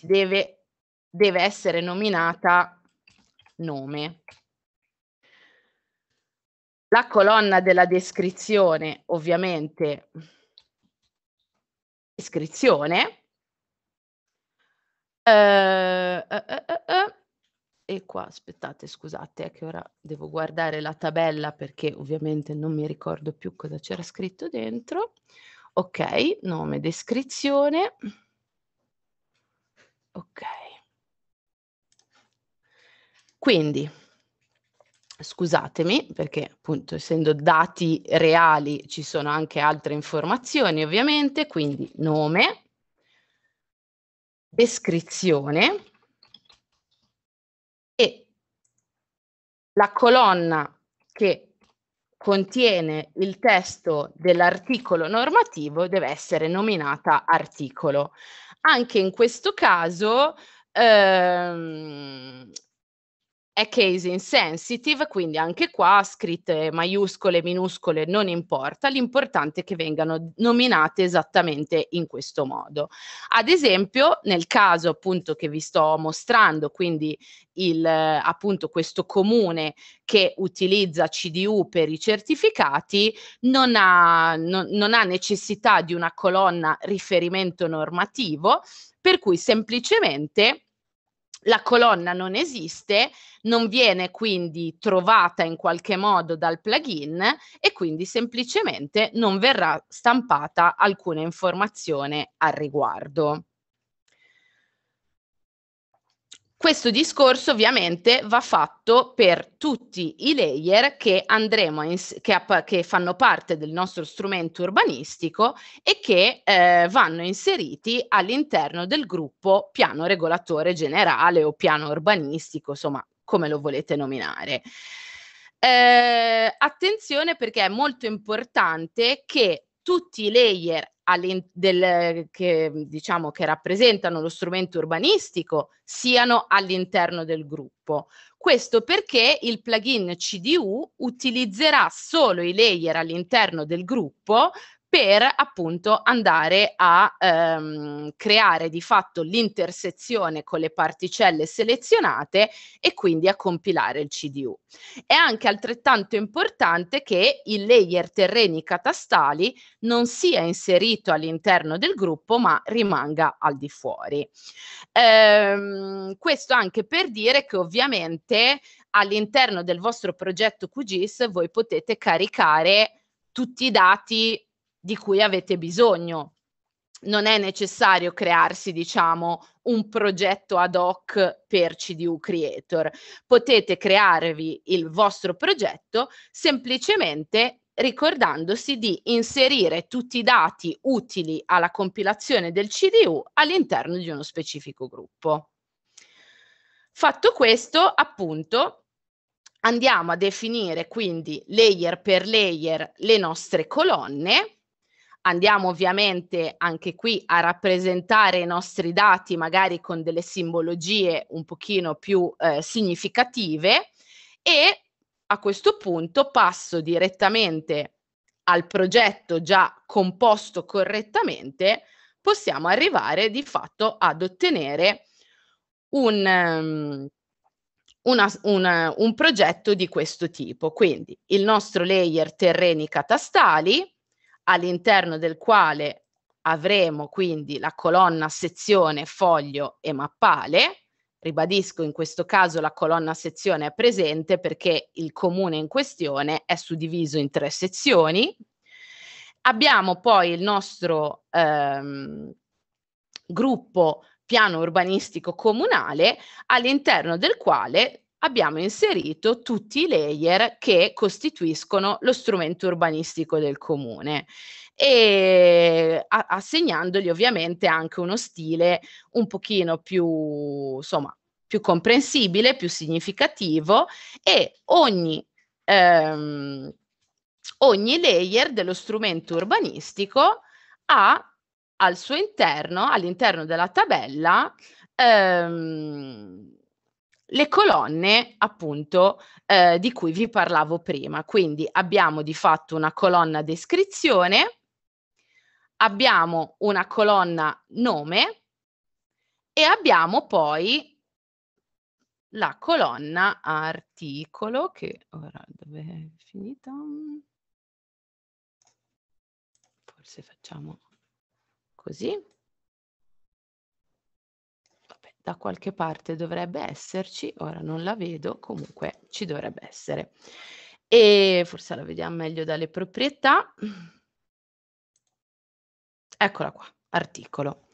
deve, deve essere nominata nome. La colonna della descrizione, ovviamente, descrizione. Uh, uh, uh, e qua aspettate, scusate, è eh, che ora devo guardare la tabella perché ovviamente non mi ricordo più cosa c'era scritto dentro. Ok, nome, descrizione. Ok. Quindi, scusatemi perché appunto essendo dati reali ci sono anche altre informazioni ovviamente, quindi nome, descrizione la colonna che contiene il testo dell'articolo normativo deve essere nominata articolo. Anche in questo caso ehm, è case insensitive, quindi anche qua scritte maiuscole, minuscole, non importa, l'importante è che vengano nominate esattamente in questo modo. Ad esempio, nel caso appunto che vi sto mostrando, quindi il, appunto questo comune che utilizza CDU per i certificati non ha, no, non ha necessità di una colonna riferimento normativo, per cui semplicemente la colonna non esiste, non viene quindi trovata in qualche modo dal plugin e quindi semplicemente non verrà stampata alcuna informazione al riguardo. Questo discorso ovviamente va fatto per tutti i layer che, andremo ins- che, app- che fanno parte del nostro strumento urbanistico e che eh, vanno inseriti all'interno del gruppo piano regolatore generale o piano urbanistico, insomma come lo volete nominare. Eh, attenzione perché è molto importante che tutti i layer del, che, diciamo, che rappresentano lo strumento urbanistico siano all'interno del gruppo. Questo perché il plugin CDU utilizzerà solo i layer all'interno del gruppo per appunto andare a ehm, creare di fatto l'intersezione con le particelle selezionate e quindi a compilare il CDU. È anche altrettanto importante che il layer terreni catastali non sia inserito all'interno del gruppo ma rimanga al di fuori. Ehm, questo anche per dire che ovviamente all'interno del vostro progetto QGIS voi potete caricare tutti i dati di cui avete bisogno. Non è necessario crearsi, diciamo, un progetto ad hoc per CDU Creator. Potete crearvi il vostro progetto semplicemente ricordandosi di inserire tutti i dati utili alla compilazione del CDU all'interno di uno specifico gruppo. Fatto questo, appunto, andiamo a definire quindi layer per layer le nostre colonne andiamo ovviamente anche qui a rappresentare i nostri dati magari con delle simbologie un pochino più eh, significative e a questo punto passo direttamente al progetto già composto correttamente, possiamo arrivare di fatto ad ottenere un, ehm, una, un, un progetto di questo tipo. Quindi il nostro layer terreni catastali, all'interno del quale avremo quindi la colonna sezione, foglio e mappale. Ribadisco, in questo caso la colonna sezione è presente perché il comune in questione è suddiviso in tre sezioni. Abbiamo poi il nostro ehm, gruppo piano urbanistico comunale all'interno del quale abbiamo inserito tutti i layer che costituiscono lo strumento urbanistico del comune e a- assegnandogli ovviamente anche uno stile un pochino più, insomma, più comprensibile, più significativo e ogni, ehm, ogni layer dello strumento urbanistico ha al suo interno, all'interno della tabella, ehm, le colonne appunto eh, di cui vi parlavo prima. Quindi abbiamo di fatto una colonna descrizione, abbiamo una colonna nome e abbiamo poi la colonna articolo che ora dove è finita? Forse facciamo così da qualche parte dovrebbe esserci, ora non la vedo, comunque ci dovrebbe essere. E forse la vediamo meglio dalle proprietà. Eccola qua, articolo.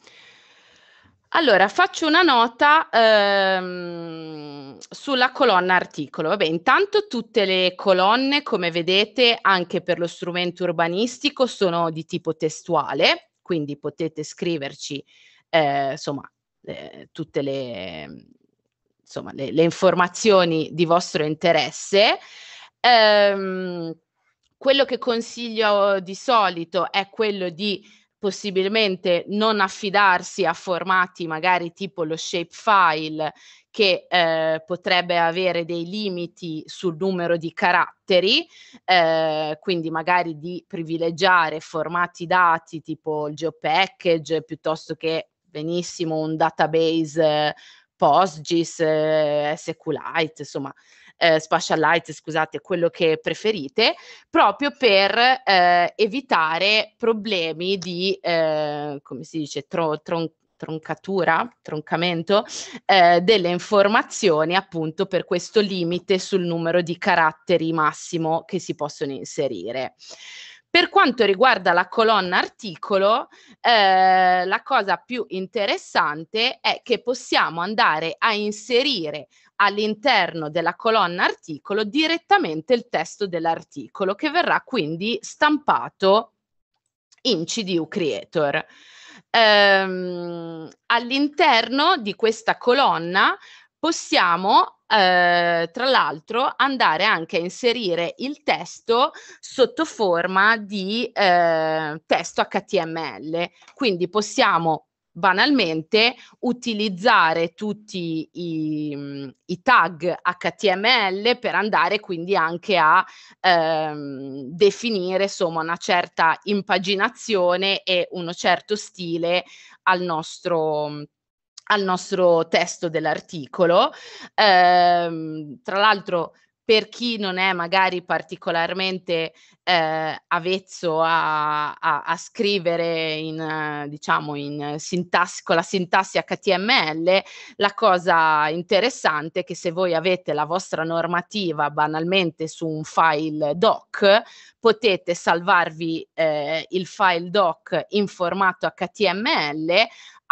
Allora, faccio una nota ehm, sulla colonna articolo. Vabbè, intanto tutte le colonne, come vedete, anche per lo strumento urbanistico sono di tipo testuale, quindi potete scriverci eh, insomma eh, tutte le, insomma, le, le, informazioni di vostro interesse. Ehm, quello che consiglio di solito è quello di possibilmente non affidarsi a formati magari tipo lo shapefile che eh, potrebbe avere dei limiti sul numero di caratteri, eh, quindi magari di privilegiare formati dati tipo il geopackage piuttosto che benissimo un database eh, PostGIS, eh, SQLite, insomma, eh, Spatialite, scusate, quello che preferite, proprio per eh, evitare problemi di, eh, come si dice, tro- tron- troncatura, troncamento eh, delle informazioni appunto per questo limite sul numero di caratteri massimo che si possono inserire. Per quanto riguarda la colonna articolo, eh, la cosa più interessante è che possiamo andare a inserire all'interno della colonna articolo direttamente il testo dell'articolo che verrà quindi stampato in CDU Creator. Ehm, all'interno di questa colonna possiamo eh, tra l'altro andare anche a inserire il testo sotto forma di eh, testo HTML, quindi possiamo banalmente utilizzare tutti i, i, tag HTML per andare quindi anche a ehm, definire insomma una certa impaginazione e uno certo stile al nostro, al nostro testo dell'articolo. Ehm, tra l'altro, per chi non è magari particolarmente eh, avezzo a, a, a, scrivere in, diciamo, in sintassi, con la sintassi HTML, la cosa interessante è che se voi avete la vostra normativa banalmente su un file doc, potete salvarvi eh, il file doc in formato HTML,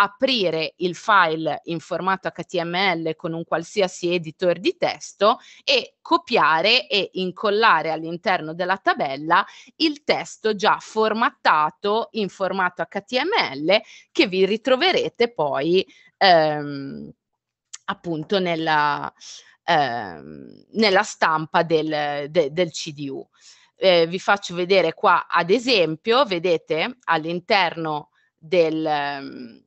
aprire il file in formato HTML con un qualsiasi editor di testo e copiare e incollare all'interno della tabella cartella il testo già formattato in formato HTML che vi ritroverete poi ehm, appunto nella, ehm, nella stampa del, de, del CDU. Eh, vi faccio vedere qua ad esempio, vedete all'interno del ehm,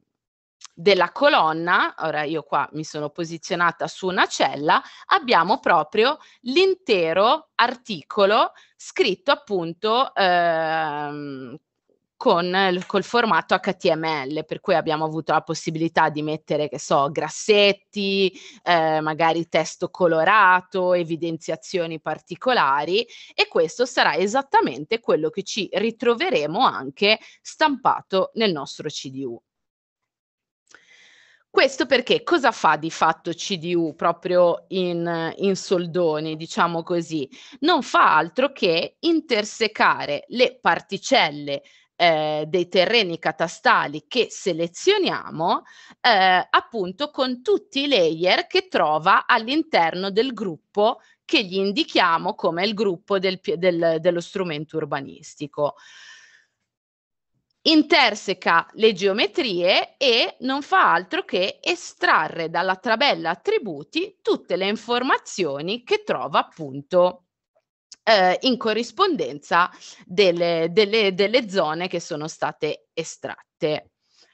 della colonna, ora io qua mi sono posizionata su una cella, abbiamo proprio l'intero articolo scritto appunto ehm, con col formato HTML, per cui abbiamo avuto la possibilità di mettere, che so, grassetti, eh, magari testo colorato, evidenziazioni particolari e questo sarà esattamente quello che ci ritroveremo anche stampato nel nostro CDU. Questo perché cosa fa di fatto CDU proprio in, in, soldoni, diciamo così? Non fa altro che intersecare le particelle eh, dei terreni catastali che selezioniamo eh, appunto con tutti i layer che trova all'interno del gruppo che gli indichiamo come il gruppo del, del, dello strumento urbanistico interseca le geometrie e non fa altro che estrarre dalla tabella attributi tutte le informazioni che trova appunto eh, in corrispondenza delle, delle, delle zone che sono state estratte.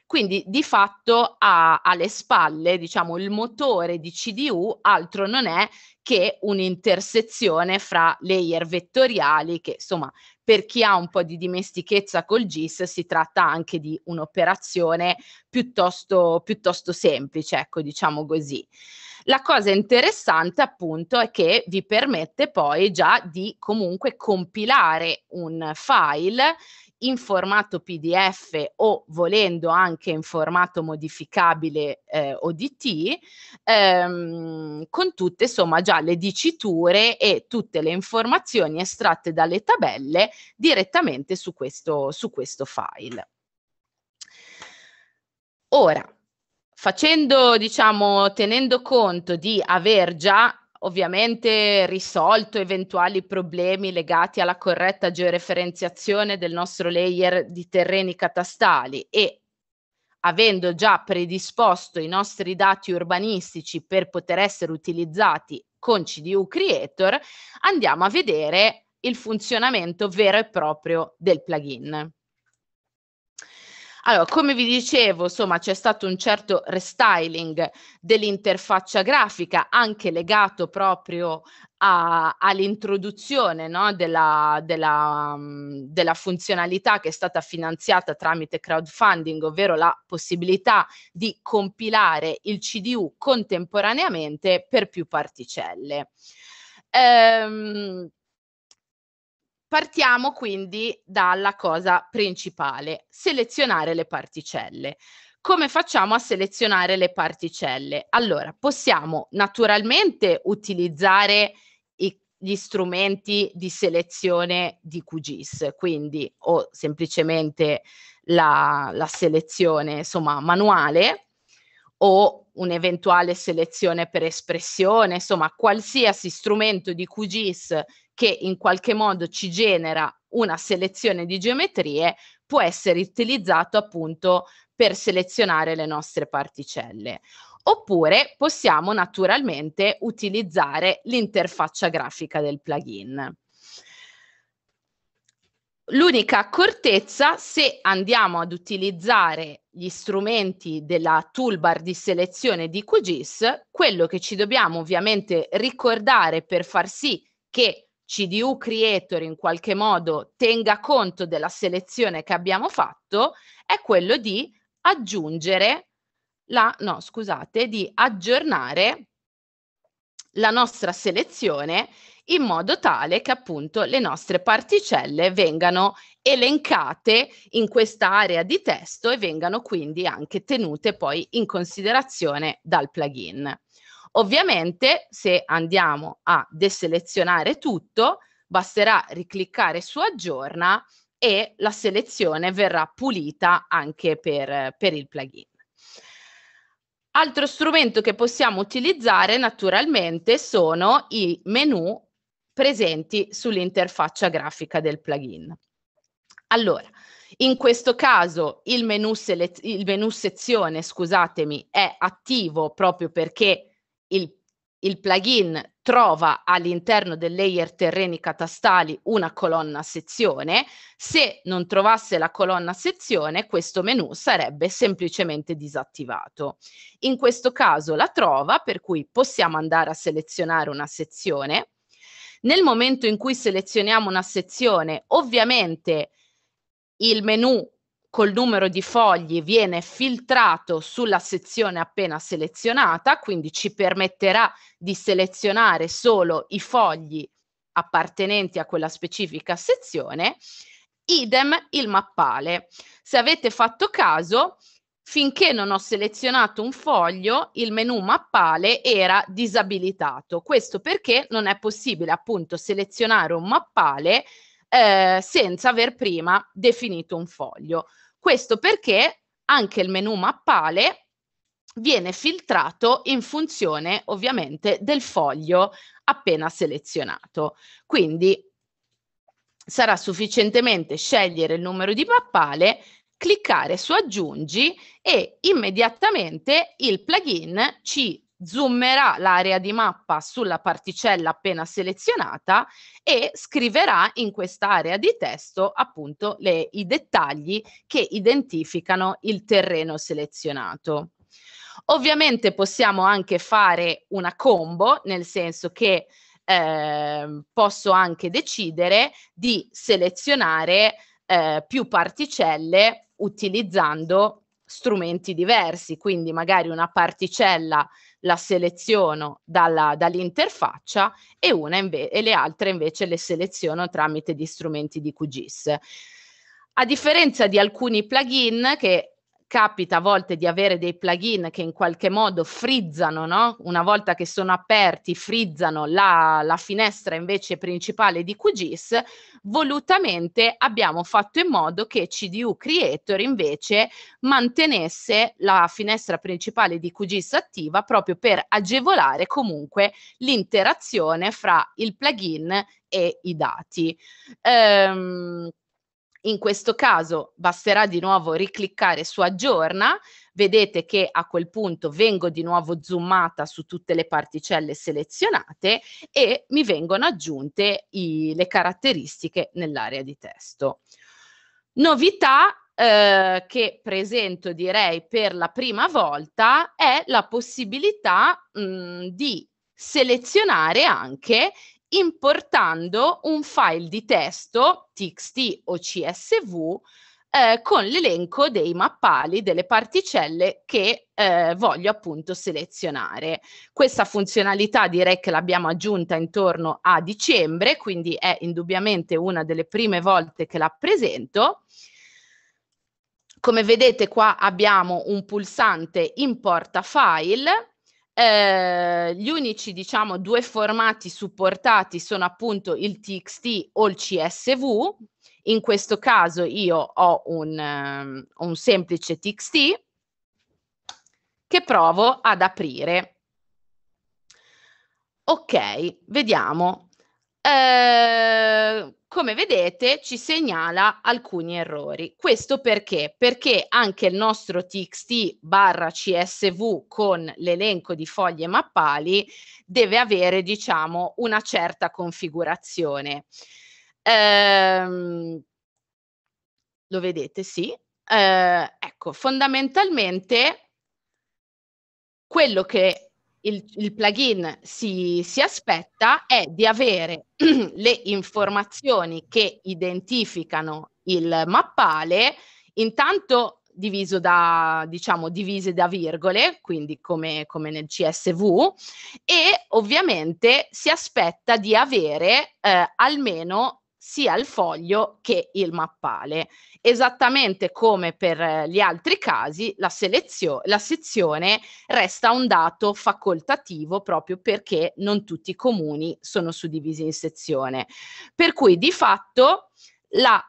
Quindi di fatto ha alle spalle, diciamo, il motore di CDU altro non è che un'intersezione fra layer vettoriali che, insomma, per chi ha un po' di dimestichezza col GIS si tratta anche di un'operazione piuttosto, piuttosto semplice, ecco, diciamo così. La cosa interessante appunto è che vi permette poi già di comunque compilare un file in formato PDF o volendo anche in formato modificabile eh, ODT, ehm, con tutte insomma già le diciture e tutte le informazioni estratte dalle tabelle direttamente su questo, su questo file. Ora, facendo, diciamo, tenendo conto di aver già ovviamente risolto eventuali problemi legati alla corretta georeferenziazione del nostro layer di terreni catastali e avendo già predisposto i nostri dati urbanistici per poter essere utilizzati con CDU Creator, andiamo a vedere il funzionamento vero e proprio del plugin. Allora, come vi dicevo, insomma, c'è stato un certo restyling dell'interfaccia grafica, anche legato proprio a, all'introduzione no, della, della, um, della, funzionalità che è stata finanziata tramite crowdfunding, ovvero la possibilità di compilare il CDU contemporaneamente per più particelle. Ehm, Partiamo quindi dalla cosa principale, selezionare le particelle. Come facciamo a selezionare le particelle? Allora, possiamo naturalmente utilizzare i, gli strumenti di selezione di QGIS, quindi o semplicemente la, la selezione insomma, manuale o un'eventuale selezione per espressione, insomma qualsiasi strumento di QGIS che in qualche modo ci genera una selezione di geometrie può essere utilizzato appunto per selezionare le nostre particelle. Oppure possiamo naturalmente utilizzare l'interfaccia grafica del plugin. L'unica accortezza, se andiamo ad utilizzare gli strumenti della toolbar di selezione di QGIS, quello che ci dobbiamo ovviamente ricordare per far sì che CDU Creator in qualche modo tenga conto della selezione che abbiamo fatto è quello di aggiungere la, no, scusate, di aggiornare la nostra selezione in modo tale che appunto le nostre particelle vengano elencate in questa area di testo e vengano quindi anche tenute poi in considerazione dal plugin. Ovviamente se andiamo a deselezionare tutto, basterà ricliccare su aggiorna e la selezione verrà pulita anche per, per il plugin. Altro strumento che possiamo utilizzare naturalmente sono i menu presenti sull'interfaccia grafica del plugin. Allora, in questo caso il menu, il menu sezione, scusatemi, è attivo proprio perché il, il plugin trova all'interno del layer terreni catastali una colonna sezione. Se non trovasse la colonna sezione, questo menu sarebbe semplicemente disattivato. In questo caso la trova, per cui possiamo andare a selezionare una sezione. Nel momento in cui selezioniamo una sezione, ovviamente il menu col numero di fogli viene filtrato sulla sezione appena selezionata, quindi ci permetterà di selezionare solo i fogli appartenenti a quella specifica sezione. Idem il mappale. Se avete fatto caso, finché non ho selezionato un foglio, il menu mappale era disabilitato. Questo perché non è possibile appunto selezionare un mappale eh, senza aver prima definito un foglio. Questo perché anche il menu mappale viene filtrato in funzione ovviamente del foglio appena selezionato. Quindi sarà sufficientemente scegliere il numero di mappale, cliccare su aggiungi e immediatamente il plugin ci zoomerà l'area di mappa sulla particella appena selezionata e scriverà in quest'area di testo appunto le, i dettagli che identificano il terreno selezionato. Ovviamente possiamo anche fare una combo, nel senso che eh, posso anche decidere di selezionare eh, più particelle utilizzando strumenti diversi, quindi magari una particella la seleziono dalla, dall'interfaccia e, inve- e le altre invece le seleziono tramite gli strumenti di QGIS. A differenza di alcuni plugin che capita a volte di avere dei plugin che in qualche modo frizzano, no? una volta che sono aperti, frizzano la, la finestra invece principale di QGIS, volutamente abbiamo fatto in modo che CDU Creator invece mantenesse la finestra principale di QGIS attiva proprio per agevolare comunque l'interazione fra il plugin e i dati. Ehm, in questo caso basterà di nuovo ricliccare su aggiorna, vedete che a quel punto vengo di nuovo zoomata su tutte le particelle selezionate e mi vengono aggiunte i, le caratteristiche nell'area di testo. Novità eh, che presento direi per la prima volta è la possibilità mh, di selezionare anche importando un file di testo TXT o CSV eh, con l'elenco dei mappali delle particelle che eh, voglio appunto selezionare. Questa funzionalità direi che l'abbiamo aggiunta intorno a dicembre, quindi è indubbiamente una delle prime volte che la presento. Come vedete qua abbiamo un pulsante importa file eh, gli unici, diciamo, due formati supportati sono appunto il TXT o il CSV. In questo caso io ho un, um, un semplice TXT che provo ad aprire. Ok, vediamo eh, come vedete ci segnala alcuni errori. Questo perché? Perché anche il nostro txt barra csv con l'elenco di foglie mappali deve avere, diciamo, una certa configurazione. Eh, lo vedete, sì. Eh, ecco, fondamentalmente quello che il, il plugin si, si, aspetta è di avere le informazioni che identificano il mappale, intanto diviso da, diciamo, divise da virgole, quindi come, come nel CSV, e ovviamente si aspetta di avere eh, almeno sia il foglio che il mappale. Esattamente come per eh, gli altri casi, la, selezio- la sezione resta un dato facoltativo proprio perché non tutti i comuni sono suddivisi in sezione. Per cui di fatto la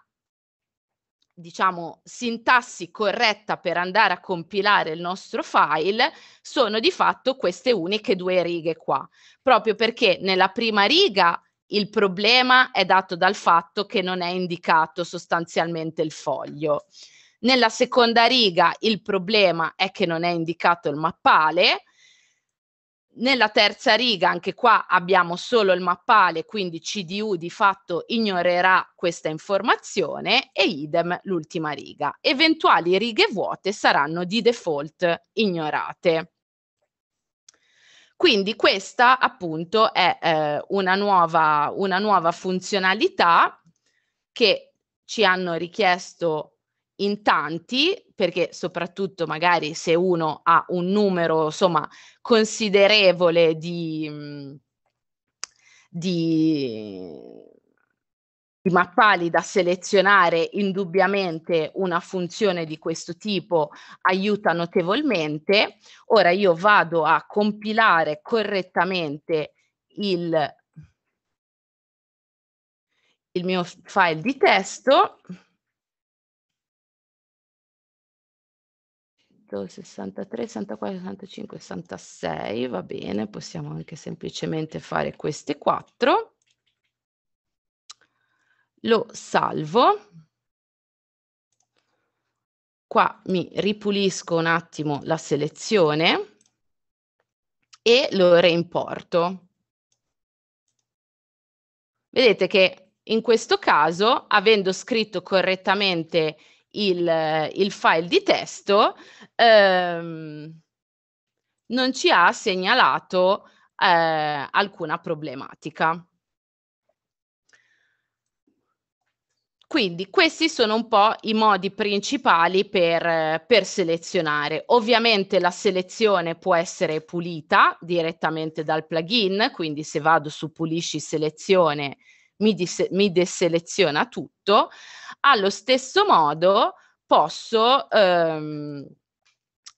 diciamo, sintassi corretta per andare a compilare il nostro file sono di fatto queste uniche due righe qua, proprio perché nella prima riga il problema è dato dal fatto che non è indicato sostanzialmente il foglio. Nella seconda riga il problema è che non è indicato il mappale. Nella terza riga, anche qua abbiamo solo il mappale, quindi CDU di fatto ignorerà questa informazione e idem l'ultima riga. Eventuali righe vuote saranno di default ignorate. Quindi questa appunto è eh, una, nuova, una nuova funzionalità che ci hanno richiesto in tanti, perché soprattutto magari se uno ha un numero, insomma, considerevole di, mm, di ma tali da selezionare indubbiamente una funzione di questo tipo aiuta notevolmente. Ora io vado a compilare correttamente il, il mio file di testo. 63, 64, 65, 66, va bene, possiamo anche semplicemente fare queste quattro lo salvo, qua mi ripulisco un attimo la selezione e lo reimporto. Vedete che in questo caso, avendo scritto correttamente il, il file di testo, ehm, non ci ha segnalato eh, alcuna problematica. Quindi questi sono un po' i modi principali per, eh, per, selezionare. Ovviamente la selezione può essere pulita direttamente dal plugin, quindi se vado su pulisci selezione mi, dis- mi deseleziona tutto. Allo stesso modo posso ehm,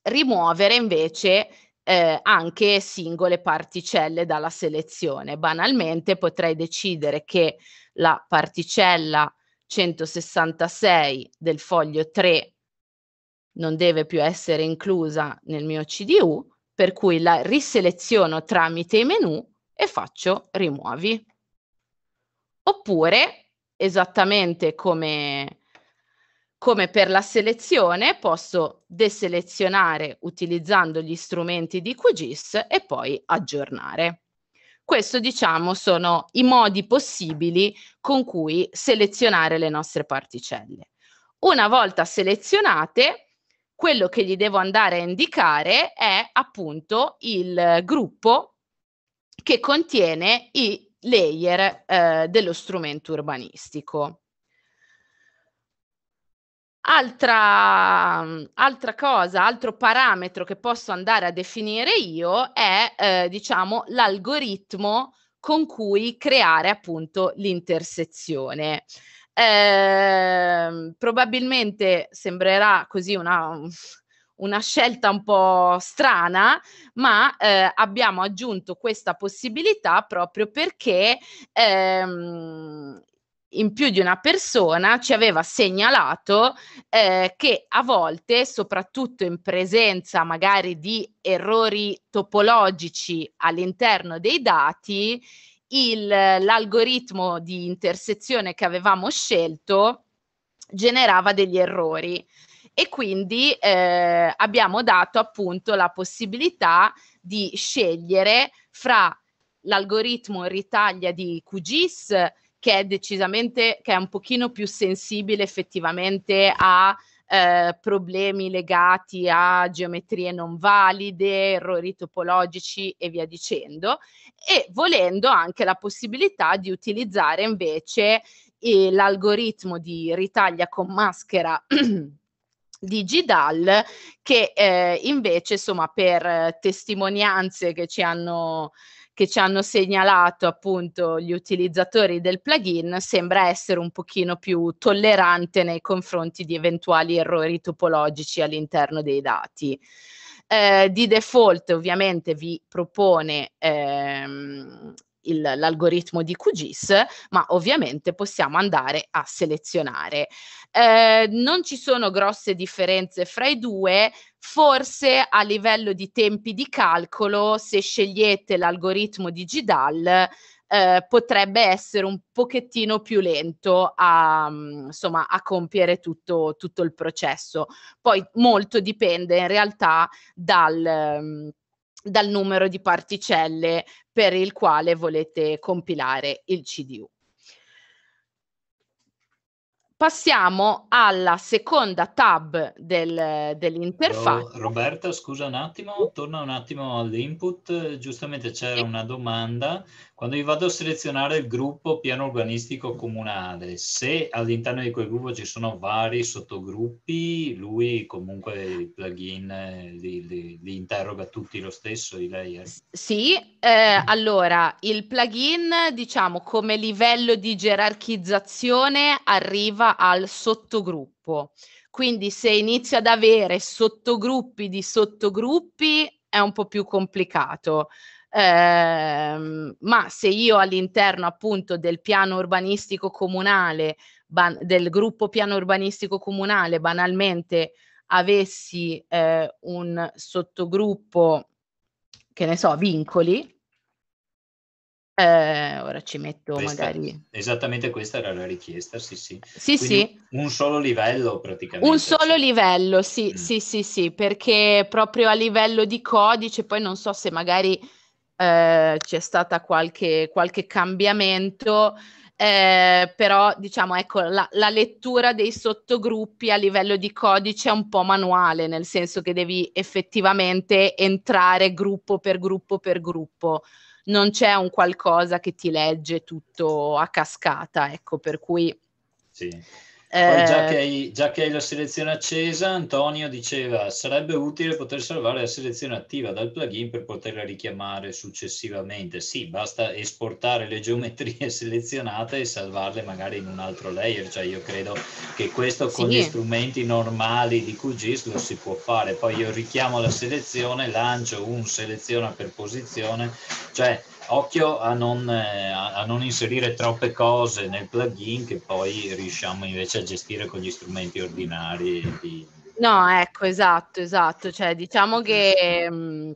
rimuovere invece eh, anche singole particelle dalla selezione. Banalmente potrei decidere che la particella 166 del foglio 3 non deve più essere inclusa nel mio CDU, per cui la riseleziono tramite i menu e faccio rimuovi. Oppure, esattamente come, come per la selezione, posso deselezionare utilizzando gli strumenti di QGIS e poi aggiornare. Questo, diciamo, sono i modi possibili con cui selezionare le nostre particelle. Una volta selezionate, quello che gli devo andare a indicare è appunto il gruppo che contiene i layer eh, dello strumento urbanistico. Altra, altra, cosa, altro parametro che posso andare a definire io è, eh, diciamo, l'algoritmo con cui creare appunto l'intersezione. Eh, probabilmente sembrerà così una, una scelta un po' strana, ma eh, abbiamo aggiunto questa possibilità proprio perché ehm, in più di una persona ci aveva segnalato eh, che a volte, soprattutto in presenza magari di errori topologici all'interno dei dati, il, l'algoritmo di intersezione che avevamo scelto generava degli errori e quindi eh, abbiamo dato appunto la possibilità di scegliere fra l'algoritmo in ritaglia di QGIS che è decisamente, che è un pochino più sensibile effettivamente a eh, problemi legati a geometrie non valide, errori topologici e via dicendo, e volendo anche la possibilità di utilizzare invece eh, l'algoritmo di ritaglia con maschera di Gidal che eh, invece insomma per testimonianze che ci hanno che ci hanno segnalato appunto gli utilizzatori del plugin sembra essere un pochino più tollerante nei confronti di eventuali errori topologici all'interno dei dati. Eh, di default ovviamente vi propone ehm, il, l'algoritmo di QGIS, ma ovviamente possiamo andare a selezionare. Eh, non ci sono grosse differenze fra i due, forse a livello di tempi di calcolo, se scegliete l'algoritmo di GDAL, eh, potrebbe essere un pochettino più lento a, insomma, a compiere tutto, tutto, il processo. Poi molto dipende in realtà dal ehm, dal numero di particelle per il quale volete compilare il CDU. Passiamo alla seconda tab del, dell'interfaccia. Roberta, scusa un attimo, torna un attimo all'input. Giustamente c'era una domanda. Quando io vado a selezionare il gruppo piano urbanistico comunale, se all'interno di quel gruppo ci sono vari sottogruppi, lui comunque il plugin li, li, li interroga tutti lo stesso, i layer? Sì, eh, mm. allora il plugin, diciamo, come livello di gerarchizzazione arriva al sottogruppo. Quindi se inizia ad avere sottogruppi di sottogruppi è un po' più complicato. Eh, ma se io all'interno appunto del piano urbanistico comunale, ban- del gruppo piano urbanistico comunale, banalmente avessi eh, un sottogruppo, che ne so, vincoli, eh, ora ci metto questa, magari... Esattamente questa era la richiesta, sì sì. Sì Quindi sì. Un solo livello praticamente. Un solo livello, sì mm. sì sì sì, perché proprio a livello di codice, poi non so se magari eh, c'è stato qualche, qualche cambiamento, eh, però diciamo ecco la, la, lettura dei sottogruppi a livello di codice è un po' manuale, nel senso che devi effettivamente entrare gruppo per gruppo per gruppo non c'è un qualcosa che ti legge tutto a cascata, ecco, per cui... Sì. Poi, già, eh, che hai, già che hai la selezione accesa, Antonio diceva sarebbe utile poter salvare la selezione attiva dal plugin per poterla richiamare successivamente. Sì, basta esportare le geometrie selezionate e salvarle magari in un altro layer. Cioè, io credo che questo con sì. gli strumenti normali di QGIS lo si può fare. Poi io richiamo la selezione, lancio un seleziona per posizione, cioè occhio a non, eh, a non, inserire troppe cose nel plugin che poi riusciamo invece a gestire con gli strumenti ordinari. Di... No, ecco, esatto, esatto. Cioè, diciamo che mm,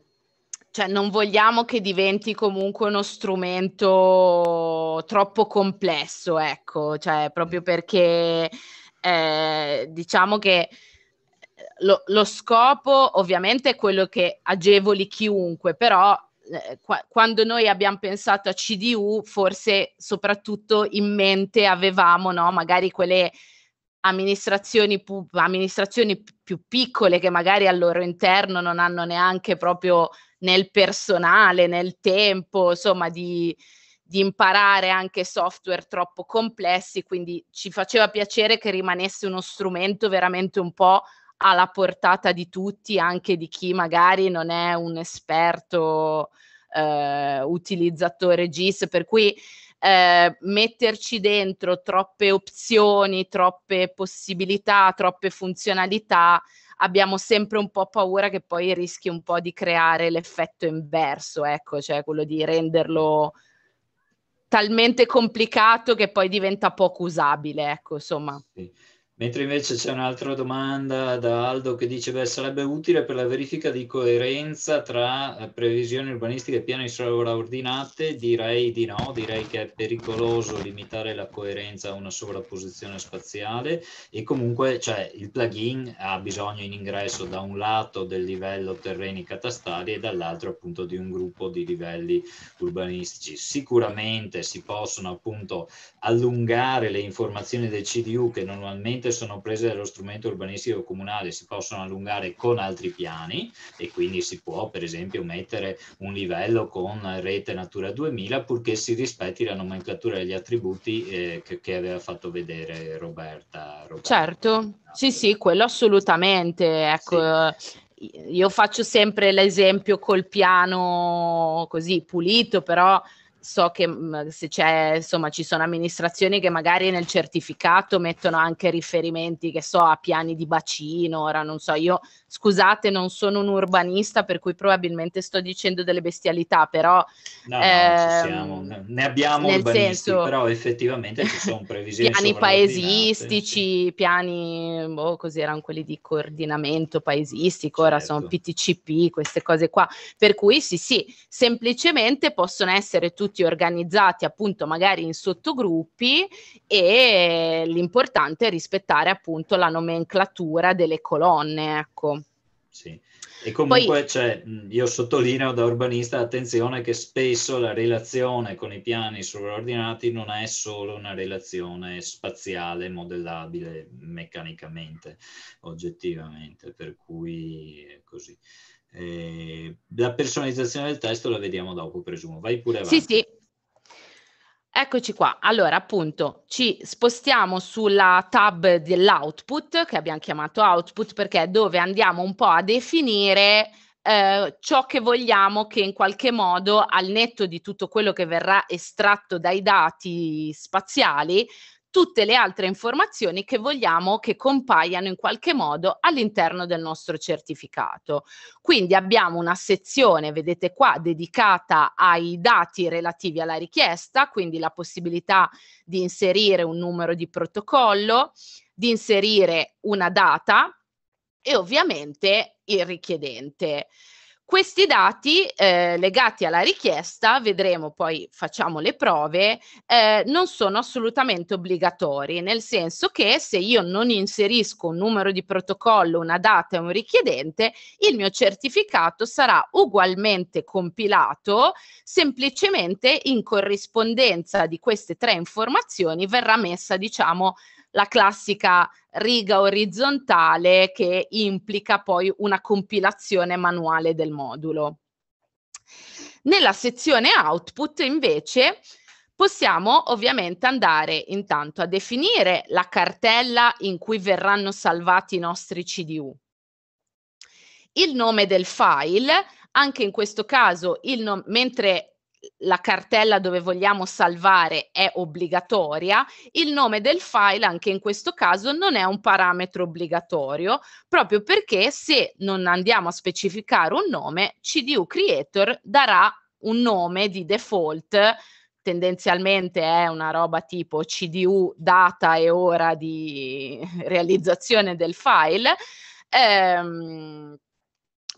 cioè, non vogliamo che diventi comunque uno strumento troppo complesso, ecco, cioè, proprio perché eh, diciamo che... Eh, lo, lo, scopo ovviamente è quello che agevoli chiunque, però eh, quando noi abbiamo pensato a CDU, forse soprattutto in mente avevamo no, magari quelle amministrazioni, pu- amministrazioni più piccole che magari al loro interno non hanno neanche proprio nel personale, nel tempo, insomma, di, di imparare anche software troppo complessi, quindi ci faceva piacere che rimanesse uno strumento veramente un po' alla portata di tutti, anche di chi magari non è un esperto eh, utilizzatore GIS, per cui eh, metterci dentro troppe opzioni, troppe possibilità, troppe funzionalità, abbiamo sempre un po' paura che poi rischi un po' di creare l'effetto inverso, ecco, cioè quello di renderlo talmente complicato che poi diventa poco usabile, ecco, insomma. Sì. Mentre invece c'è un'altra domanda da Aldo che dice, beh, sarebbe utile per la verifica di coerenza tra eh, previsioni urbanistiche e piani sovraordinate? Direi di no, direi che è pericoloso limitare la coerenza a una sovrapposizione spaziale e comunque cioè, il plugin ha bisogno in ingresso da un lato del livello terreni catastali e dall'altro appunto di un gruppo di livelli urbanistici. Sicuramente si possono appunto allungare le informazioni del CDU che normalmente solitamente sono prese dallo strumento urbanistico comunale, si possono allungare con altri piani e quindi si può per esempio mettere un livello con rete Natura 2000 purché si rispetti la nomenclatura degli attributi eh, che, che, aveva fatto vedere Roberta, Roberta. Certo, sì sì, quello assolutamente, ecco. Sì io faccio sempre l'esempio col piano così pulito, però so che mm, se c'è, insomma, ci sono amministrazioni che magari nel certificato mettono anche riferimenti, che so, a piani di bacino, ora non so, io scusate, non sono un urbanista, per cui probabilmente sto dicendo delle bestialità, però... No, ehm, no, ne abbiamo nel senso, però effettivamente ci sono previsioni. piani paesistici, sì. piani, boh, così erano quelli di coordinamento paesistico, certo. ora sono PTCP, certo. queste cose qua, per cui sì, sì, semplicemente possono essere tutti tutti organizzati appunto magari in sottogruppi e l'importante è rispettare appunto la nomenclatura delle colonne, ecco. Sì. E comunque Poi, cioè, io sottolineo da urbanista, attenzione che spesso la relazione con i piani sovraordinati non è solo una relazione spaziale modellabile meccanicamente, oggettivamente, per cui è così. Eh, la personalizzazione del testo la vediamo dopo, presumo. Vai pure avanti. Sì, sì. Eccoci qua. Allora, appunto, ci spostiamo sulla tab dell'output, che abbiamo chiamato output perché è dove andiamo un po' a definire eh, ciò che vogliamo che in qualche modo, al netto di tutto quello che verrà estratto dai dati spaziali, tutte le altre informazioni che vogliamo che compaiano in qualche modo all'interno del nostro certificato. Quindi abbiamo una sezione, vedete qua, dedicata ai dati relativi alla richiesta, quindi la possibilità di inserire un numero di protocollo, di inserire una data e ovviamente il richiedente. Questi dati eh, legati alla richiesta, vedremo poi facciamo le prove, eh, non sono assolutamente obbligatori, nel senso che se io non inserisco un numero di protocollo, una data e un richiedente, il mio certificato sarà ugualmente compilato, semplicemente in corrispondenza di queste tre informazioni verrà messa, diciamo, la classica riga orizzontale che implica poi una compilazione manuale del modulo. Nella sezione output invece possiamo ovviamente andare intanto a definire la cartella in cui verranno salvati i nostri CDU. Il nome del file, anche in questo caso, mentre la cartella dove vogliamo salvare è obbligatoria, il nome del file anche in questo caso non è un parametro obbligatorio, proprio perché se non andiamo a specificare un nome, CDU Creator darà un nome di default, tendenzialmente è una roba tipo CDU data e ora di realizzazione del file. Ehm,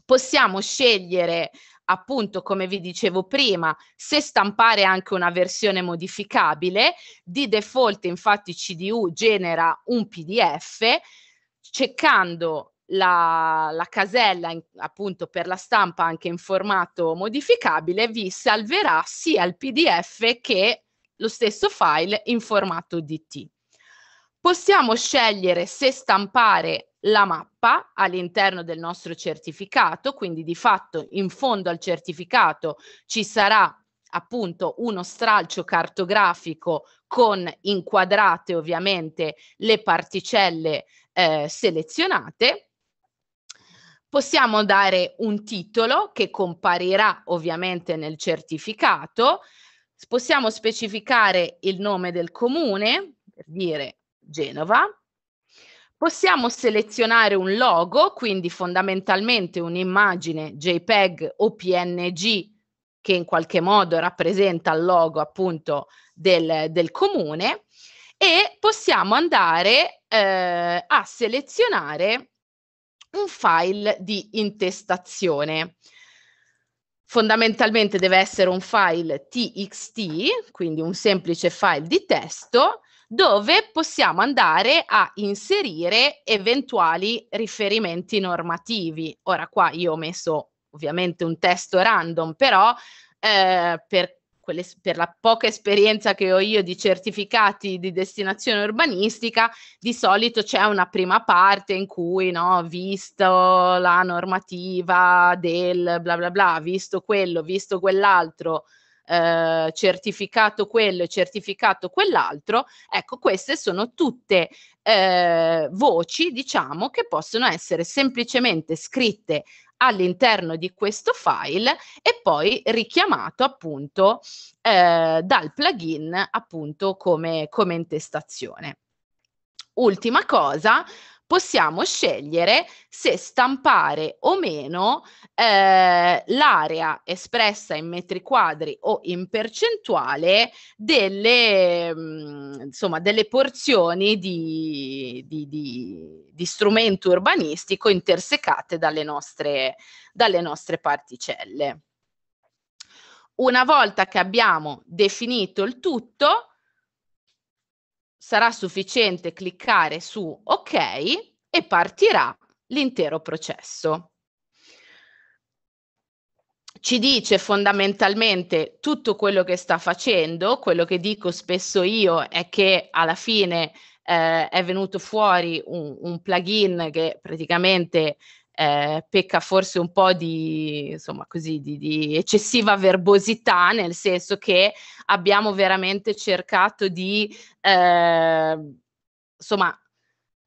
possiamo scegliere appunto, come vi dicevo prima, se stampare anche una versione modificabile, di default infatti CDU genera un PDF, cercando la, la, casella in, appunto per la stampa anche in formato modificabile vi salverà sia il PDF che lo stesso file in formato DT. Possiamo scegliere se stampare la mappa all'interno del nostro certificato, quindi di fatto in fondo al certificato ci sarà appunto uno stralcio cartografico con inquadrate ovviamente le particelle eh, selezionate. Possiamo dare un titolo che comparirà ovviamente nel certificato, possiamo specificare il nome del comune, per dire Genova, Possiamo selezionare un logo, quindi fondamentalmente un'immagine JPEG o PNG che in qualche modo rappresenta il logo appunto del, del comune e possiamo andare eh, a selezionare un file di intestazione. Fondamentalmente deve essere un file TXT, quindi un semplice file di testo, dove possiamo andare a inserire eventuali riferimenti normativi. Ora qua io ho messo ovviamente un testo random, però eh, per, quelle, per la poca esperienza che ho io di certificati di destinazione urbanistica, di solito c'è una prima parte in cui, no, visto la normativa del bla bla bla, visto quello, visto quell'altro, eh, certificato quello e certificato quell'altro, ecco queste sono tutte eh, voci, diciamo, che possono essere semplicemente scritte all'interno di questo file e poi richiamato appunto eh, dal plugin appunto come, come intestazione. Ultima cosa, possiamo scegliere se stampare o meno eh, l'area espressa in metri quadri o in percentuale delle, mh, mm, insomma, delle porzioni di, di, di, di, strumento urbanistico intersecate dalle nostre, dalle nostre particelle. Una volta che abbiamo definito il tutto, sarà sufficiente cliccare su OK e partirà l'intero processo. Ci dice fondamentalmente tutto quello che sta facendo, quello che dico spesso io è che alla fine eh, è venuto fuori un, un plugin che praticamente eh, pecca forse un po' di, insomma, così, di, di, eccessiva verbosità, nel senso che abbiamo veramente cercato di, eh, insomma,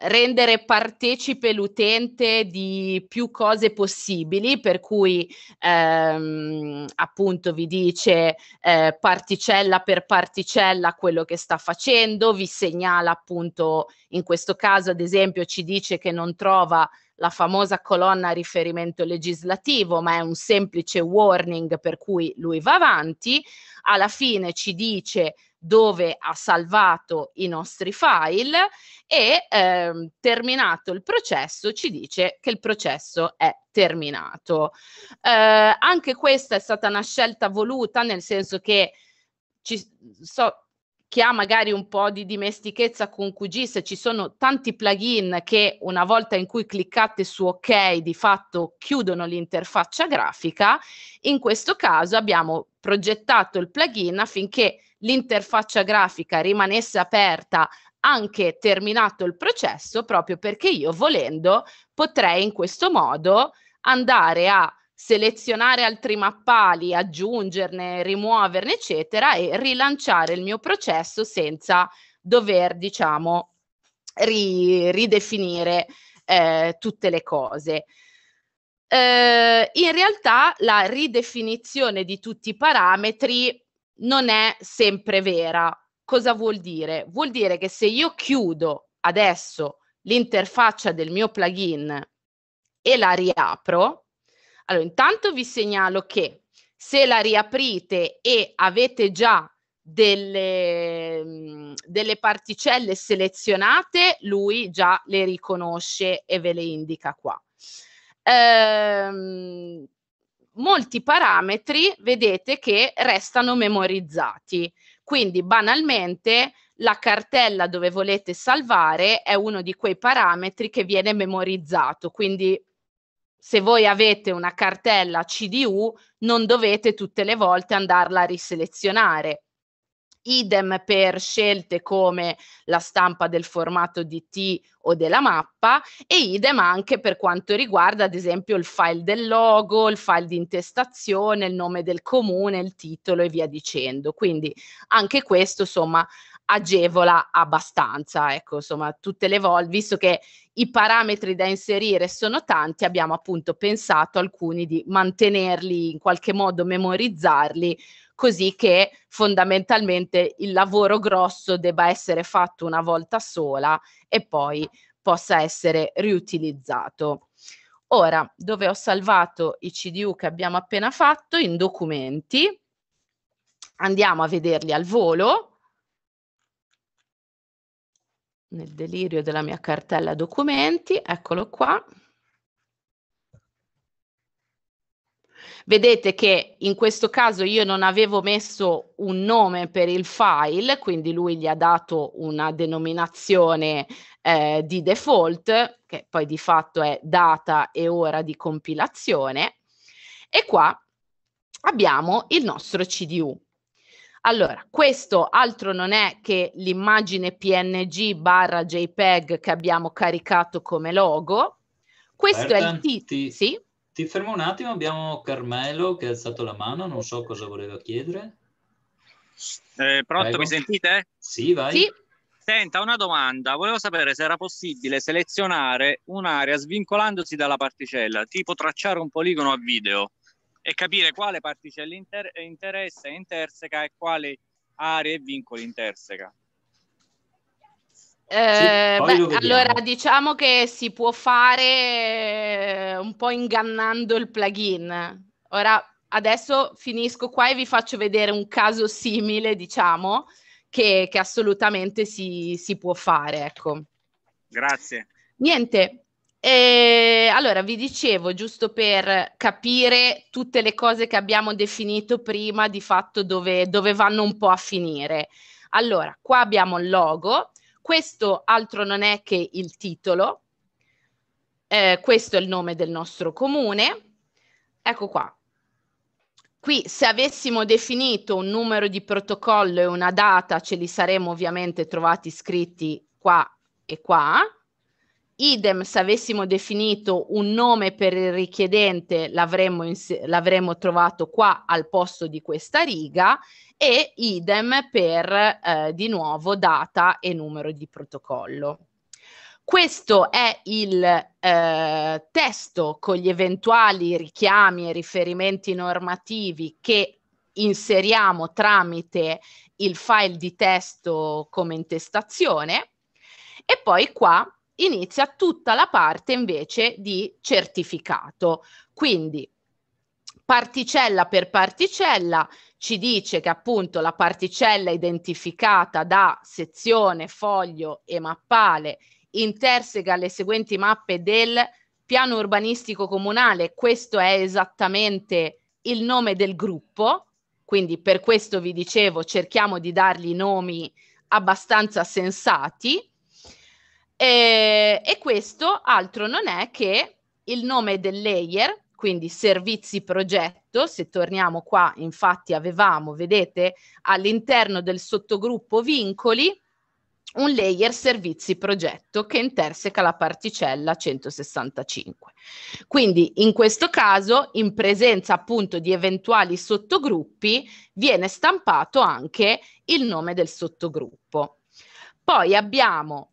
rendere partecipe l'utente di più cose possibili, per cui ehm, appunto vi dice eh, particella per particella quello che sta facendo, vi segnala appunto in questo caso ad esempio ci dice che non trova la famosa colonna riferimento legislativo, ma è un semplice warning per cui lui va avanti, alla fine ci dice dove ha salvato i nostri file e eh, terminato il processo ci dice che il processo è terminato. Eh, anche questa è stata una scelta voluta nel senso che ci, so, che ha magari un po' di dimestichezza con QGIS, ci sono tanti plugin che una volta in cui cliccate su OK di fatto chiudono l'interfaccia grafica, in questo caso abbiamo progettato il plugin affinché l'interfaccia grafica rimanesse aperta anche terminato il processo, proprio perché io volendo potrei in questo modo andare a selezionare altri mappali, aggiungerne, rimuoverne, eccetera, e rilanciare il mio processo senza dover, diciamo, ri- ridefinire eh, tutte le cose. Eh, in realtà la ridefinizione di tutti i parametri non è sempre vera. Cosa vuol dire? Vuol dire che se io chiudo adesso l'interfaccia del mio plugin e la riapro, allora, intanto vi segnalo che se la riaprite e avete già delle, delle, particelle selezionate, lui già le riconosce e ve le indica qua. Ehm, molti parametri vedete che restano memorizzati, quindi banalmente la cartella dove volete salvare è uno di quei parametri che viene memorizzato, quindi se voi avete una cartella CDU non dovete tutte le volte andarla a riselezionare. Idem per scelte come la stampa del formato DT o della mappa e idem anche per quanto riguarda ad esempio il file del logo, il file di intestazione, il nome del comune, il titolo e via dicendo. Quindi anche questo insomma agevola abbastanza, ecco, insomma, tutte le volte, visto che i parametri da inserire sono tanti, abbiamo appunto pensato alcuni di mantenerli in qualche modo, memorizzarli, così che fondamentalmente il lavoro grosso debba essere fatto una volta sola e poi possa essere riutilizzato. Ora, dove ho salvato i CDU che abbiamo appena fatto, in documenti, andiamo a vederli al volo nel delirio della mia cartella documenti, eccolo qua. Vedete che in questo caso io non avevo messo un nome per il file, quindi lui gli ha dato una denominazione eh, di default, che poi di fatto è data e ora di compilazione. E qua abbiamo il nostro CDU. Allora, questo altro non è che l'immagine PNG barra JPEG che abbiamo caricato come logo. Questo Berta, è il titolo. Sì? Ti fermo un attimo, abbiamo Carmelo che ha alzato la mano, non so cosa voleva chiedere. Eh, pronto, Prego. mi sentite? Sì, vai. Sì. Senta, una domanda. Volevo sapere se era possibile selezionare un'area svincolandosi dalla particella, tipo tracciare un poligono a video e capire quale particella inter- interessa interseca e quali aree e vincoli interseca. Eh, sì, beh, allora diciamo che si può fare eh, un po' ingannando il plugin. Ora adesso finisco qua e vi faccio vedere un caso simile, diciamo, che, che assolutamente si, si, può fare. Ecco. Grazie. Niente, e eh, allora vi dicevo, giusto per capire tutte le cose che abbiamo definito prima, di fatto dove, dove vanno un po' a finire. Allora, qua abbiamo il logo, questo altro non è che il titolo, eh, questo è il nome del nostro comune, ecco qua. Qui se avessimo definito un numero di protocollo e una data ce li saremmo ovviamente trovati scritti qua e qua, Idem se avessimo definito un nome per il richiedente l'avremmo, ins- l'avremmo trovato qua al posto di questa riga e idem per eh, di nuovo data e numero di protocollo. Questo è il eh, testo con gli eventuali richiami e riferimenti normativi che inseriamo tramite il file di testo come intestazione e poi qua inizia tutta la parte invece di certificato. Quindi particella per particella ci dice che appunto la particella identificata da sezione, foglio e mappale interseca le seguenti mappe del piano urbanistico comunale. Questo è esattamente il nome del gruppo, quindi per questo vi dicevo cerchiamo di dargli nomi abbastanza sensati e, e questo altro non è che il nome del layer, quindi servizi progetto, se torniamo qua infatti avevamo, vedete, all'interno del sottogruppo vincoli, un layer servizi progetto che interseca la particella 165. Quindi in questo caso, in presenza appunto di eventuali sottogruppi, viene stampato anche il nome del sottogruppo. Poi abbiamo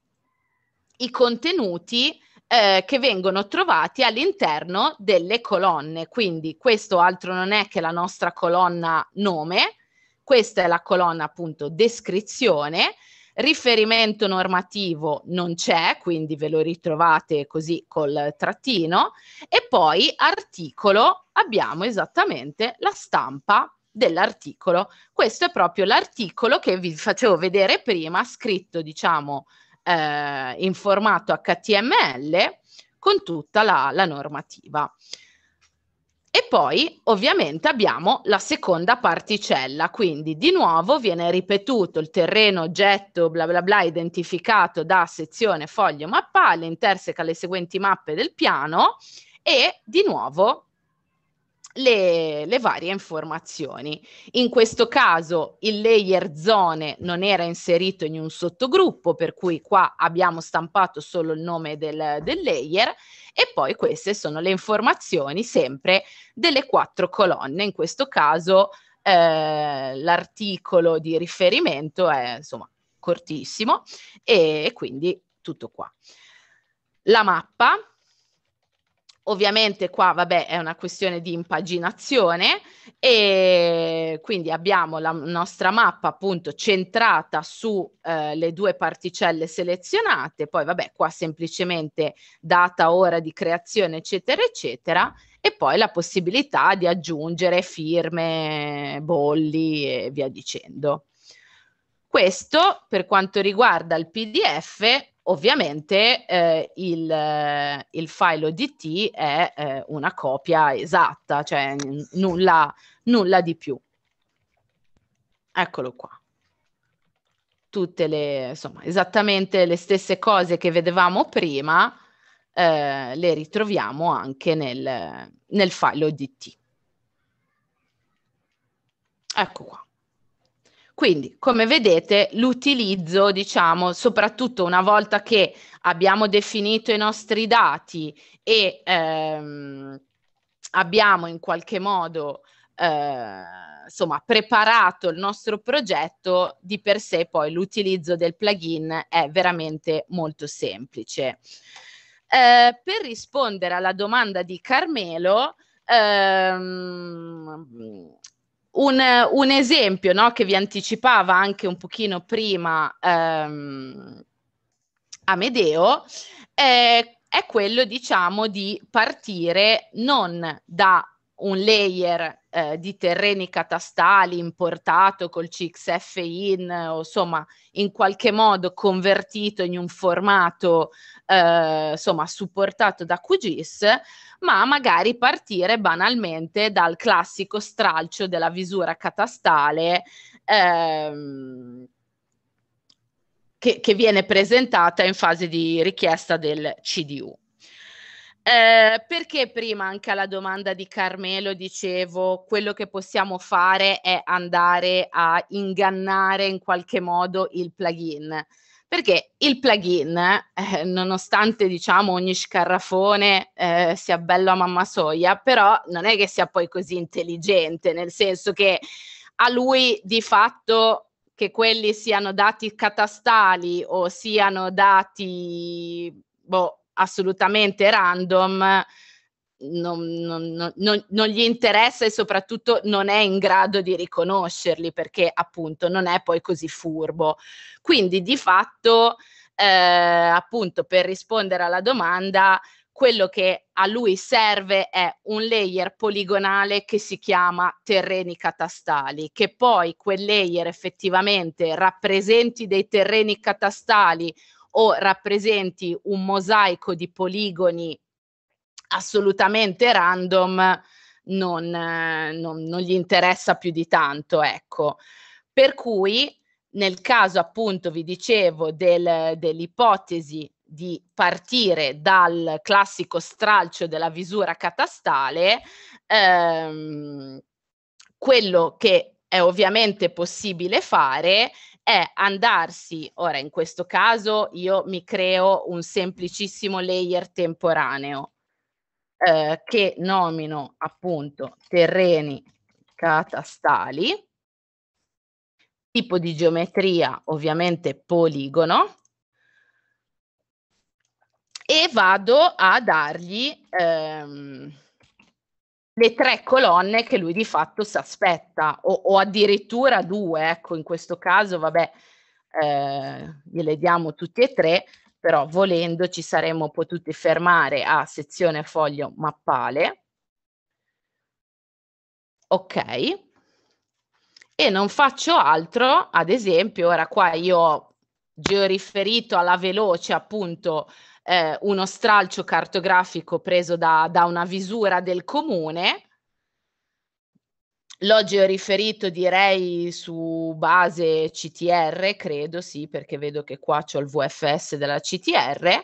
i contenuti eh, che vengono trovati all'interno delle colonne. Quindi questo altro non è che la nostra colonna nome, questa è la colonna appunto descrizione, riferimento normativo non c'è, quindi ve lo ritrovate così col trattino e poi articolo abbiamo esattamente la stampa dell'articolo. Questo è proprio l'articolo che vi facevo vedere prima, scritto diciamo eh, in formato HTML con tutta la, la normativa. E poi ovviamente abbiamo la seconda particella, quindi di nuovo viene ripetuto il terreno oggetto bla bla bla identificato da sezione foglio mappale, interseca le seguenti mappe del piano e di nuovo le, le, varie informazioni. In questo caso il layer zone non era inserito in un sottogruppo, per cui qua abbiamo stampato solo il nome del, del layer e poi queste sono le informazioni sempre delle quattro colonne. In questo caso eh, l'articolo di riferimento è insomma cortissimo e quindi tutto qua. La mappa Ovviamente qua, vabbè, è una questione di impaginazione e quindi abbiamo la nostra mappa appunto centrata sulle eh, due particelle selezionate, poi vabbè, qua semplicemente data, ora di creazione, eccetera, eccetera, e poi la possibilità di aggiungere firme, bolli e via dicendo. Questo per quanto riguarda il PDF, Ovviamente eh, il, eh, il, file ODT è eh, una copia esatta, cioè n- nulla, nulla di più. Eccolo qua. Tutte le, insomma, esattamente le stesse cose che vedevamo prima, eh, le ritroviamo anche nel, nel file ODT. Ecco qua. Quindi, come vedete, l'utilizzo, diciamo, soprattutto una volta che abbiamo definito i nostri dati e ehm, abbiamo in qualche modo eh, insomma, preparato il nostro progetto, di per sé poi l'utilizzo del plugin è veramente molto semplice. Eh, per rispondere alla domanda di Carmelo, ehm, un, un esempio no, che vi anticipava anche un pochino prima ehm, Amedeo eh, è quello diciamo di partire non da un layer eh, di terreni catastali importato col CXF in, eh, o insomma in qualche modo convertito in un formato eh, insomma supportato da QGIS, ma magari partire banalmente dal classico stralcio della visura catastale ehm, che, che viene presentata in fase di richiesta del CDU. Eh, perché prima anche alla domanda di Carmelo dicevo quello che possiamo fare è andare a ingannare in qualche modo il plugin. Perché il plugin, eh, nonostante diciamo ogni scarrafone eh, sia bello a mamma soia, però non è che sia poi così intelligente, nel senso che a lui di fatto che quelli siano dati catastali o siano dati boh, assolutamente random non, non, non, non, gli interessa e soprattutto non è in grado di riconoscerli perché appunto non è poi così furbo. Quindi di fatto, eh, appunto, per rispondere alla domanda, quello che a lui serve è un layer poligonale che si chiama terreni catastali, che poi quel layer effettivamente rappresenti dei terreni catastali o rappresenti un mosaico di poligoni assolutamente random, non, non, non gli interessa più di tanto, ecco. Per cui nel caso appunto vi dicevo del, dell'ipotesi di partire dal classico stralcio della visura catastale, ehm, quello che è ovviamente possibile fare è andarsi, ora in questo caso io mi creo un semplicissimo layer temporaneo eh, che nomino appunto terreni catastali, tipo di geometria ovviamente poligono, e vado a dargli... Ehm, le tre colonne che lui di fatto si aspetta, o, o, addirittura due, ecco, in questo caso, vabbè, eh, gliele diamo tutti e tre, però volendo ci saremmo potuti fermare a sezione foglio mappale, ok, e non faccio altro, ad esempio, ora qua io ho georiferito alla veloce appunto eh, uno stralcio cartografico preso da, da una visura del comune. L'oggi ho riferito direi su base CTR, credo sì, perché vedo che qua c'ho il VFS della CTR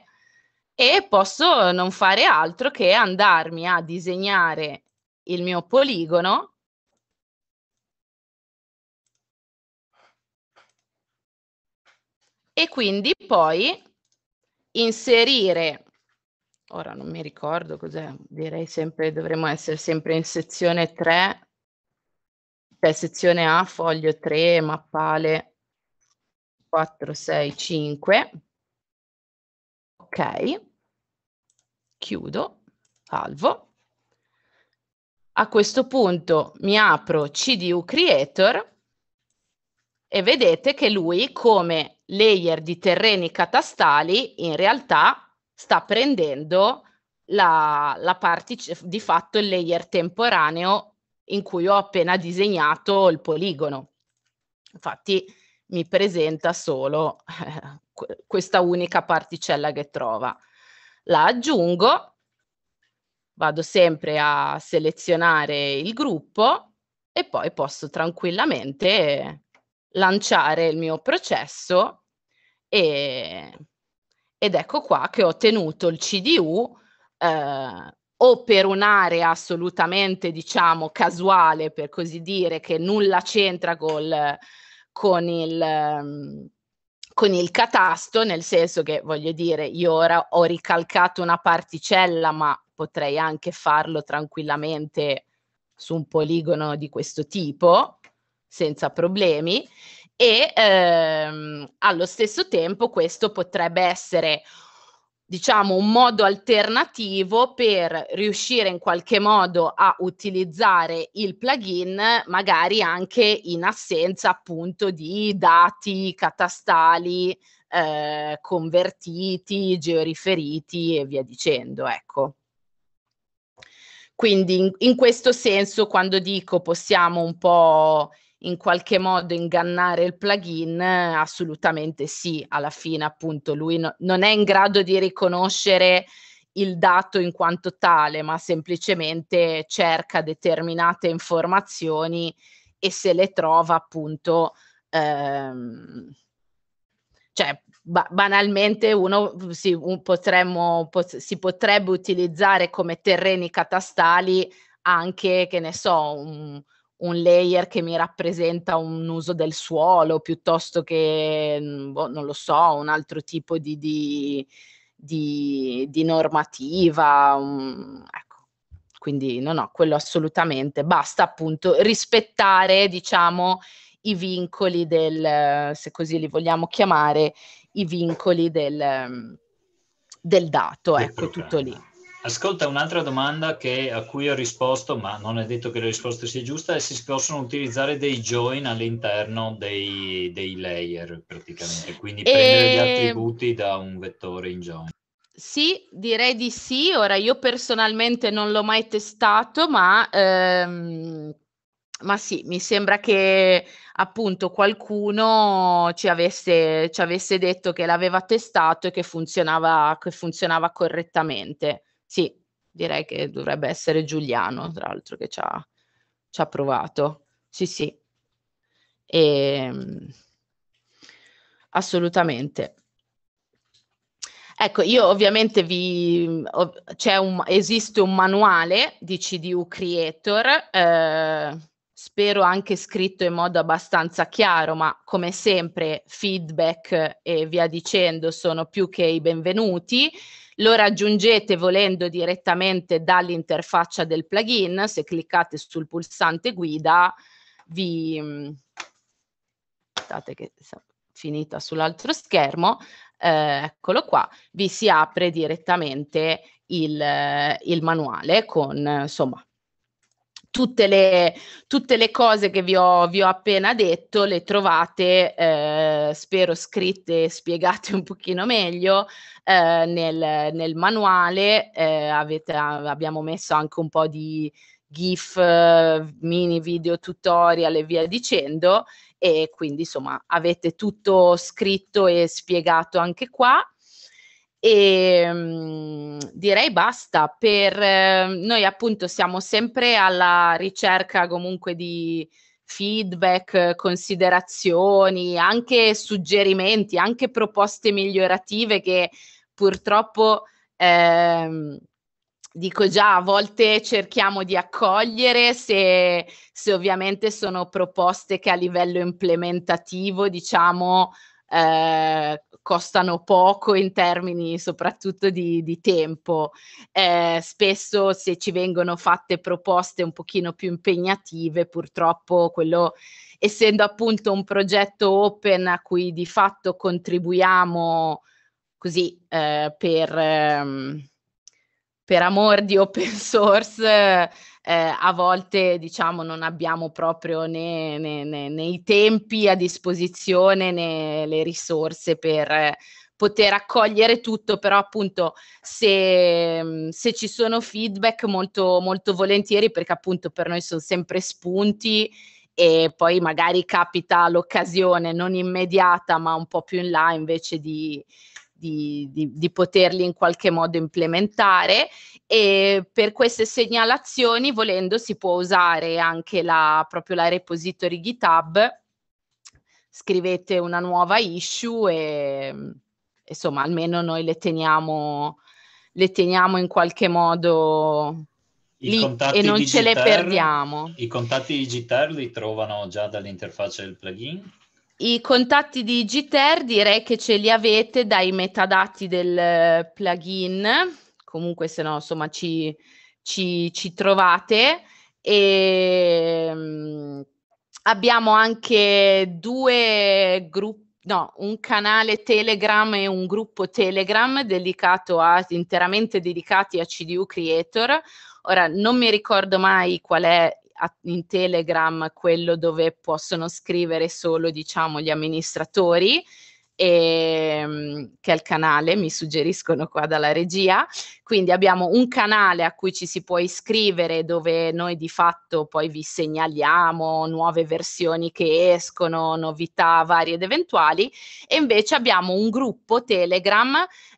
e posso non fare altro che andarmi a disegnare il mio poligono e quindi poi inserire, ora non mi ricordo cos'è, direi sempre, dovremmo essere sempre in sezione 3, cioè sezione A, foglio 3, mappale 4, 6, 5. Ok, chiudo, salvo. A questo punto mi apro CDU Creator e vedete che lui come layer di terreni catastali in realtà sta prendendo la, la parte cioè, di fatto il layer temporaneo in cui ho appena disegnato il poligono. Infatti mi presenta solo eh, questa unica particella che trova. La aggiungo, vado sempre a selezionare il gruppo e poi posso tranquillamente lanciare il mio processo e, ed ecco qua che ho ottenuto il CDU eh, o per un'area assolutamente diciamo casuale per così dire che nulla c'entra col, con il ehm, con il catasto, nel senso che voglio dire, io ora ho ricalcato una particella, ma potrei anche farlo tranquillamente su un poligono di questo tipo senza problemi e ehm, allo stesso tempo questo potrebbe essere diciamo un modo alternativo per riuscire in qualche modo a utilizzare il plugin magari anche in assenza appunto di dati catastali eh, convertiti, georiferiti e via dicendo, ecco. Quindi in, in questo senso quando dico possiamo un po' in qualche modo ingannare il plugin? Assolutamente sì, alla fine appunto lui no, non è in grado di riconoscere il dato in quanto tale, ma semplicemente cerca determinate informazioni e se le trova appunto, ehm, cioè ba- banalmente uno si, un potremmo, pot- si potrebbe utilizzare come terreni catastali anche, che ne so, un, un layer che mi rappresenta un uso del suolo piuttosto che, mm, boh, non lo so, un altro tipo di, di, di, di normativa. Um, ecco. Quindi no, no, quello assolutamente. Basta appunto rispettare, diciamo, i vincoli del, se così li vogliamo chiamare, i vincoli del, mm, del dato, ecco, tutto lì. Ascolta, un'altra domanda che, a cui ho risposto, ma non è detto che la risposta sia giusta, è se si possono utilizzare dei join all'interno dei, dei layer praticamente, quindi ehm, prendere e... gli attributi da un vettore in join. Sì, direi di sì. Ora io personalmente non l'ho mai testato, ma, ehm, ma sì, mi sembra che appunto qualcuno ci avesse, ci avesse detto che l'aveva testato e che funzionava, che funzionava correttamente. Sì, direi che dovrebbe essere Giuliano, tra l'altro, che ci ha, ci ha provato. Sì, sì. E, ehm, assolutamente. Ecco, io ovviamente vi un, esiste un manuale di CDU Creator, eh, spero anche scritto in modo abbastanza chiaro, ma come sempre feedback e via dicendo sono più che i benvenuti. Lo raggiungete volendo direttamente dall'interfaccia del plugin, se cliccate sul pulsante guida vi... Mm, aspettate che è finita sull'altro schermo, eh, eccolo qua, vi si apre direttamente il, eh, il manuale con eh, insomma Tutte le, tutte le, cose che vi ho, vi ho appena detto le trovate, eh, spero scritte e spiegate un pochino meglio, eh, nel, nel, manuale. Eh, avete, abbiamo messo anche un po' di GIF, mini video tutorial e via dicendo. E quindi insomma avete tutto scritto e spiegato anche qua. E ehm, mh, direi basta per eh, noi appunto siamo sempre alla ricerca comunque di feedback, considerazioni, anche suggerimenti, anche proposte migliorative che purtroppo eh, dico già, a volte cerchiamo di accogliere se, se ovviamente sono proposte che a livello implementativo, diciamo, eh, costano poco in termini soprattutto di, di tempo. Eh, spesso se ci vengono fatte proposte un pochino più impegnative, purtroppo quello, essendo appunto un progetto open a cui di fatto contribuiamo così eh, per... Ehm, per amor di open source eh, a volte diciamo non abbiamo proprio né, né, né, né i tempi a disposizione né le risorse per eh, poter accogliere tutto, però appunto se, mm, se ci sono feedback molto, molto volentieri perché appunto per noi sono sempre spunti e poi magari capita l'occasione non immediata ma un po' più in là invece di, di, di, di poterli in qualche modo implementare e per queste segnalazioni volendo si può usare anche la, proprio la repository GitHub, scrivete una nuova issue e insomma almeno noi le teniamo, le teniamo in qualche modo i lì e non digitar, ce le perdiamo. I contatti di GitHub li trovano già dall'interfaccia del plugin? I contatti di Giter direi che ce li avete dai metadati del eh, plugin, comunque se no insomma ci, ci, ci trovate. E ehm, abbiamo anche due gruppi, no, un canale Telegram e un gruppo Telegram dedicato a, interamente dedicati a CDU Creator. Ora non mi ricordo mai qual è a, in Telegram quello dove possono scrivere solo diciamo, gli amministratori e, ehm, che è il canale, mi suggeriscono qua dalla regia. Quindi abbiamo un canale a cui ci si può iscrivere dove noi di fatto poi vi segnaliamo nuove versioni che escono, novità varie ed eventuali e invece abbiamo un gruppo Telegram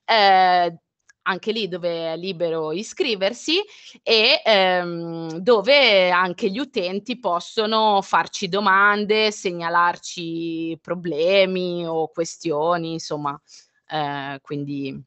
eh, anche lì dove è libero iscriversi e ehm, dove anche gli utenti possono farci domande, segnalarci problemi o questioni, insomma, eh, quindi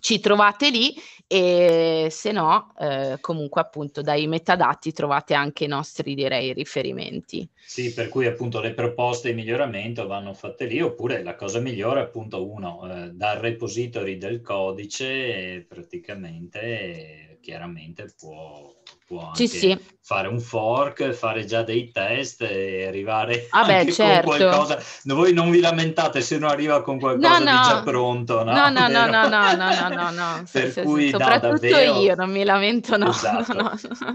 ci trovate lì e se no eh, comunque appunto dai metadati trovate anche i nostri direi riferimenti sì per cui appunto le proposte di miglioramento vanno fatte lì oppure la cosa migliore appunto uno eh, dal repository del codice praticamente chiaramente può può anche sì, sì. fare un fork, fare già dei test e arrivare ah beh, certo. con qualcosa. Voi non vi lamentate se non arriva con qualcosa no, no. già pronto, no? No, no, no, no, no, no, no, no. per sì, cui, no, soprattutto davvero... io non mi lamento, no. Esatto.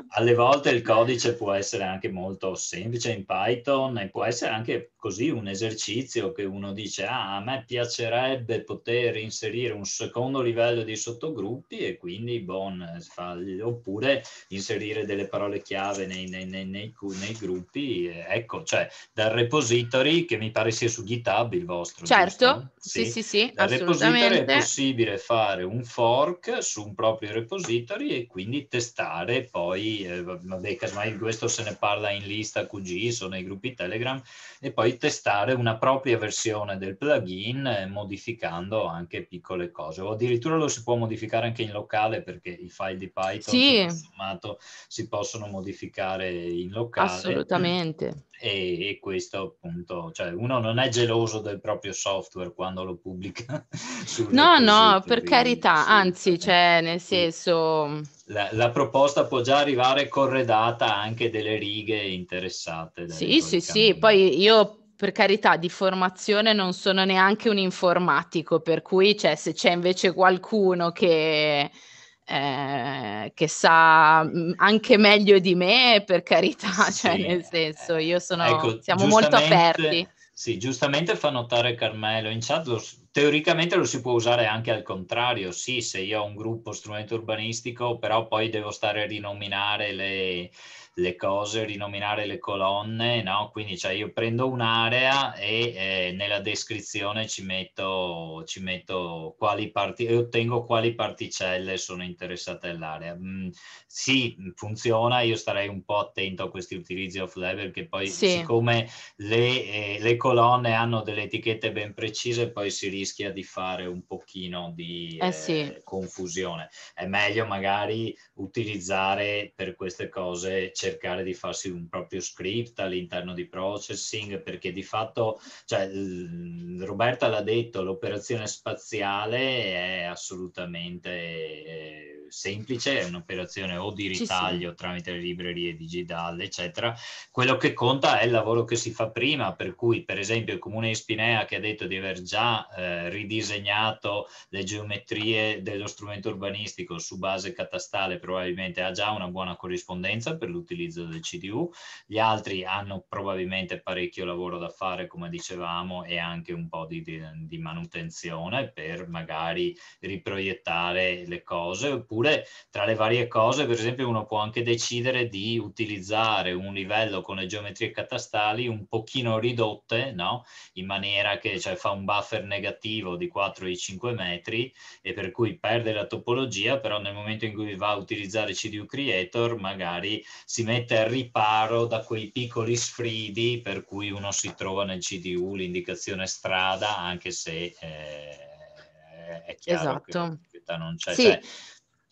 Alle volte il codice può essere anche molto semplice in Python e può essere anche così un esercizio che uno dice ah, a me piacerebbe poter inserire un secondo livello di sottogruppi e quindi bon, fa, oppure inserire delle parole chiave nei, nei, nei, nei gruppi, ecco, cioè dal repository che mi pare sia su GitHub il vostro. Certo, sì, sì, sì, sì, dal repository è possibile fare un fork su un proprio repository e quindi testare poi, eh, vabbè, casomai questo se ne parla in lista QG, o nei gruppi Telegram e poi poi testare una propria versione del plugin eh, modificando anche piccole cose o addirittura lo si può modificare anche in locale perché i file di Python sì. sommato si possono modificare in locale assolutamente e, e, questo appunto cioè uno non è geloso del proprio software quando lo pubblica no no per carità anzi cioè nel senso la, la, proposta può già arrivare corredata anche delle righe interessate. Sì, sì, cammini. sì, poi io per carità, di formazione non sono neanche un informatico, per cui cioè, se c'è invece qualcuno che, eh, che sa mm, anche meglio di me, per carità, cioè, sì. cioè, nel senso, io sono, ecco, siamo molto aperti. Sì, giustamente fa notare Carmelo, in chat lo, teoricamente lo si può usare anche al contrario, sì, se io ho un gruppo strumento urbanistico, però poi devo stare a rinominare le le cose, rinominare le colonne, no? Quindi cioè, io prendo un'area e eh, nella descrizione ci metto, ci metto quali parti, e ottengo quali particelle sono interessate all'area. Mm, sì, funziona, io starei un po' attento a questi utilizzi off level perché poi sì. siccome le, eh, le colonne hanno delle etichette ben precise, poi si rischia di fare un pochino di eh, eh, sì. confusione. È meglio magari utilizzare per queste cose cercare di farsi un proprio script all'interno di processing, perché di fatto, cioè, Roberta l'ha detto, l'operazione spaziale è assolutamente eh, semplice, è un'operazione o di ritaglio sì, sì. tramite le librerie digitali, eccetera. Quello che conta è il lavoro che si fa prima, per cui per esempio il comune di Spinea che ha detto di aver già eh, ridisegnato le geometrie dello strumento urbanistico su base catastale probabilmente ha già una buona corrispondenza per l'utilizzo del CDU, gli altri hanno probabilmente parecchio lavoro da fare come dicevamo e anche un po' di, di, di manutenzione per magari riproiettare le cose oppure oppure tra le varie cose, per esempio, uno può anche decidere di utilizzare un livello con le geometrie catastali un pochino ridotte, no? in maniera che cioè, fa un buffer negativo di 4-5 metri e per cui perde la topologia, però nel momento in cui va a utilizzare CDU Creator magari si mette al riparo da quei piccoli sfridi per cui uno si trova nel CDU l'indicazione strada, anche se eh, è chiaro esatto. che non c'è. Sì. Cioè,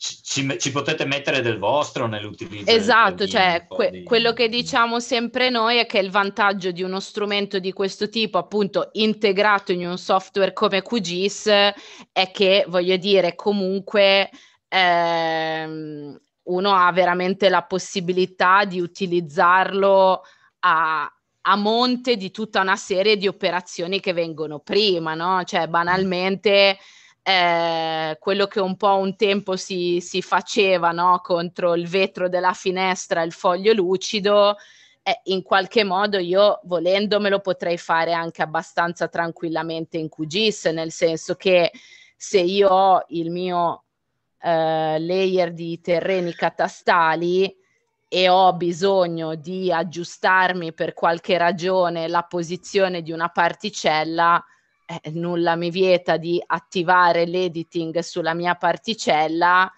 ci, ci, potete mettere del vostro nell'utilizzo. Esatto, cioè que- di... quello che diciamo sempre noi è che il vantaggio di uno strumento di questo tipo, appunto integrato in un software come QGIS, è che, voglio dire, comunque ehm, uno ha veramente la possibilità di utilizzarlo a, a monte di tutta una serie di operazioni che vengono prima, no? Cioè mm. banalmente... Mm eh, quello che un po' un tempo si, si faceva no? contro il vetro della finestra, il foglio lucido, eh, in qualche modo io volendomelo potrei fare anche abbastanza tranquillamente in QGIS, nel senso che se io ho il mio eh, layer di terreni catastali, e ho bisogno di aggiustarmi per qualche ragione la posizione di una particella, eh, nulla mi vieta di attivare l'editing sulla mia particella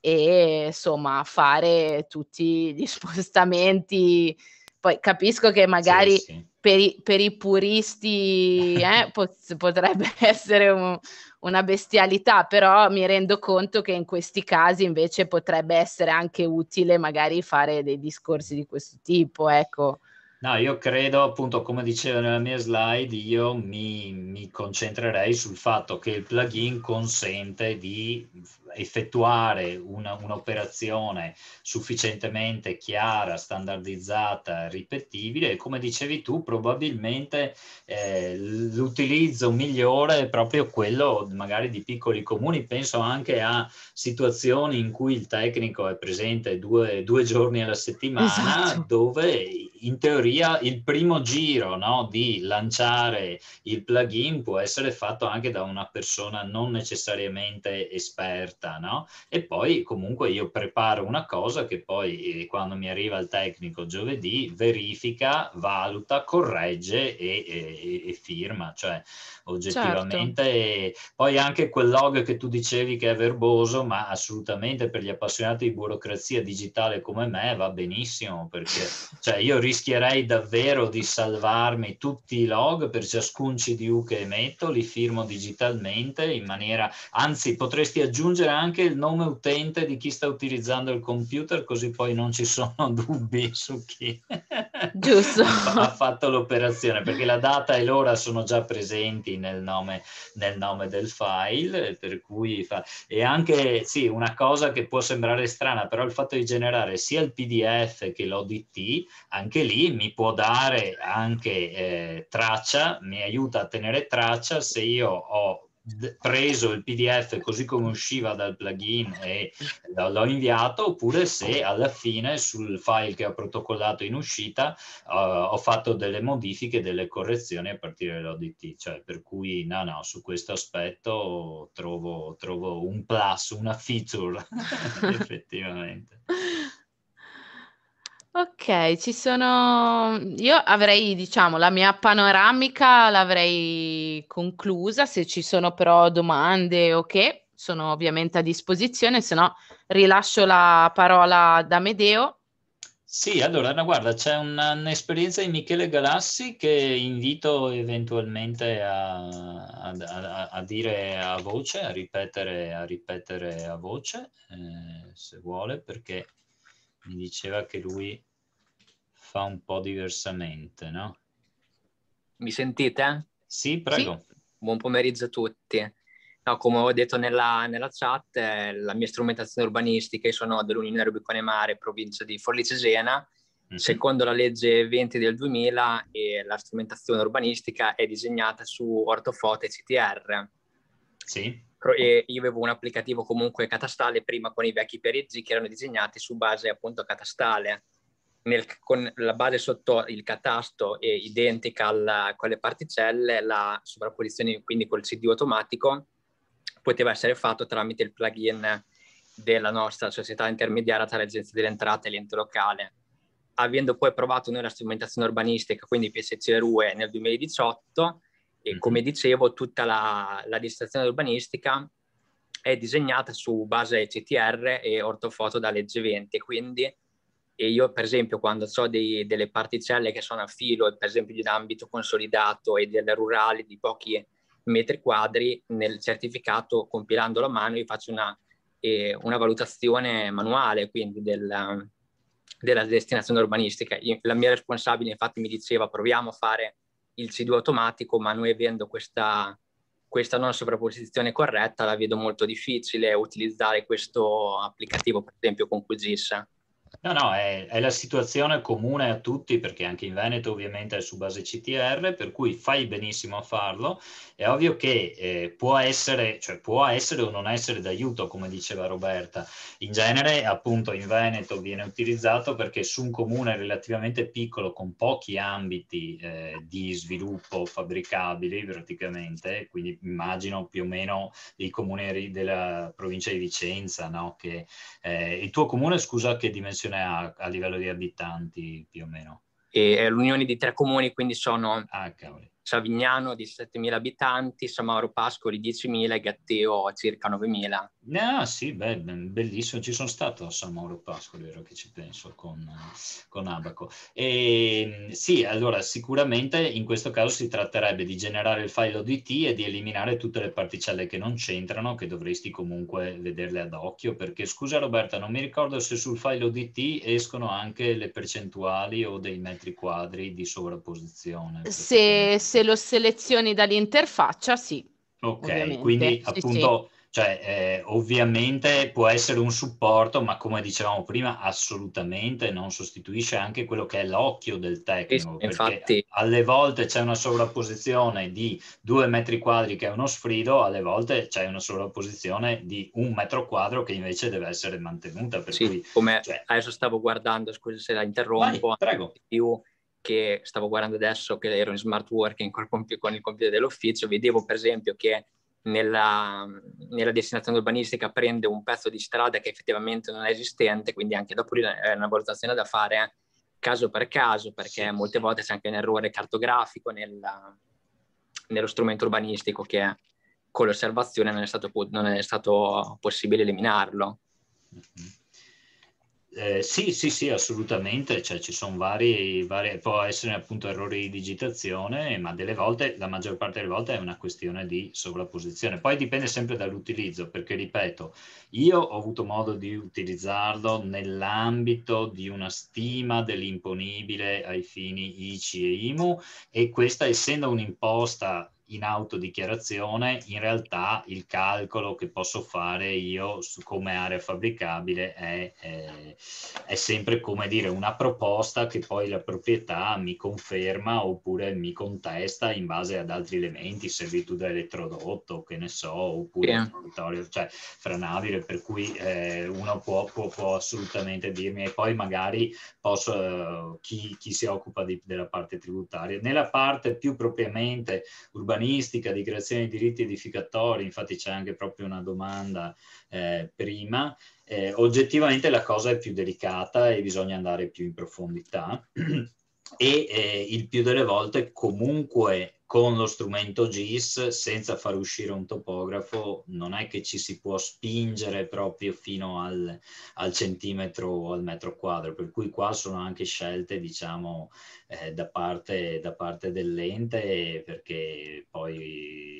e insomma fare tutti gli spostamenti. Poi capisco che magari sì, sì. Per, i, per, i, puristi eh, pot- potrebbe essere un, una bestialità, però mi rendo conto che in questi casi invece potrebbe essere anche utile magari fare dei discorsi di questo tipo, ecco. No, io credo appunto, come dicevo nella mia slide, io mi, mi concentrerei sul fatto che il plugin consente di effettuare una, un'operazione sufficientemente chiara, standardizzata, ripetibile e come dicevi tu probabilmente eh, l'utilizzo migliore è proprio quello magari di piccoli comuni, penso anche a situazioni in cui il tecnico è presente due, due giorni alla settimana esatto. dove in teoria teoria il primo giro no, di lanciare il plugin può essere fatto anche da una persona non necessariamente esperta, no? E poi comunque io preparo una cosa che poi eh, quando mi arriva il tecnico giovedì verifica, valuta, corregge e, e, e firma, cioè oggettivamente. Certo. Poi anche quel log che tu dicevi che è verboso, ma assolutamente per gli appassionati di burocrazia digitale come me va benissimo perché cioè, io rischierei chiederai davvero di salvarmi tutti i log per ciascun CDU che emetto, li firmo digitalmente in maniera, anzi potresti aggiungere anche il nome utente di chi sta utilizzando il computer così poi non ci sono dubbi su chi ha fatto l'operazione, perché la data e l'ora sono già presenti nel nome, nel nome del file, per cui fa... e anche sì, una cosa che può sembrare strana, però il fatto di generare sia il PDF che l'ODT, anche lì mi mi può dare anche eh, traccia, mi aiuta a tenere traccia se io ho preso il PDF così come usciva dal plugin e l'ho inviato, oppure se alla fine sul file che ho protocollato in uscita uh, ho fatto delle modifiche, delle correzioni a partire dall'ODT, cioè per cui no, no, su questo aspetto trovo, trovo un plus, una feature effettivamente. Ok, ci sono io avrei diciamo la mia panoramica l'avrei conclusa, se ci sono però domande o che, sono ovviamente a disposizione, se no rilascio la parola ad Amedeo. Sì, allora no, guarda, c'è una, un'esperienza di Michele Galassi che invito eventualmente a, a, a, a dire a voce, a ripetere a, ripetere a voce, eh, se vuole, perché mi diceva che lui fa un po' diversamente, no? Mi sentite? Sì, prego. Sì. Buon pomeriggio a tutti. No, come ho detto nella, nella chat, eh, la mia strumentazione urbanistica, io sono dell'Unione Rubicone Mare, provincia di Forlì Cesena. Mm-hmm. Secondo la legge 20 del 2000, eh, la strumentazione urbanistica è disegnata su ortofoto e CTR. Sì e io avevo un applicativo comunque catastale prima con i vecchi perizzi che erano disegnati su base appunto catastale, nel, con la base sotto il catasto è identica alla, con le particelle, la sovrapposizione quindi col CD automatico poteva essere fatto tramite il plugin della nostra società intermediaria tra l'agenzia delle entrate e l'ente locale. Avendo poi provato noi la strumentazione urbanistica, quindi PSC RUE nel 2018, e come dicevo, tutta la, la distrazione urbanistica è disegnata su base CTR e ortofoto da legge 20, quindi e io per esempio quando ho dei, delle particelle che sono a filo, per esempio di un ambito consolidato e delle rurali di pochi metri quadri, nel certificato compilandolo a mano io faccio una, eh, una valutazione manuale quindi del, della destinazione urbanistica. La mia responsabile infatti mi diceva proviamo a fare il C2 automatico, ma noi avendo questa, questa non sovrapposizione corretta la vedo molto difficile utilizzare questo applicativo, per esempio, con QGIS. No, no, è, è, la situazione comune a tutti perché anche in Veneto ovviamente è su base CTR, per cui fai benissimo a farlo. È ovvio che eh, può, essere, cioè, può essere o non essere d'aiuto, come diceva Roberta. In genere appunto in Veneto viene utilizzato perché su un comune relativamente piccolo con pochi ambiti eh, di sviluppo fabbricabili praticamente, quindi immagino più o meno i comuni della provincia di Vicenza, no? che eh, il tuo comune scusa che dimensione dimensione ha a livello di abitanti più o meno? E è l'unione di tre comuni, quindi sono ah, Savignano di 7.000 abitanti, Samauro Pascoli 10.000 e Gatteo circa 9.000. No, sì, beh, bellissimo. Ci sono stato a San Mauro Pascoli, ora che ci penso, con, con Abaco. E, ehm, sì, allora sicuramente in questo caso si tratterebbe di generare il file ODT e di eliminare tutte le particelle che non c'entrano, che dovresti comunque vederle ad occhio, perché scusa Roberta, non mi ricordo se sul file ODT escono anche le percentuali o dei metri quadri di sovrapposizione. Se, se lo selezioni dall'interfaccia, sì. Ok, quindi sì, appunto... Sì cioè, eh, ovviamente può essere un supporto, ma come dicevamo prima, assolutamente non sostituisce anche quello che è l'occhio del tecnico. Infatti... alle volte c'è una sovrapposizione di due metri quadri che è uno sfrido, alle volte c'è una sovrapposizione di un metro quadro che invece deve essere mantenuta. Per sì, cui, come cioè... adesso stavo guardando, scusa se la interrompo, Vai, più che stavo guardando adesso che ero in smart working con il computer dell'ufficio, vedevo per esempio che nella, nella, destinazione urbanistica prende un pezzo di strada che effettivamente non è esistente, quindi anche dopo lì è una valutazione da fare caso per caso, perché molte volte c'è anche un errore cartografico nella, nello strumento urbanistico che con l'osservazione non è stato, non è stato possibile eliminarlo. Mm-hmm. Eh, sì, sì, sì, assolutamente, cioè, ci sono vari, vari, può essere appunto errori di digitazione, ma delle volte, la maggior parte delle volte è una questione di sovrapposizione. Poi dipende sempre dall'utilizzo, perché ripeto, io ho avuto modo di utilizzarlo nell'ambito di una stima dell'imponibile ai fini ICI e IMU e questa essendo un'imposta in autodichiarazione, in realtà il calcolo che posso fare io su come area fabbricabile è, è, è, sempre come dire una proposta che poi la proprietà mi conferma oppure mi contesta in base ad altri elementi, servitù da elettrodotto, che ne so, oppure yeah. territorio, cioè franabile, per cui eh, uno può, può, può, assolutamente dirmi e poi magari posso, eh, chi, chi, si occupa di, della parte tributaria, nella parte più propriamente urbanistica, urbanistica, di creazione di diritti edificatori, infatti c'è anche proprio una domanda eh, prima, eh, oggettivamente la cosa è più delicata e bisogna andare più in profondità e eh, il più delle volte comunque con lo strumento GIS senza far uscire un topografo non è che ci si può spingere proprio fino al, al centimetro o al metro quadro, per cui qua sono anche scelte diciamo eh, da, parte, da, parte, dell'ente perché poi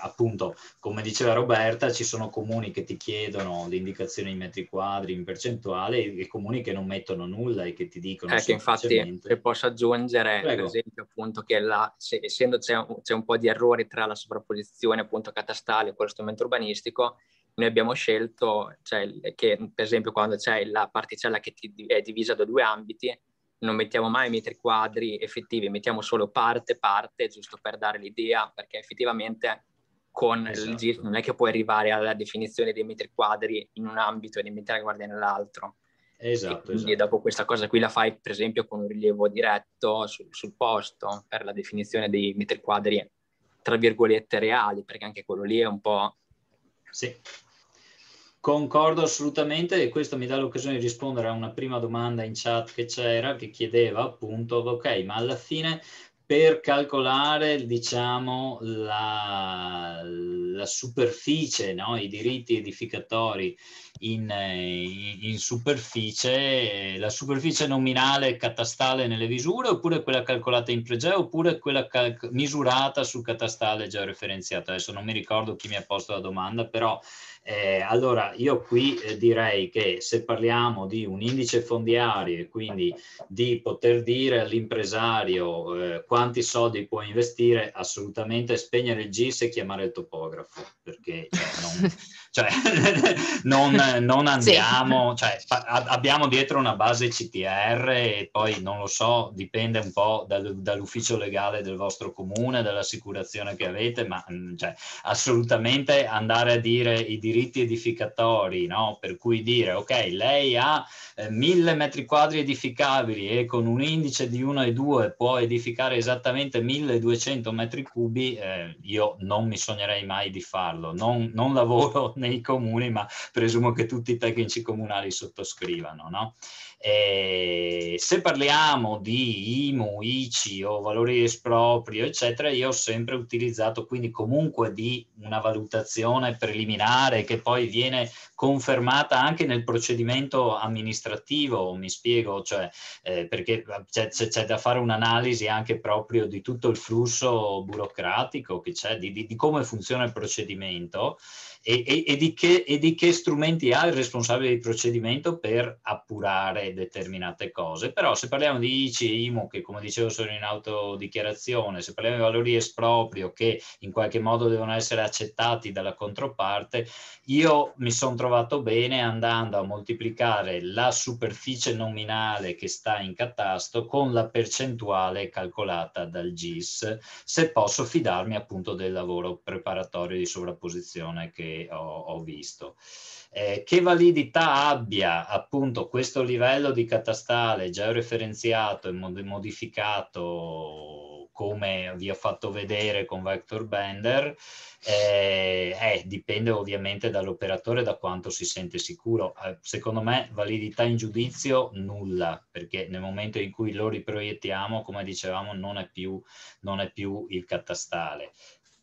appunto come diceva Roberta ci sono comuni che ti chiedono l'indicazione in metri quadri in percentuale e comuni che non mettono nulla e che ti dicono eh, che infatti se posso aggiungere Prego. per esempio appunto che la, se, essendo c'è un, c'è un po' di errori tra la sovrapposizione appunto catastale e quello strumento urbanistico noi abbiamo scelto cioè, che per esempio quando c'è la particella che ti, è divisa da due ambiti, non mettiamo mai metri quadri effettivi, mettiamo solo parte parte, giusto per dare l'idea, perché effettivamente con esatto. il GIF non è che puoi arrivare alla definizione dei metri quadri in un ambito e dei metri quadri nell'altro. Esatto. E quindi esatto. dopo questa cosa qui la fai per esempio con un rilievo diretto sul, sul posto per la definizione dei metri quadri tra virgolette reali, perché anche quello lì è un po'... Sì Concordo assolutamente e questo mi dà l'occasione di rispondere a una prima domanda in chat che c'era che chiedeva appunto, ok, ma alla fine per calcolare diciamo, la, la, superficie, no? i diritti edificatori in, eh, in, superficie, la superficie nominale catastale nelle visure oppure quella calcolata in pregeo oppure quella cal- misurata sul catastale georeferenziato. Adesso non mi ricordo chi mi ha posto la domanda, però eh, allora, io qui eh, direi che se parliamo di un indice fondiario e quindi di poter dire all'impresario eh, quanti soldi può investire, assolutamente spegnere il GIS e chiamare il topografo, perché cioè, non, cioè, non, non, andiamo, sì. cioè, fa, abbiamo dietro una base CTR e poi non lo so, dipende un po' dal, dall'ufficio legale del vostro comune, dall'assicurazione che avete, ma mm, cioè, assolutamente andare a dire i diritti edificatori, no? per cui dire ok, lei ha eh, mille metri quadri edificabili e con un indice di 1 e 2 può edificare esattamente 1200 metri cubi, eh, io non mi sognerei mai di farlo, non, non lavoro nei nei comuni, ma presumo che tutti i tecnici comunali sottoscrivano. No? se parliamo di IMU, ICI o valori di esproprio, eccetera, io ho sempre utilizzato quindi comunque di una valutazione preliminare che poi viene confermata anche nel procedimento amministrativo, mi spiego, cioè, eh, perché cioè, c'è, c'è, da fare un'analisi anche proprio di tutto il flusso burocratico che c'è, di, di, di come funziona il procedimento e, e, e, di che, e, di che, strumenti ha il responsabile di procedimento per appurare determinate cose. Però se parliamo di ICI e IMU, che come dicevo sono in autodichiarazione, se parliamo di valori esproprio che in qualche modo devono essere accettati dalla controparte, io mi sono trovato bene andando a moltiplicare la superficie nominale che sta in catasto con la percentuale calcolata dal GIS, se posso fidarmi appunto del lavoro preparatorio di sovrapposizione che ho, ho visto. Eh, che validità abbia appunto questo livello di catastale georeferenziato e modificato come vi ho fatto vedere con Vector Bender, eh, eh, dipende ovviamente dall'operatore da quanto si sente sicuro. Eh, secondo me validità in giudizio nulla, perché nel momento in cui lo riproiettiamo, come dicevamo, non è più, non è più il catastale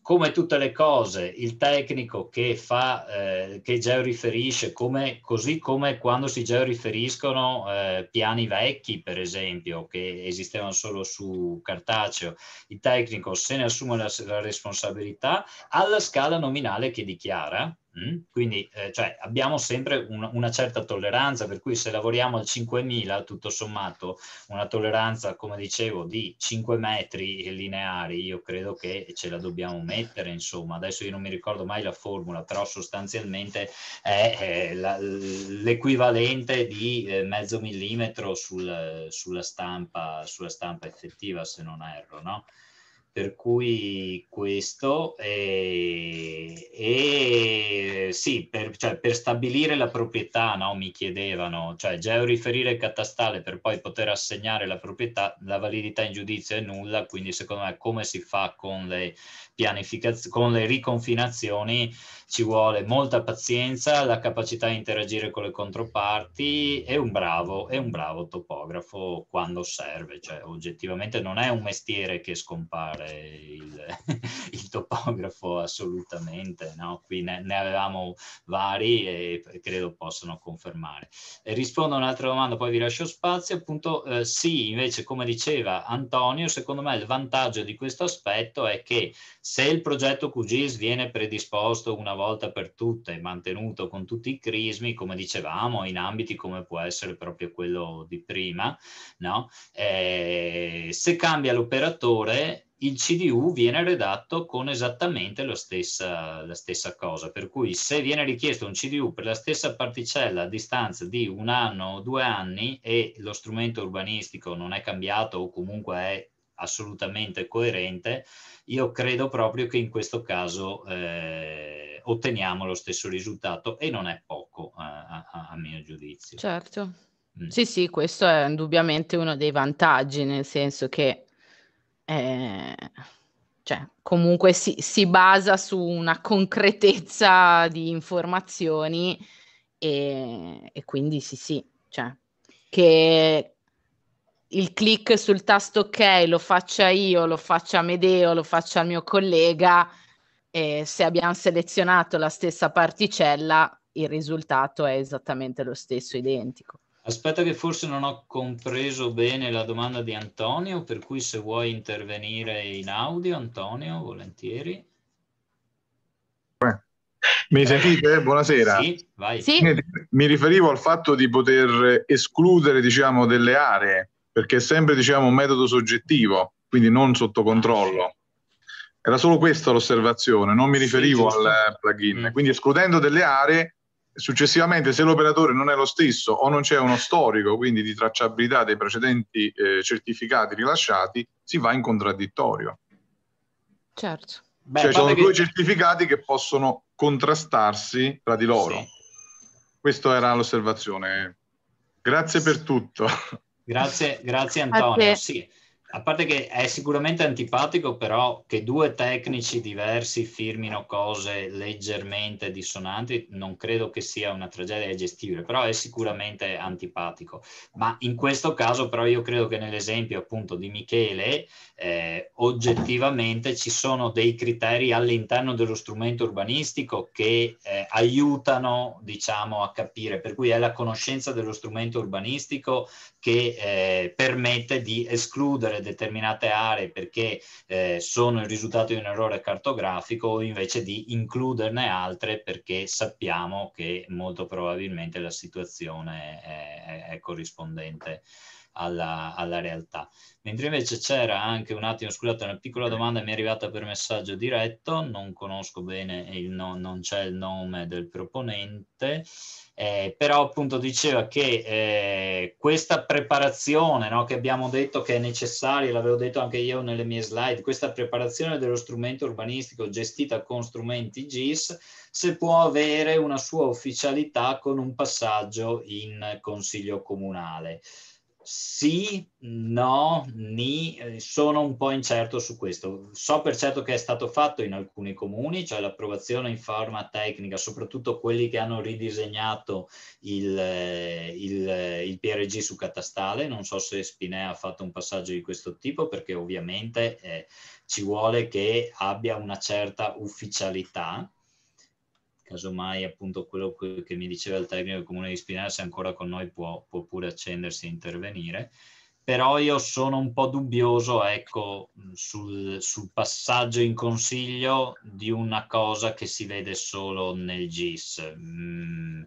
come tutte le cose, il tecnico che fa, eh, che georiferisce, come, così come quando si georiferiscono eh, piani vecchi, per esempio, che esistevano solo su cartaceo, il tecnico se ne assume la, la responsabilità alla scala nominale che dichiara, Mm-hmm. Quindi eh, cioè, abbiamo sempre un, una certa tolleranza, per cui se lavoriamo al 5.000, tutto sommato, una tolleranza, come dicevo, di 5 metri lineari, io credo che ce la dobbiamo mettere, insomma. Adesso io non mi ricordo mai la formula, però sostanzialmente è, è la, l'equivalente di eh, mezzo millimetro sul, sulla, stampa, sulla stampa effettiva, se non erro, no? per cui questo e, eh, e sì, per, cioè, per, stabilire la proprietà, no, mi chiedevano, cioè georiferire catastale per poi poter assegnare la proprietà, la validità in giudizio è nulla, quindi secondo me come si fa con le pianificazione, con le riconfinazioni ci vuole molta pazienza, la capacità di interagire con le controparti e un bravo, e un bravo topografo quando serve, cioè oggettivamente non è un mestiere che scompare il, il topografo assolutamente, no? qui ne, ne, avevamo vari e, e credo possano confermare. E rispondo a un'altra domanda, poi vi lascio spazio, appunto eh, sì, invece come diceva Antonio, secondo me il vantaggio di questo aspetto è che se il progetto QGIS viene predisposto una volta per tutte e mantenuto con tutti i crismi, come dicevamo, in ambiti come può essere proprio quello di prima, no? eh, se cambia l'operatore il CDU viene redatto con esattamente la stessa, la stessa, cosa, per cui se viene richiesto un CDU per la stessa particella a distanza di un anno o due anni e lo strumento urbanistico non è cambiato o comunque è assolutamente coerente, io credo proprio che in questo caso eh, otteniamo lo stesso risultato e non è poco eh, a, a, a mio giudizio. Certo. Mm. Sì, sì, questo è indubbiamente uno dei vantaggi, nel senso che eh, cioè, comunque si, si basa su una concretezza di informazioni e, e quindi sì, sì, cioè, che, il click sul tasto ok lo faccia io, lo faccia Medeo, lo faccia il mio collega, e se abbiamo selezionato la stessa particella, il risultato è esattamente lo stesso, identico. Aspetta che forse non ho compreso bene la domanda di Antonio, per cui se vuoi intervenire in audio, Antonio, volentieri. Mi sentite? Buonasera. Sì, sì. Mi riferivo al fatto di poter escludere diciamo, delle aree perché è sempre diciamo, un metodo soggettivo, quindi non sotto controllo. Era solo questa l'osservazione, non mi riferivo sì, al eh, plugin. Mm. Quindi escludendo delle aree, successivamente se l'operatore non è lo stesso o non c'è uno storico, quindi di tracciabilità dei precedenti eh, certificati rilasciati, si va in contraddittorio. Certo. Beh, cioè ci sono che... due certificati che possono contrastarsi tra di loro. Sì. Questa era l'osservazione. Grazie per tutto. Grazie, grazie Antonio. A, sì, a parte che è sicuramente antipatico, però che due tecnici diversi firmino cose leggermente dissonanti non credo che sia una tragedia gestibile, però è sicuramente antipatico. Ma in questo caso però io credo che nell'esempio appunto di Michele eh, oggettivamente ci sono dei criteri all'interno dello strumento urbanistico che eh, aiutano diciamo, a capire, per cui è la conoscenza dello strumento urbanistico che eh, permette di escludere determinate aree perché eh, sono il risultato di un errore cartografico o invece di includerne altre perché sappiamo che molto probabilmente la situazione è, è corrispondente alla, alla realtà. Mentre invece c'era anche un attimo, scusate, una piccola domanda mi è arrivata per messaggio diretto, non conosco bene, il no, non c'è il nome del proponente, eh, però appunto diceva che eh, questa preparazione no, che abbiamo detto che è necessaria, l'avevo detto anche io nelle mie slide, questa preparazione dello strumento urbanistico gestita con strumenti GIS, se può avere una sua ufficialità con un passaggio in consiglio comunale. Sì, no, ni, eh, sono un po' incerto su questo. So per certo che è stato fatto in alcuni comuni, cioè l'approvazione in forma tecnica, soprattutto quelli che hanno ridisegnato il, eh, il, eh, il PRG su catastale. Non so se Spinea ha fatto un passaggio di questo tipo, perché ovviamente eh, ci vuole che abbia una certa ufficialità casomai appunto quello che mi diceva il tecnico del comune di Spinella se ancora con noi può, può, pure accendersi e intervenire però io sono un po' dubbioso ecco, sul, sul, passaggio in consiglio di una cosa che si vede solo nel GIS. Mm,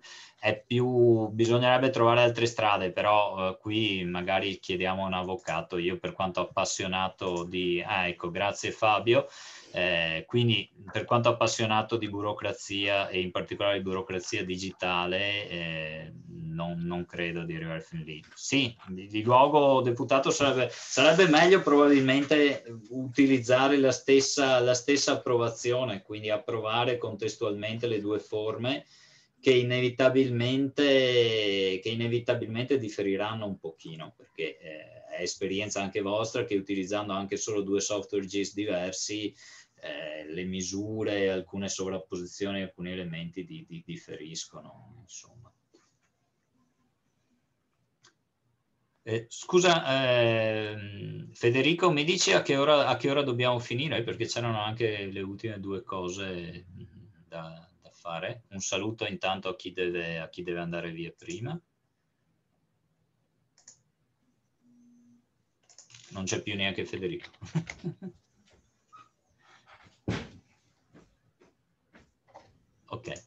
più, bisognerebbe trovare altre strade, però eh, qui magari chiediamo a un avvocato, io per quanto appassionato di... Ah, ecco, grazie Fabio. Eh, quindi per quanto appassionato di burocrazia e in particolare di burocrazia digitale, eh, non, non, credo di arrivare fin lì. Sì, di, di luogo deputato sarebbe, sarebbe, meglio probabilmente utilizzare la stessa, la stessa approvazione, quindi approvare contestualmente le due forme che inevitabilmente, che inevitabilmente, differiranno un pochino, perché eh, è esperienza anche vostra che utilizzando anche solo due software GIS diversi eh, le misure, alcune sovrapposizioni, alcuni elementi di, di, differiscono, insomma. Eh, scusa, eh, Federico, mi dici a che, ora, a che, ora, dobbiamo finire? Eh, perché c'erano anche le ultime due cose mm, da, da fare. Un saluto intanto a chi deve, a chi deve andare via prima. Non c'è più neanche Federico. Okay.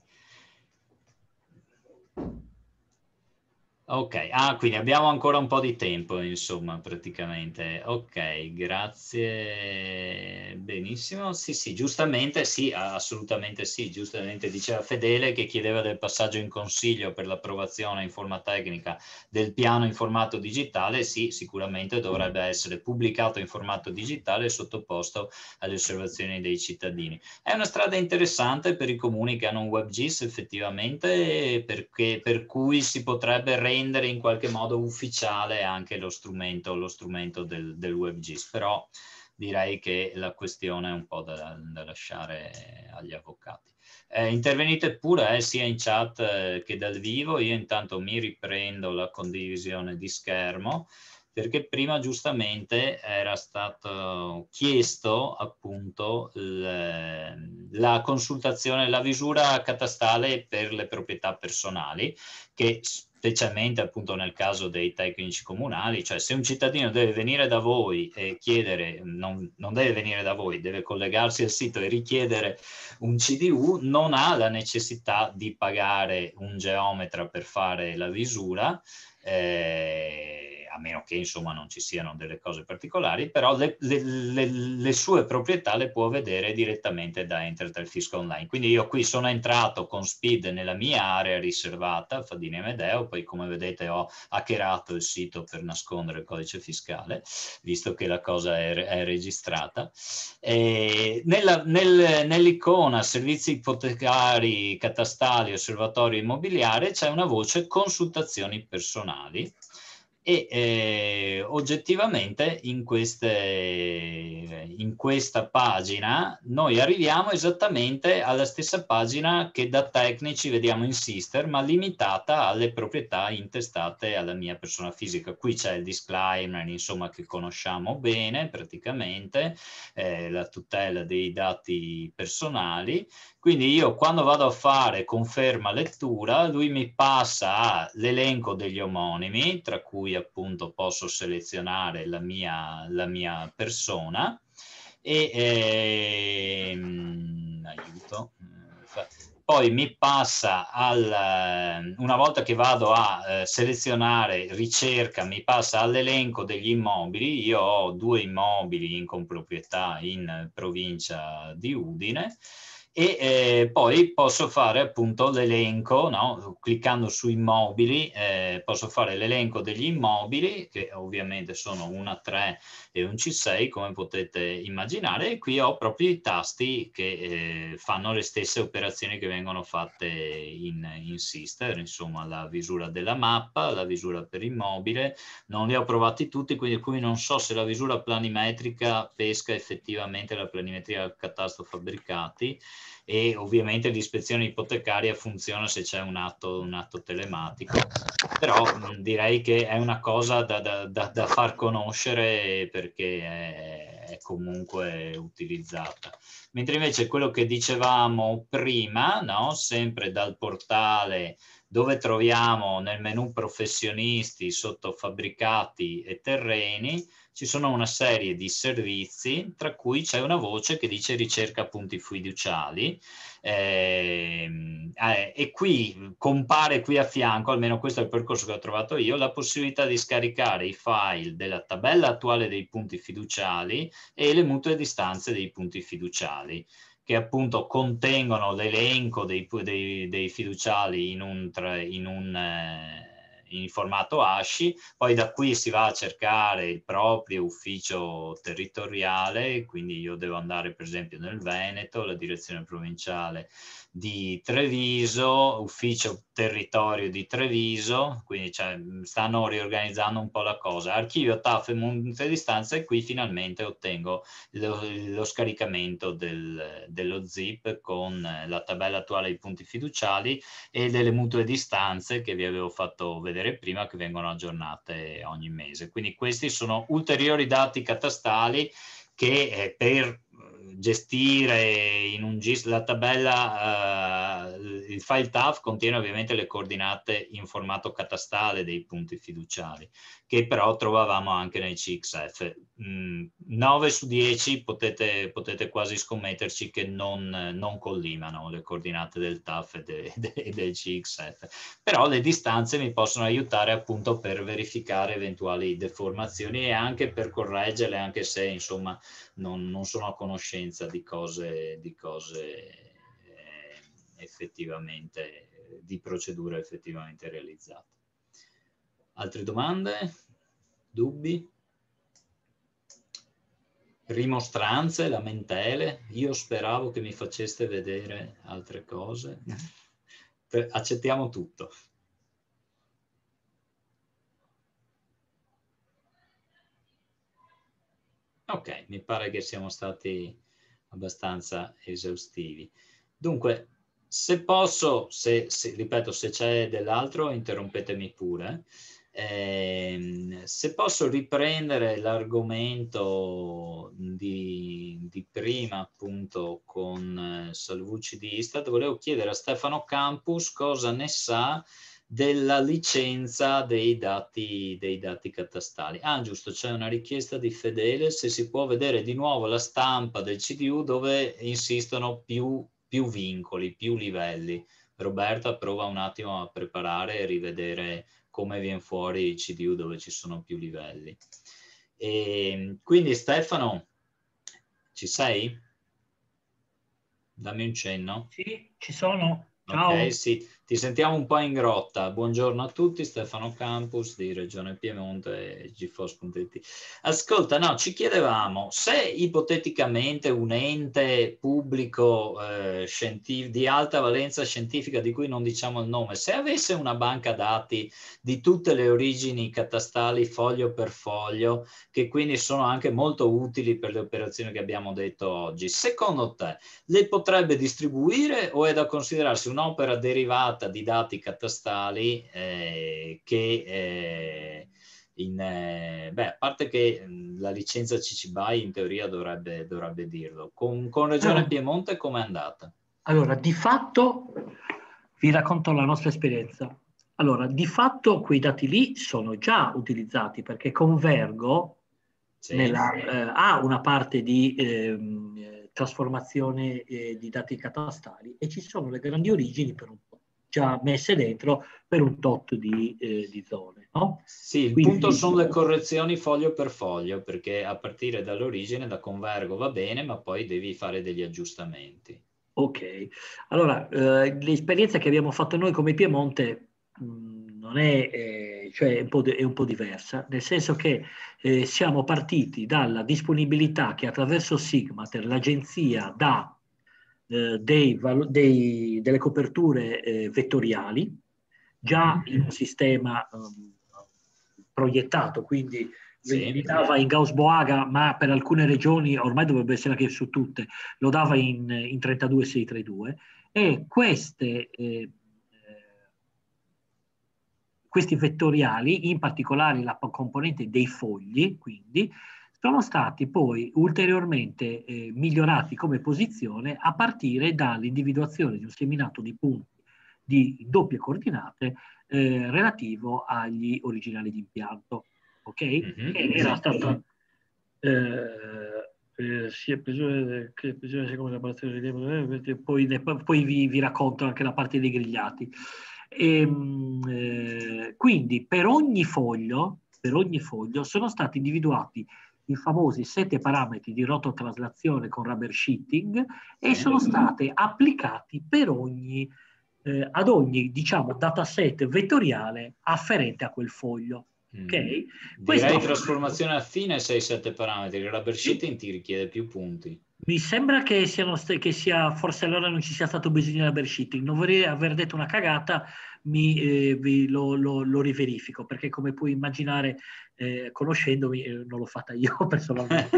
Ok, ah, quindi abbiamo ancora un po' di tempo, insomma, praticamente. Ok, grazie. Benissimo. Sì, sì, giustamente, sì, assolutamente sì, giustamente diceva Fedele che chiedeva del passaggio in consiglio per l'approvazione in forma tecnica del piano in formato digitale. Sì, sicuramente dovrebbe essere pubblicato in formato digitale e sottoposto alle osservazioni dei cittadini. È una strada interessante per i comuni che hanno un WebGIS effettivamente, perché, per cui si potrebbe rendere rendere in qualche modo ufficiale anche lo strumento, lo strumento del, del WebGIS, però direi che la questione è un po' da, da lasciare agli avvocati. Eh, intervenite pure eh, sia in chat eh, che dal vivo, io intanto mi riprendo la condivisione di schermo perché prima giustamente era stato chiesto appunto la consultazione, la visura catastale per le proprietà personali che specialmente appunto nel caso dei tecnici comunali, cioè se un cittadino deve venire da voi e chiedere, non, non, deve venire da voi, deve collegarsi al sito e richiedere un CDU, non ha la necessità di pagare un geometra per fare la visura. Eh, a meno che insomma non ci siano delle cose particolari, però le, le, le, le sue proprietà le può vedere direttamente da Entertel Fisco Online. Quindi io qui sono entrato con Speed nella mia area riservata, Fadini e Medeo, poi come vedete ho hackerato il sito per nascondere il codice fiscale, visto che la cosa è, è registrata. Nella, nel, nell'icona servizi ipotecari, catastali, osservatorio immobiliare c'è una voce consultazioni personali e eh, oggettivamente in, queste, in, questa pagina noi arriviamo esattamente alla stessa pagina che da tecnici vediamo in Sister, ma limitata alle proprietà intestate alla mia persona fisica. Qui c'è il disclaimer, insomma, che conosciamo bene praticamente, eh, la tutela dei dati personali quindi io quando vado a fare conferma lettura, lui mi passa l'elenco degli omonimi, tra cui appunto posso selezionare la mia, la mia persona, e ehm, aiuto, poi mi passa al, una volta che vado a eh, selezionare ricerca, mi passa all'elenco degli immobili, io ho due immobili in comproprietà in provincia di Udine, e eh, poi posso fare appunto l'elenco, no? cliccando su immobili, eh, posso fare l'elenco degli immobili, che ovviamente sono una 3 e un C6, come potete immaginare, e qui ho proprio i tasti che eh, fanno le stesse operazioni che vengono fatte in, in Sister, insomma la visura della mappa, la visura per immobile, non li ho provati tutti, quindi qui non so se la visura planimetrica pesca effettivamente la planimetria del catasto fabbricati, e ovviamente l'ispezione ipotecaria funziona se c'è un atto, un atto telematico, però mh, direi che è una cosa da, da, da, da far conoscere perché è, è comunque utilizzata. Mentre invece quello che dicevamo prima, no? sempre dal portale dove troviamo nel menu professionisti sotto fabbricati e terreni, ci sono una serie di servizi, tra cui c'è una voce che dice ricerca punti fiduciali eh, eh, e qui compare qui a fianco, almeno questo è il percorso che ho trovato io, la possibilità di scaricare i file della tabella attuale dei punti fiduciali e le mutue distanze dei punti fiduciali che appunto contengono l'elenco dei, dei, dei, fiduciali in un, in un eh, in formato ASCII, poi da qui si va a cercare il proprio ufficio territoriale, quindi io devo andare per esempio nel Veneto, la direzione provinciale di Treviso, ufficio territorio di Treviso, quindi cioè, stanno riorganizzando un po' la cosa. Archivio TAF e multidistanza e qui finalmente ottengo lo, lo scaricamento del, dello zip con la tabella attuale dei punti fiduciali e delle mutue distanze che vi avevo fatto vedere prima che vengono aggiornate ogni mese. Quindi questi sono ulteriori dati catastali che eh, per gestire in un GIS la tabella eh, il file TAF contiene ovviamente le coordinate in formato catastale dei punti fiduciari, che però trovavamo anche nei CXF. Mm, 9 su 10 potete, potete quasi scommetterci che non, non, collimano le coordinate del TAF e de, de, del CXF, però le distanze mi possono aiutare appunto per verificare eventuali deformazioni e anche per correggerle, anche se insomma non, non sono a conoscenza di cose, di cose effettivamente, di procedure effettivamente realizzate. Altre domande? Dubbi? Rimostranze, lamentele? Io speravo che mi faceste vedere altre cose. Accettiamo tutto. Ok, mi pare che siamo stati abbastanza esaustivi. Dunque, se posso, se, se, ripeto, se c'è dell'altro, interrompetemi pure. Eh, se posso riprendere l'argomento di, di, prima, appunto, con eh, Salvucci di Istat, volevo chiedere a Stefano Campus cosa ne sa della licenza dei dati, dei dati catastali. Ah, giusto, c'è una richiesta di Fedele se si può vedere di nuovo la stampa del CDU dove insistono più più vincoli, più livelli. Roberta prova un attimo a preparare e rivedere come viene fuori il CDU dove ci sono più livelli. E ehm, quindi Stefano, ci sei? Dammi un cenno. Sì, ci sono. Ciao. Okay, sì. Ti sentiamo un po' in grotta. Buongiorno a tutti, Stefano Campus di Regione Piemonte e gfos.it. Ascolta, no, ci chiedevamo se ipoteticamente un ente pubblico eh, di alta valenza scientifica, di cui non diciamo il nome, se avesse una banca dati di tutte le origini catastali foglio per foglio, che quindi sono anche molto utili per le operazioni che abbiamo detto oggi, secondo te le potrebbe distribuire o è da considerarsi un'opera derivata? tratta di dati catastali eh, che eh, in, eh, beh, a parte che la licenza CC BY in teoria dovrebbe, dovrebbe dirlo, con, con Regione ah. Piemonte com'è andata? Allora, di fatto vi racconto la nostra esperienza. Allora, di fatto quei dati lì sono già utilizzati perché Convergo sì, nella, sì. Eh, ha una parte di ehm, eh, trasformazione eh, di dati catastali e ci sono le grandi origini per un già messe dentro per un tot di, eh, di zone. No? Sì, il Quindi, punto sono le correzioni foglio per foglio, perché a partire dall'origine, da Convergo va bene, ma poi devi fare degli aggiustamenti. Ok, allora eh, l'esperienza che abbiamo fatto noi come Piemonte mh, mm, non è, eh, cioè è, un è, un po diversa, nel senso che eh, siamo partiti dalla disponibilità che attraverso Sigmater l'agenzia dà eh, dei, dei, delle coperture eh, vettoriali già mm-hmm. in un sistema um, proiettato, quindi sì, li dava in Gauss-Boaga, ma per alcune regioni, ormai dovrebbe essere anche su tutte, lo dava in, in 32 e queste, eh, eh, questi vettoriali, in particolare la componente dei fogli, quindi, sono stati poi ulteriormente eh, migliorati come posizione a partire dall'individuazione di un seminato di punti di doppie coordinate eh, relativo agli originali di impianto, ok? Mm-hmm. era esatto. stato... Eh, eh, eh sia prigione che prigione la parte del eh, poi, poi vi, vi, racconto anche la parte dei grigliati. E, ehm, quindi per ogni foglio per ogni foglio sono stati individuati i famosi sette parametri di rototraslazione con rubber sheeting e sono stati applicati per ogni, eh, ad ogni diciamo, dataset vettoriale afferente a quel foglio. Mm. Okay? Mm. Questo... Direi trasformazione affine ai 7 parametri, la rubber sheeting ti richiede più punti. Mi sembra che, siano, che sia, forse allora non ci sia stato bisogno di rubber sheeting, non vorrei aver detto una cagata, mi, eh, lo, lo, lo, riverifico, perché come puoi immaginare, eh, conoscendomi, eh, non l'ho fatta io personalmente.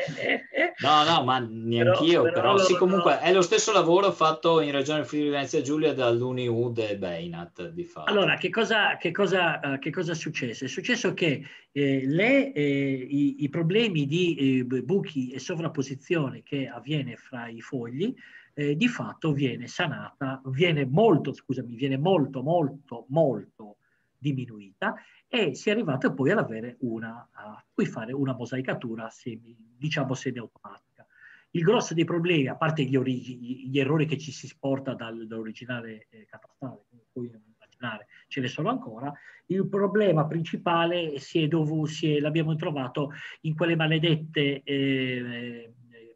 no, no, ma neanch'io, però, però, però sì, comunque no. è lo stesso lavoro fatto in Regione Friuli Venezia Giulia dall'UniUD e Beinat, di fatto. Allora, che cosa, che cosa, eh, che cosa è successo? È successo che eh, le, eh, i, i, problemi di buchi e sovrapposizione che avviene fra i fogli, eh, di fatto viene sanata, viene molto, scusami, viene molto, molto, molto diminuita e si è arrivato poi ad avere una, a fare una mosaicatura semi, diciamo semiautomatica. Il grosso dei problemi, a parte gli, origi, gli errori che ci si sporta dal, dall'originale eh, catastale, poi immaginare ce ne sono ancora, il problema principale si è dovuto, si è, l'abbiamo trovato in quelle maledette eh, eh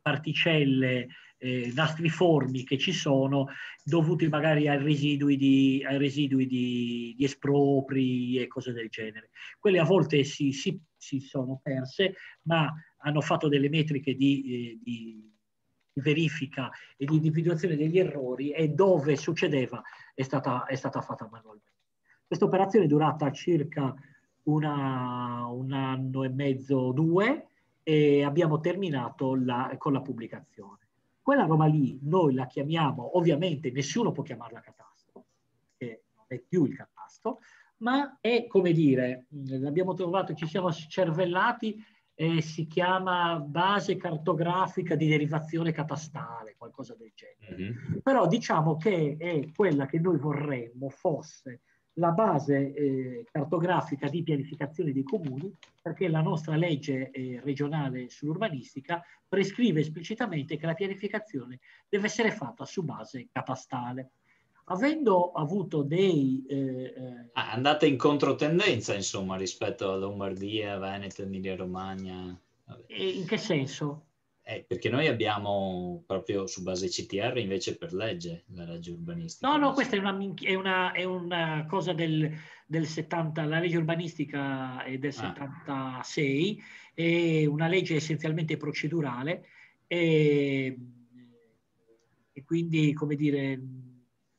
particelle eh, nastriformi che ci sono dovuti magari ai residui, di, ai residui di, di espropri e cose del genere. Quelle a volte si, si, si sono perse, ma hanno fatto delle metriche di, eh, di verifica e di individuazione degli errori e dove succedeva è stata, è stata fatta manualmente. Questa operazione è durata circa una, un anno e mezzo, due, e abbiamo terminato la, con la pubblicazione. Quella roba lì noi la chiamiamo, ovviamente nessuno può chiamarla catasto, che non è più il catasto, ma è come dire, mm, l'abbiamo trovato, ci siamo cervellati, eh, si chiama base cartografica di derivazione catastale, qualcosa del genere. Mm-hmm. Però diciamo che è quella che noi vorremmo fosse la base eh, cartografica di pianificazione dei comuni perché la nostra legge eh, regionale sull'urbanistica prescrive esplicitamente che la pianificazione deve essere fatta su base catastale. Avendo avuto dei... Eh, eh ah, andate in controtendenza, insomma, rispetto a Lombardia, Veneto, Emilia Romagna. Vabbè. In che senso? Eh, perché noi abbiamo proprio su base CTR invece per legge la legge urbanistica. No, no, questa è una, è una, è una cosa del, del, 70, la legge urbanistica è del ah. 76, è una legge essenzialmente procedurale e, e, quindi, come dire,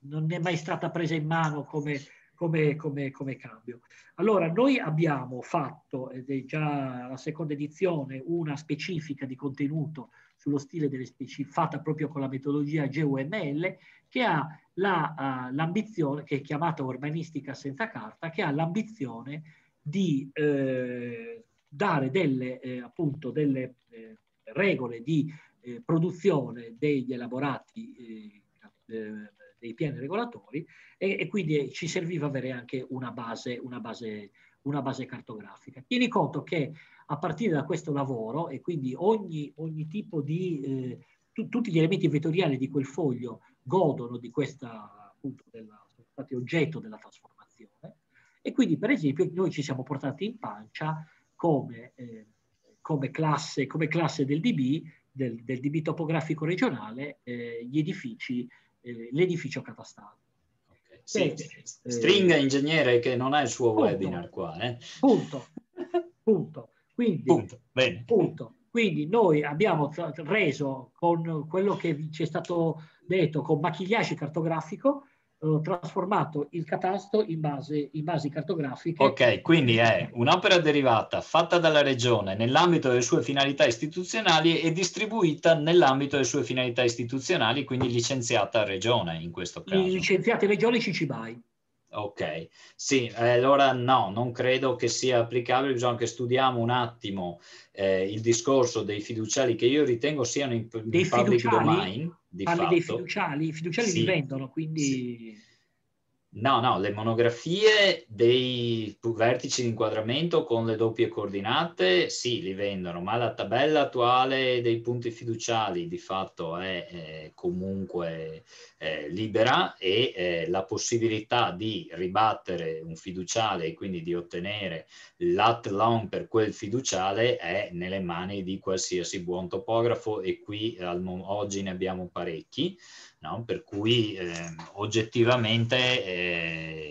non è mai stata presa in mano come come, come, come cambio. Allora, noi abbiamo fatto, ed è già la seconda edizione, una specifica di contenuto sullo stile delle specifiche, fatta proprio con la metodologia GUML, che ha la, uh, l'ambizione, che è chiamata urbanistica senza carta, che ha l'ambizione di eh, dare delle, eh, appunto, delle eh, regole di eh, produzione degli elaborati eh, dei piani regolatori e, e quindi eh, ci serviva avere anche una base, una base, una base cartografica. Tieni conto che a partire da questo lavoro e quindi ogni, ogni tipo di, eh, tu, tutti gli elementi vettoriali di quel foglio godono di questa, appunto, della, sono stati oggetto della trasformazione e quindi per esempio noi ci siamo portati in pancia come, eh, come, classe, come classe, del DB, del, del DB topografico regionale, eh, gli edifici eh, l'edificio catastale. Okay. Sì, eh, stringa ingegnere che non ha il suo punto, webinar qua. Eh. Punto, punto. Quindi, punto. Bene. punto. Quindi noi abbiamo reso con quello che ci è stato detto con machigliaggio cartografico ho eh, trasformato il catasto in, base, in basi cartografiche. Ok, quindi è un'opera derivata fatta dalla regione nell'ambito delle sue finalità istituzionali e distribuita nell'ambito delle sue finalità istituzionali, quindi licenziata a regione in questo caso. Licenziate regione CCBAI. Ok, sì, eh, allora no, non credo che sia applicabile, bisogna che studiamo un attimo eh, il discorso dei fiduciali che io ritengo siano in, in public domain. Di Parli fatto. dei fiduciali, i fiduciali sì. li vendono, quindi... Sì. No, no, le monografie dei vertici di inquadramento con le doppie coordinate, sì, li vendono, ma la tabella attuale dei punti fiduciali di fatto è, è eh, comunque eh, libera e eh, la possibilità di ribattere un fiduciale e quindi di ottenere l'at loan per quel fiduciale è nelle mani di qualsiasi buon topografo e qui eh, al, oggi ne abbiamo parecchi, no? per cui ehm, eh, oggettivamente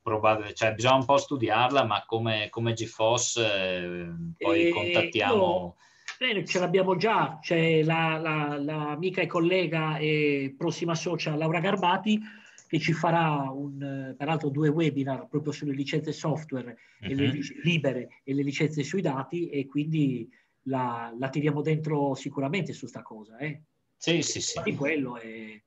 probab- cioè, bisogna un po' studiarla, ma come, come GFOS ehm, poi contattiamo... Io Bene, ce l'abbiamo già, c'è la, la, l'amica la e collega e prossima socia Laura Garbati che ci farà un, peraltro due webinar proprio sulle licenze software e mm-hmm. le, mhm. libere e le licenze sui dati e quindi la, la tiriamo dentro sicuramente su sta cosa. Eh? Sì, sì, sì. Di quello è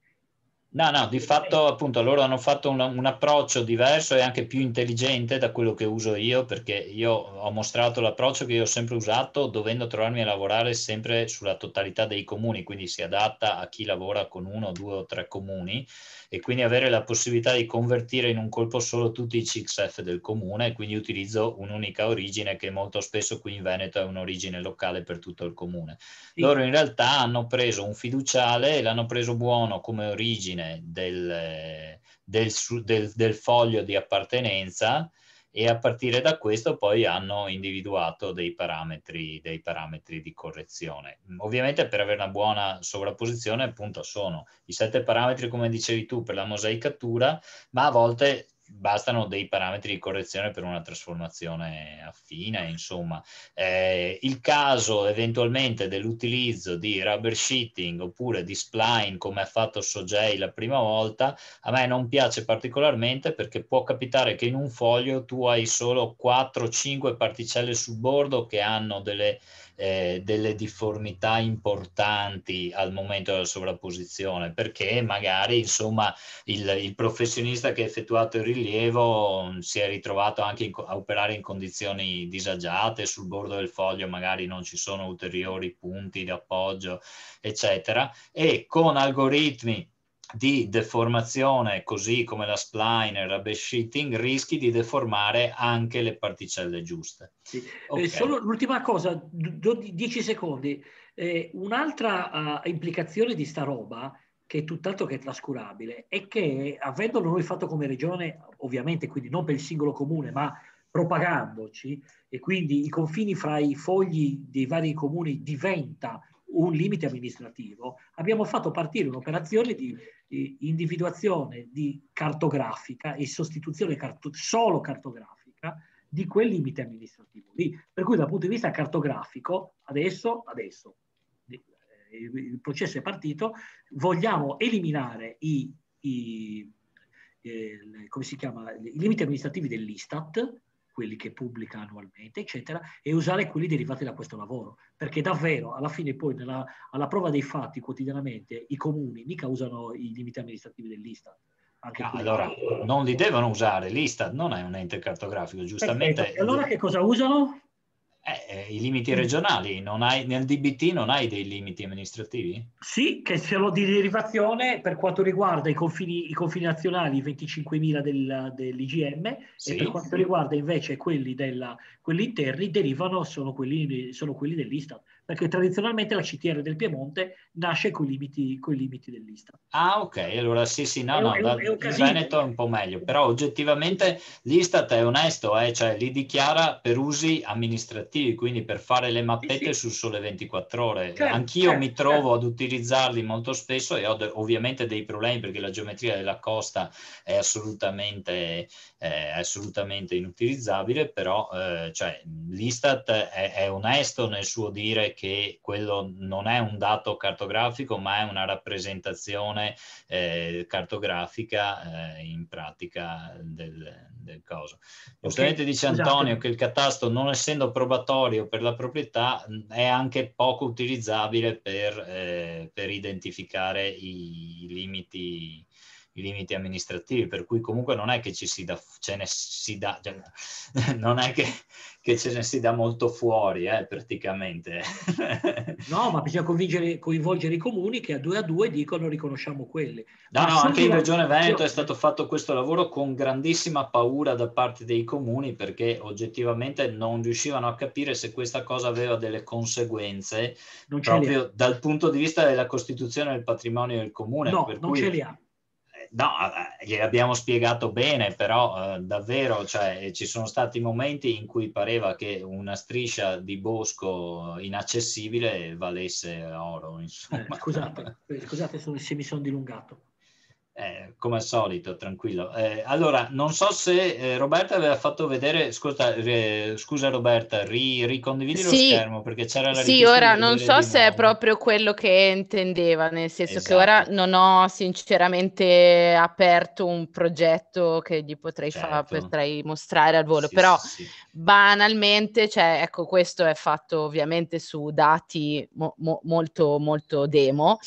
No, no, di fatto appunto loro hanno fatto un, un, approccio diverso e anche più intelligente da quello che uso io, perché io ho mostrato l'approccio che io ho sempre usato, dovendo trovarmi a lavorare sempre sulla totalità dei comuni, quindi si adatta a chi lavora con uno, due o tre comuni e quindi avere la possibilità di convertire in un colpo solo tutti i CXF del comune, quindi utilizzo un'unica origine che molto spesso qui in Veneto è un'origine locale per tutto il comune. Loro in realtà hanno preso un fiduciale e l'hanno preso buono come origine del, eh, del, del, del foglio di appartenenza e a partire da questo poi hanno individuato dei parametri, dei parametri di correzione. Ovviamente per avere una buona sovrapposizione appunto sono i sette parametri come dicevi tu per la mosaicatura, ma a volte bastano dei parametri di correzione per una trasformazione affine, insomma. Eh, il caso eventualmente dell'utilizzo di rubber sheeting oppure di spline come ha fatto Sogei la prima volta, a me non piace particolarmente perché può capitare che in un foglio tu hai solo 4-5 particelle sul bordo che hanno delle eh, delle difformità importanti al momento della sovrapposizione, perché magari insomma il, il professionista che ha effettuato il rilievo mm, si è ritrovato anche in, a operare in condizioni disagiate, sul bordo del foglio magari non ci sono ulteriori punti di appoggio, eccetera, e con algoritmi di deformazione, così come la spline e la sheeting, rischi di deformare anche le particelle giuste. Sì. Eh, okay. Eh, solo l'ultima cosa, 10 secondi. Eh, un'altra uh, implicazione di sta roba, che è tutt'altro che trascurabile, è che avendolo noi fatto come regione, ovviamente quindi non per il singolo comune, ma propagandoci, e quindi i confini fra i fogli dei vari comuni diventa un limite amministrativo, abbiamo fatto partire un'operazione di, di individuazione di cartografica e sostituzione carto- solo cartografica di quel limite amministrativo lì. Per cui dal punto di vista cartografico, adesso, adesso eh, il processo è partito, vogliamo eliminare i, i, eh, i limiti amministrativi dell'Istat quelli che pubblica annualmente, eccetera, e usare quelli derivati da questo lavoro, perché davvero alla fine poi nella, alla prova dei fatti quotidianamente i comuni mica usano i limiti amministrativi dell'Istat. No, ah, allora, non li devono usare, l'Istat non è un ente cartografico, giustamente. Perfetto. Allora che cosa usano? Eh, eh, I limiti regionali, hai, nel DBT non hai dei limiti amministrativi? Sì, che c'è di derivazione per quanto riguarda i confini, i confini nazionali, i 25.000 del, dell'IGM, sì. e per quanto riguarda invece quelli, della, quelli interni, derivano, sono quelli, sono quelli dell'Istat perché tradizionalmente la CTR del Piemonte nasce con i limiti, limiti dell'Istat. Ah, ok, allora sì, sì, no, è, no, è, da, è un Veneto è un po' meglio, però oggettivamente l'Istat è onesto, eh, cioè li dichiara per usi amministrativi, quindi per fare le mappette sì, sì. sul sole 24 ore. Certo, Anch'io certo, mi trovo certo. ad utilizzarli molto spesso e ho de- ovviamente dei problemi perché la geometria della costa è assolutamente, eh, assolutamente inutilizzabile, però eh, cioè, l'Istat è, è onesto nel suo dire che quello non è un dato cartografico, ma è una rappresentazione eh, cartografica eh, in pratica del, del coso. Giustamente okay. dice Antonio esatto. che il catasto, non essendo probatorio per la proprietà, è anche poco utilizzabile per, eh, per identificare i limiti limiti amministrativi, per cui comunque non è che ci si dà, ce ne si dà, non è che, che, ce ne si dà molto fuori eh, praticamente. No, ma bisogna coinvolgere i comuni che a due a due dicono riconosciamo quelli. No, no, anche in Regione cioè Veneto è stato fatto questo lavoro con grandissima paura da parte dei comuni perché oggettivamente non riuscivano a capire se questa cosa aveva delle conseguenze proprio dal punto di vista della costituzione del patrimonio del comune. No, non cui... ce li ha No, eh, gliel'abbiamo spiegato bene, però eh, davvero cioè, ci sono stati momenti in cui pareva che una striscia di bosco inaccessibile valesse oro. Eh, scusate, scusate se mi sono dilungato. Eh, come al solito, tranquillo. Eh, allora, non so se eh, Roberta aveva fatto vedere, scusa, eh, scusa Roberta, ri, ricondividi sì, lo schermo perché c'era la Sì, ora non so se nuovo. è proprio quello che intendeva, nel senso esatto. che ora esatto. non ho sinceramente aperto un progetto che gli potrei, certo. fa, potrei mostrare al volo, sì, però sì, banalmente, cioè, ecco, questo è fatto ovviamente su dati mo- mo- molto, molto demo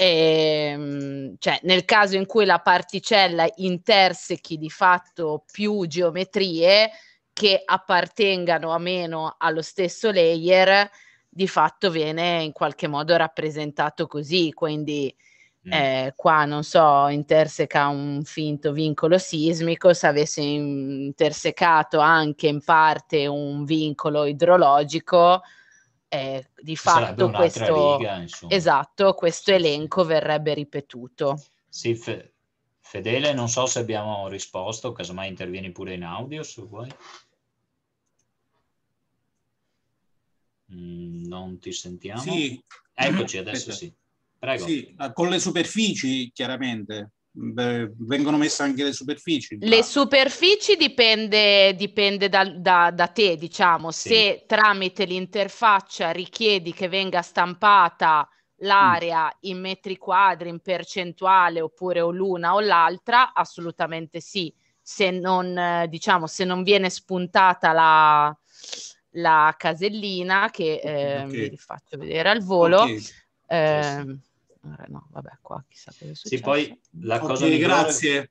e, ehm, cioè, nel caso in cui la particella intersechi di fatto più geometrie che appartengano a meno allo stesso layer, di fatto viene in qualche modo rappresentato così. Quindi mm. eh, qua, non so, interseca un finto vincolo sismico, se avesse intersecato anche in parte un vincolo idrologico, eh, di fatto questo, riga, esatto, questo elenco verrebbe ripetuto. Sì, fe- Fedele, non so se abbiamo risposto, casomai intervieni pure in audio se vuoi. Mm, non ti sentiamo? Sì. Eccoci, adesso sì. Prego. Sì, con le superfici chiaramente beh, vengono messe anche le superfici? Le ma... superfici dipende, dipende da, da, da, te, diciamo, sì. se tramite l'interfaccia richiedi che venga stampata l'area mm. in metri quadri, in percentuale, oppure o l'una o l'altra, assolutamente sì. Se non, diciamo, se non viene spuntata la, la casellina, che eh, okay. Ehm, vi faccio vedere al volo, okay. eh, eh, no, vabbè, qua chissà cosa è successo. Sì, poi la cosa migliore... grazie.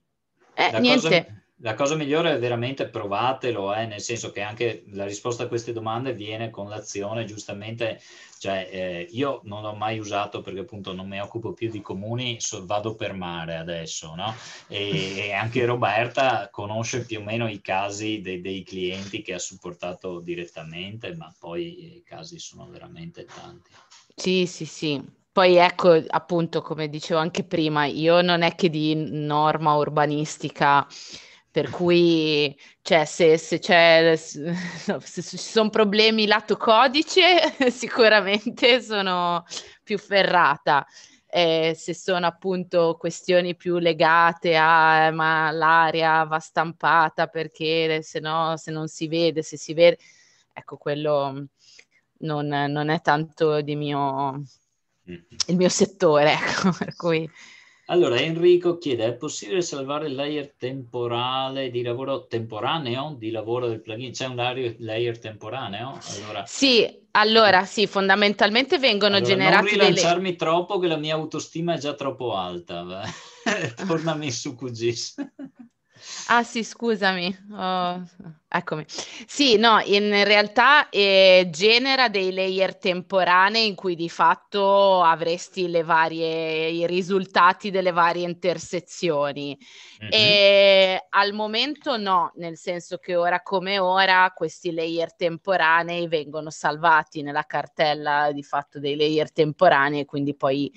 Eh, la niente. Cosa, la cosa migliore è veramente provatelo, eh, nel senso che anche la risposta a queste domande viene con l'azione, giustamente, cioè, eh, io non l'ho mai usato perché appunto non mi occupo più di comuni, so, vado per mare adesso, no? E, e, anche Roberta conosce più o meno i casi de, dei clienti che ha supportato direttamente, ma poi i casi sono veramente tanti. Sì, sì, sì, poi ecco, appunto, come dicevo anche prima, io non è che di norma urbanistica, per cui cioè, se, se, se ci sono problemi lato codice, sicuramente sono più ferrata. Eh, se sono appunto questioni più legate a eh, ma l'aria va stampata perché eh, se no se non si vede, se si vede, ecco quello non, non è tanto di mio, Mm-hmm. il mio settore, ecco, per cui... Allora, Enrico chiede, è possibile salvare il layer temporale di lavoro temporaneo di lavoro del plugin? C'è un layer temporaneo? Allora... Sì, allora sì, fondamentalmente vengono allora, generati Non rilanciarmi delle... troppo che la mia autostima è già troppo alta, tornami su QGIS. Ah sì, scusami. Oh, eccomi. Sì, no, in realtà eh, genera dei layer temporanei in cui di fatto avresti le varie, i risultati delle varie intersezioni. Mm-hmm. E al momento no, nel senso che ora come ora questi layer temporanei vengono salvati nella cartella di fatto dei layer temporanei, e quindi poi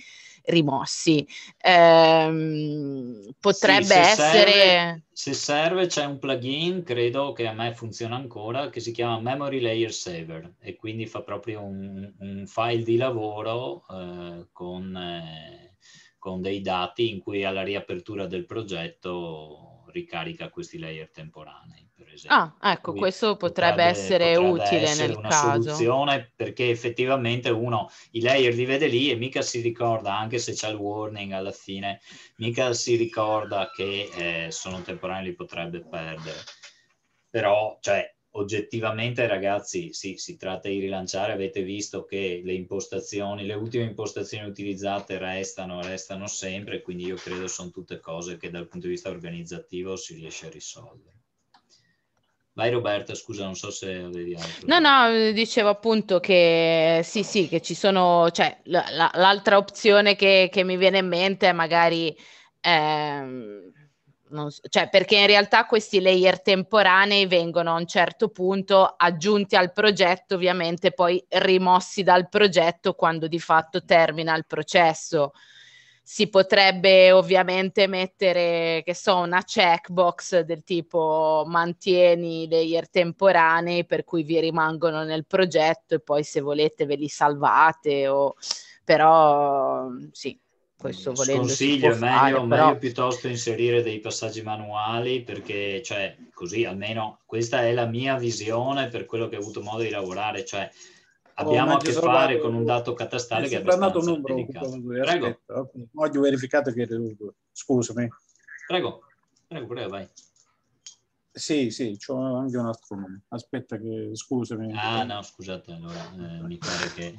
rimossi. Eh, potrebbe sì, se essere... Serve, se serve c'è un plugin, credo che a me funziona ancora, che si chiama Memory Layer Saver e quindi fa proprio un, un file di lavoro eh, con, eh, con dei dati in cui alla riapertura del progetto ricarica questi layer temporanei esempio. Ah, ecco, Quindi questo potrebbe, potrebbe essere potrebbe utile essere nel una caso. soluzione perché effettivamente uno i layer li vede lì e mica si ricorda, anche se c'è il warning alla fine, mica si ricorda che eh, sono temporanei li potrebbe perdere. Però, cioè, oggettivamente ragazzi sì, si tratta di rilanciare avete visto che le impostazioni le ultime impostazioni utilizzate restano restano sempre quindi io credo sono tutte cose che dal punto di vista organizzativo si riesce a risolvere Vai Roberta, scusa, non so se avevi altro. No, no, dicevo appunto che sì, sì, che ci sono, cioè la, l'altra opzione che, che, mi viene in mente è magari, ehm, non, cioè perché in realtà questi layer temporanei vengono a un certo punto aggiunti al progetto, ovviamente poi rimossi dal progetto quando di fatto termina il processo si potrebbe ovviamente mettere, che so, una checkbox del tipo mantieni layer temporanei per cui vi rimangono nel progetto e poi se volete ve li salvate o... però sì, questo mm, volendo Sconsiglio, si meglio, fare, però... meglio piuttosto inserire dei passaggi manuali perché, cioè, così almeno questa è la mia visione per quello che ho avuto modo di lavorare, cioè abbiamo a che fare con un dato catastale eh, che è abbastanza un numero, delicato. prego. Aspetta, oggi ho verificato che Scusami. Prego, prego, prego, vai. Sì, sì, c'ho anche un altro nome. Aspetta che, scusami. Ah, no, scusate, allora eh, mi pare che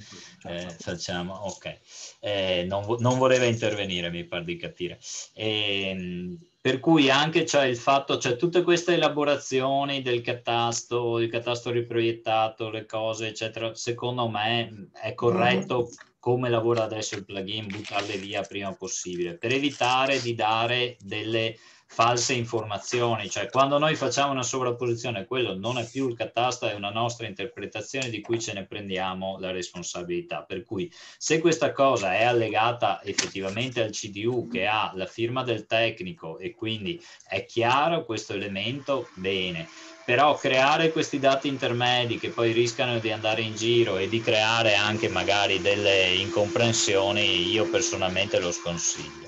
eh, facciamo... Ok, eh, non, non, voleva intervenire, mi pare di capire. Ehm per cui anche c'è il fatto, c'è cioè, tutte queste elaborazioni del catasto, il catasto riproiettato, le cose, eccetera. Secondo me è corretto come lavora adesso il plugin, buttarle via prima possibile per evitare di dare delle false informazioni, cioè quando noi facciamo una sovrapposizione, quello non è più il catasta, è una nostra interpretazione di cui ce ne prendiamo la responsabilità. Per cui se questa cosa è allegata effettivamente al CDU che ha la firma del tecnico e quindi è chiaro questo elemento, bene però creare questi dati intermedi che poi rischiano di andare in giro e di creare anche magari delle incomprensioni, io personalmente lo sconsiglio.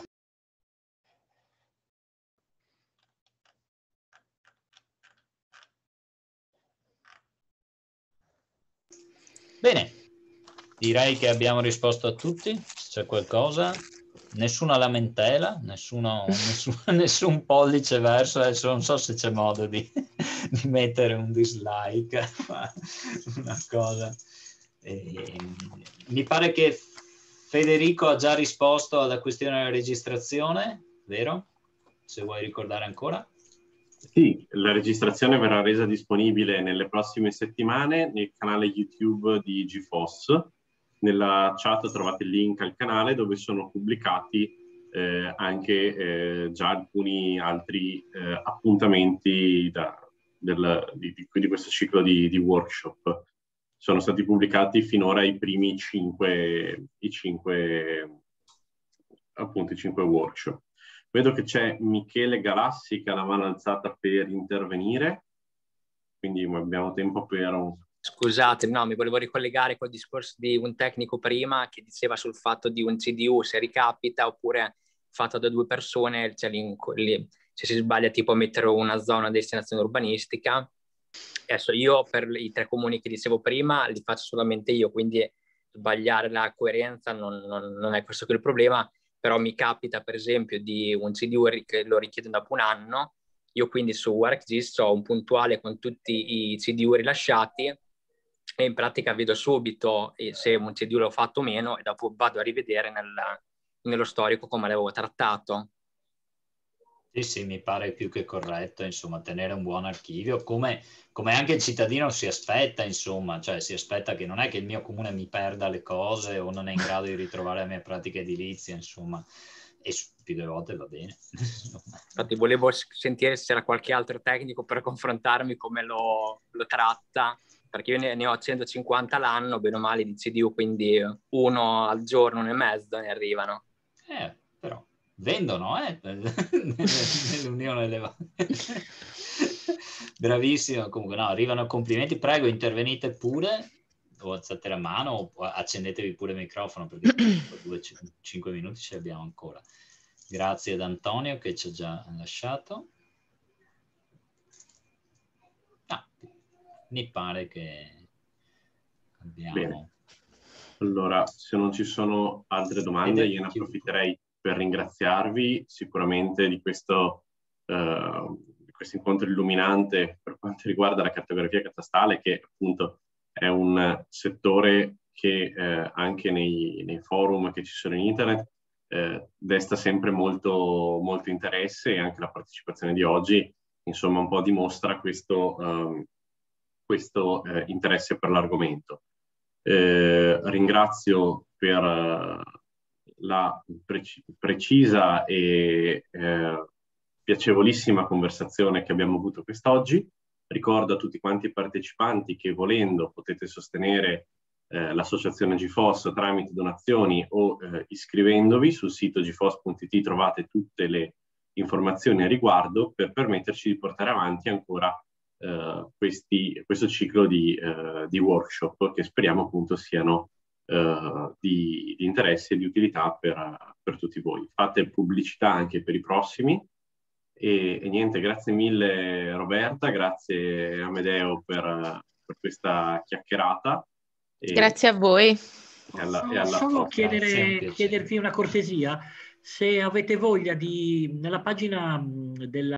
Bene, direi che abbiamo risposto a tutti, se c'è qualcosa, nessuna lamentela, nessuno, nessun, nessun, pollice verso, adesso non so se c'è modo di, di mettere un dislike, ma una cosa. E, mi pare che Federico ha già risposto alla questione della registrazione, vero? Se vuoi ricordare ancora. Sì, la registrazione verrà resa disponibile nelle prossime settimane nel canale YouTube di GFOS. Nella chat trovate il link al canale dove sono pubblicati eh, anche eh, già alcuni altri eh, appuntamenti da, del, di, di, questo ciclo di, di, workshop. Sono stati pubblicati finora i primi cinque, i cinque, appunto, i cinque workshop. Vedo che c'è Michele Galassi che ha la mano alzata per intervenire, quindi abbiamo tempo per un Scusate, no, mi volevo ricollegare col discorso di un tecnico prima che diceva sul fatto di un CDU se ricapita oppure fatto da due persone, cioè se si sbaglia tipo a mettere una zona a destinazione urbanistica. Adesso io per i tre comuni che dicevo prima li faccio solamente io, quindi sbagliare la coerenza non, non, non è questo che è il problema però mi capita per esempio di un CD che lo richiedo dopo un anno, io quindi su WorkGIS ho un puntuale con tutti i CDU rilasciati e in pratica vedo subito eh, se un CDU l'ho fatto o meno e dopo vado a rivedere nel, nello storico come l'avevo trattato. Sì, sì, mi pare più che corretto, insomma, tenere un buon archivio, come, come, anche il cittadino si aspetta, insomma, cioè si aspetta che non è che il mio comune mi perda le cose o non è in grado di ritrovare la mia pratica edilizia, insomma, e più delle volte va bene. Infatti volevo sentire se c'era qualche altro tecnico per confrontarmi come lo, lo tratta, perché io ne, ne, ho 150 l'anno, bene o male, di CDU, quindi uno al giorno, uno e mezzo ne arrivano. Eh, vendono eh, nell'Unione delle Bravissimo, comunque no, arrivano complimenti, prego intervenite pure o alzate la mano o accendetevi pure il microfono perché 5 minuti ce l'abbiamo ancora. Grazie ad Antonio che ci ha già lasciato. Ah, mi pare che abbiamo... Bene. Allora, se non ci sono altre domande, io ne approfitterei per ringraziarvi sicuramente di questo, eh, questo incontro illuminante per quanto riguarda la cartografia catastale, che appunto è un settore che eh, anche nei, nei, forum che ci sono in internet eh, desta sempre molto, molto, interesse e anche la partecipazione di oggi, insomma, un po' dimostra questo, um, questo eh, interesse per l'argomento. Eh, ringrazio per la preci- precisa e eh, piacevolissima conversazione che abbiamo avuto quest'oggi. Ricordo a tutti quanti i partecipanti che volendo potete sostenere eh, l'associazione GFOS tramite donazioni o eh, iscrivendovi sul sito gfos.it trovate tutte le informazioni a riguardo per permetterci di portare avanti ancora eh, questi, questo ciclo di, eh, di workshop che speriamo appunto siano eh, di, di, interesse e di utilità per, per, tutti voi. Fate pubblicità anche per i prossimi. E, e niente, grazie mille Roberta, grazie Amedeo per, per questa chiacchierata. E grazie a voi. Alla, alla solo chiedere, chiedervi una cortesia, se avete voglia di, nella pagina della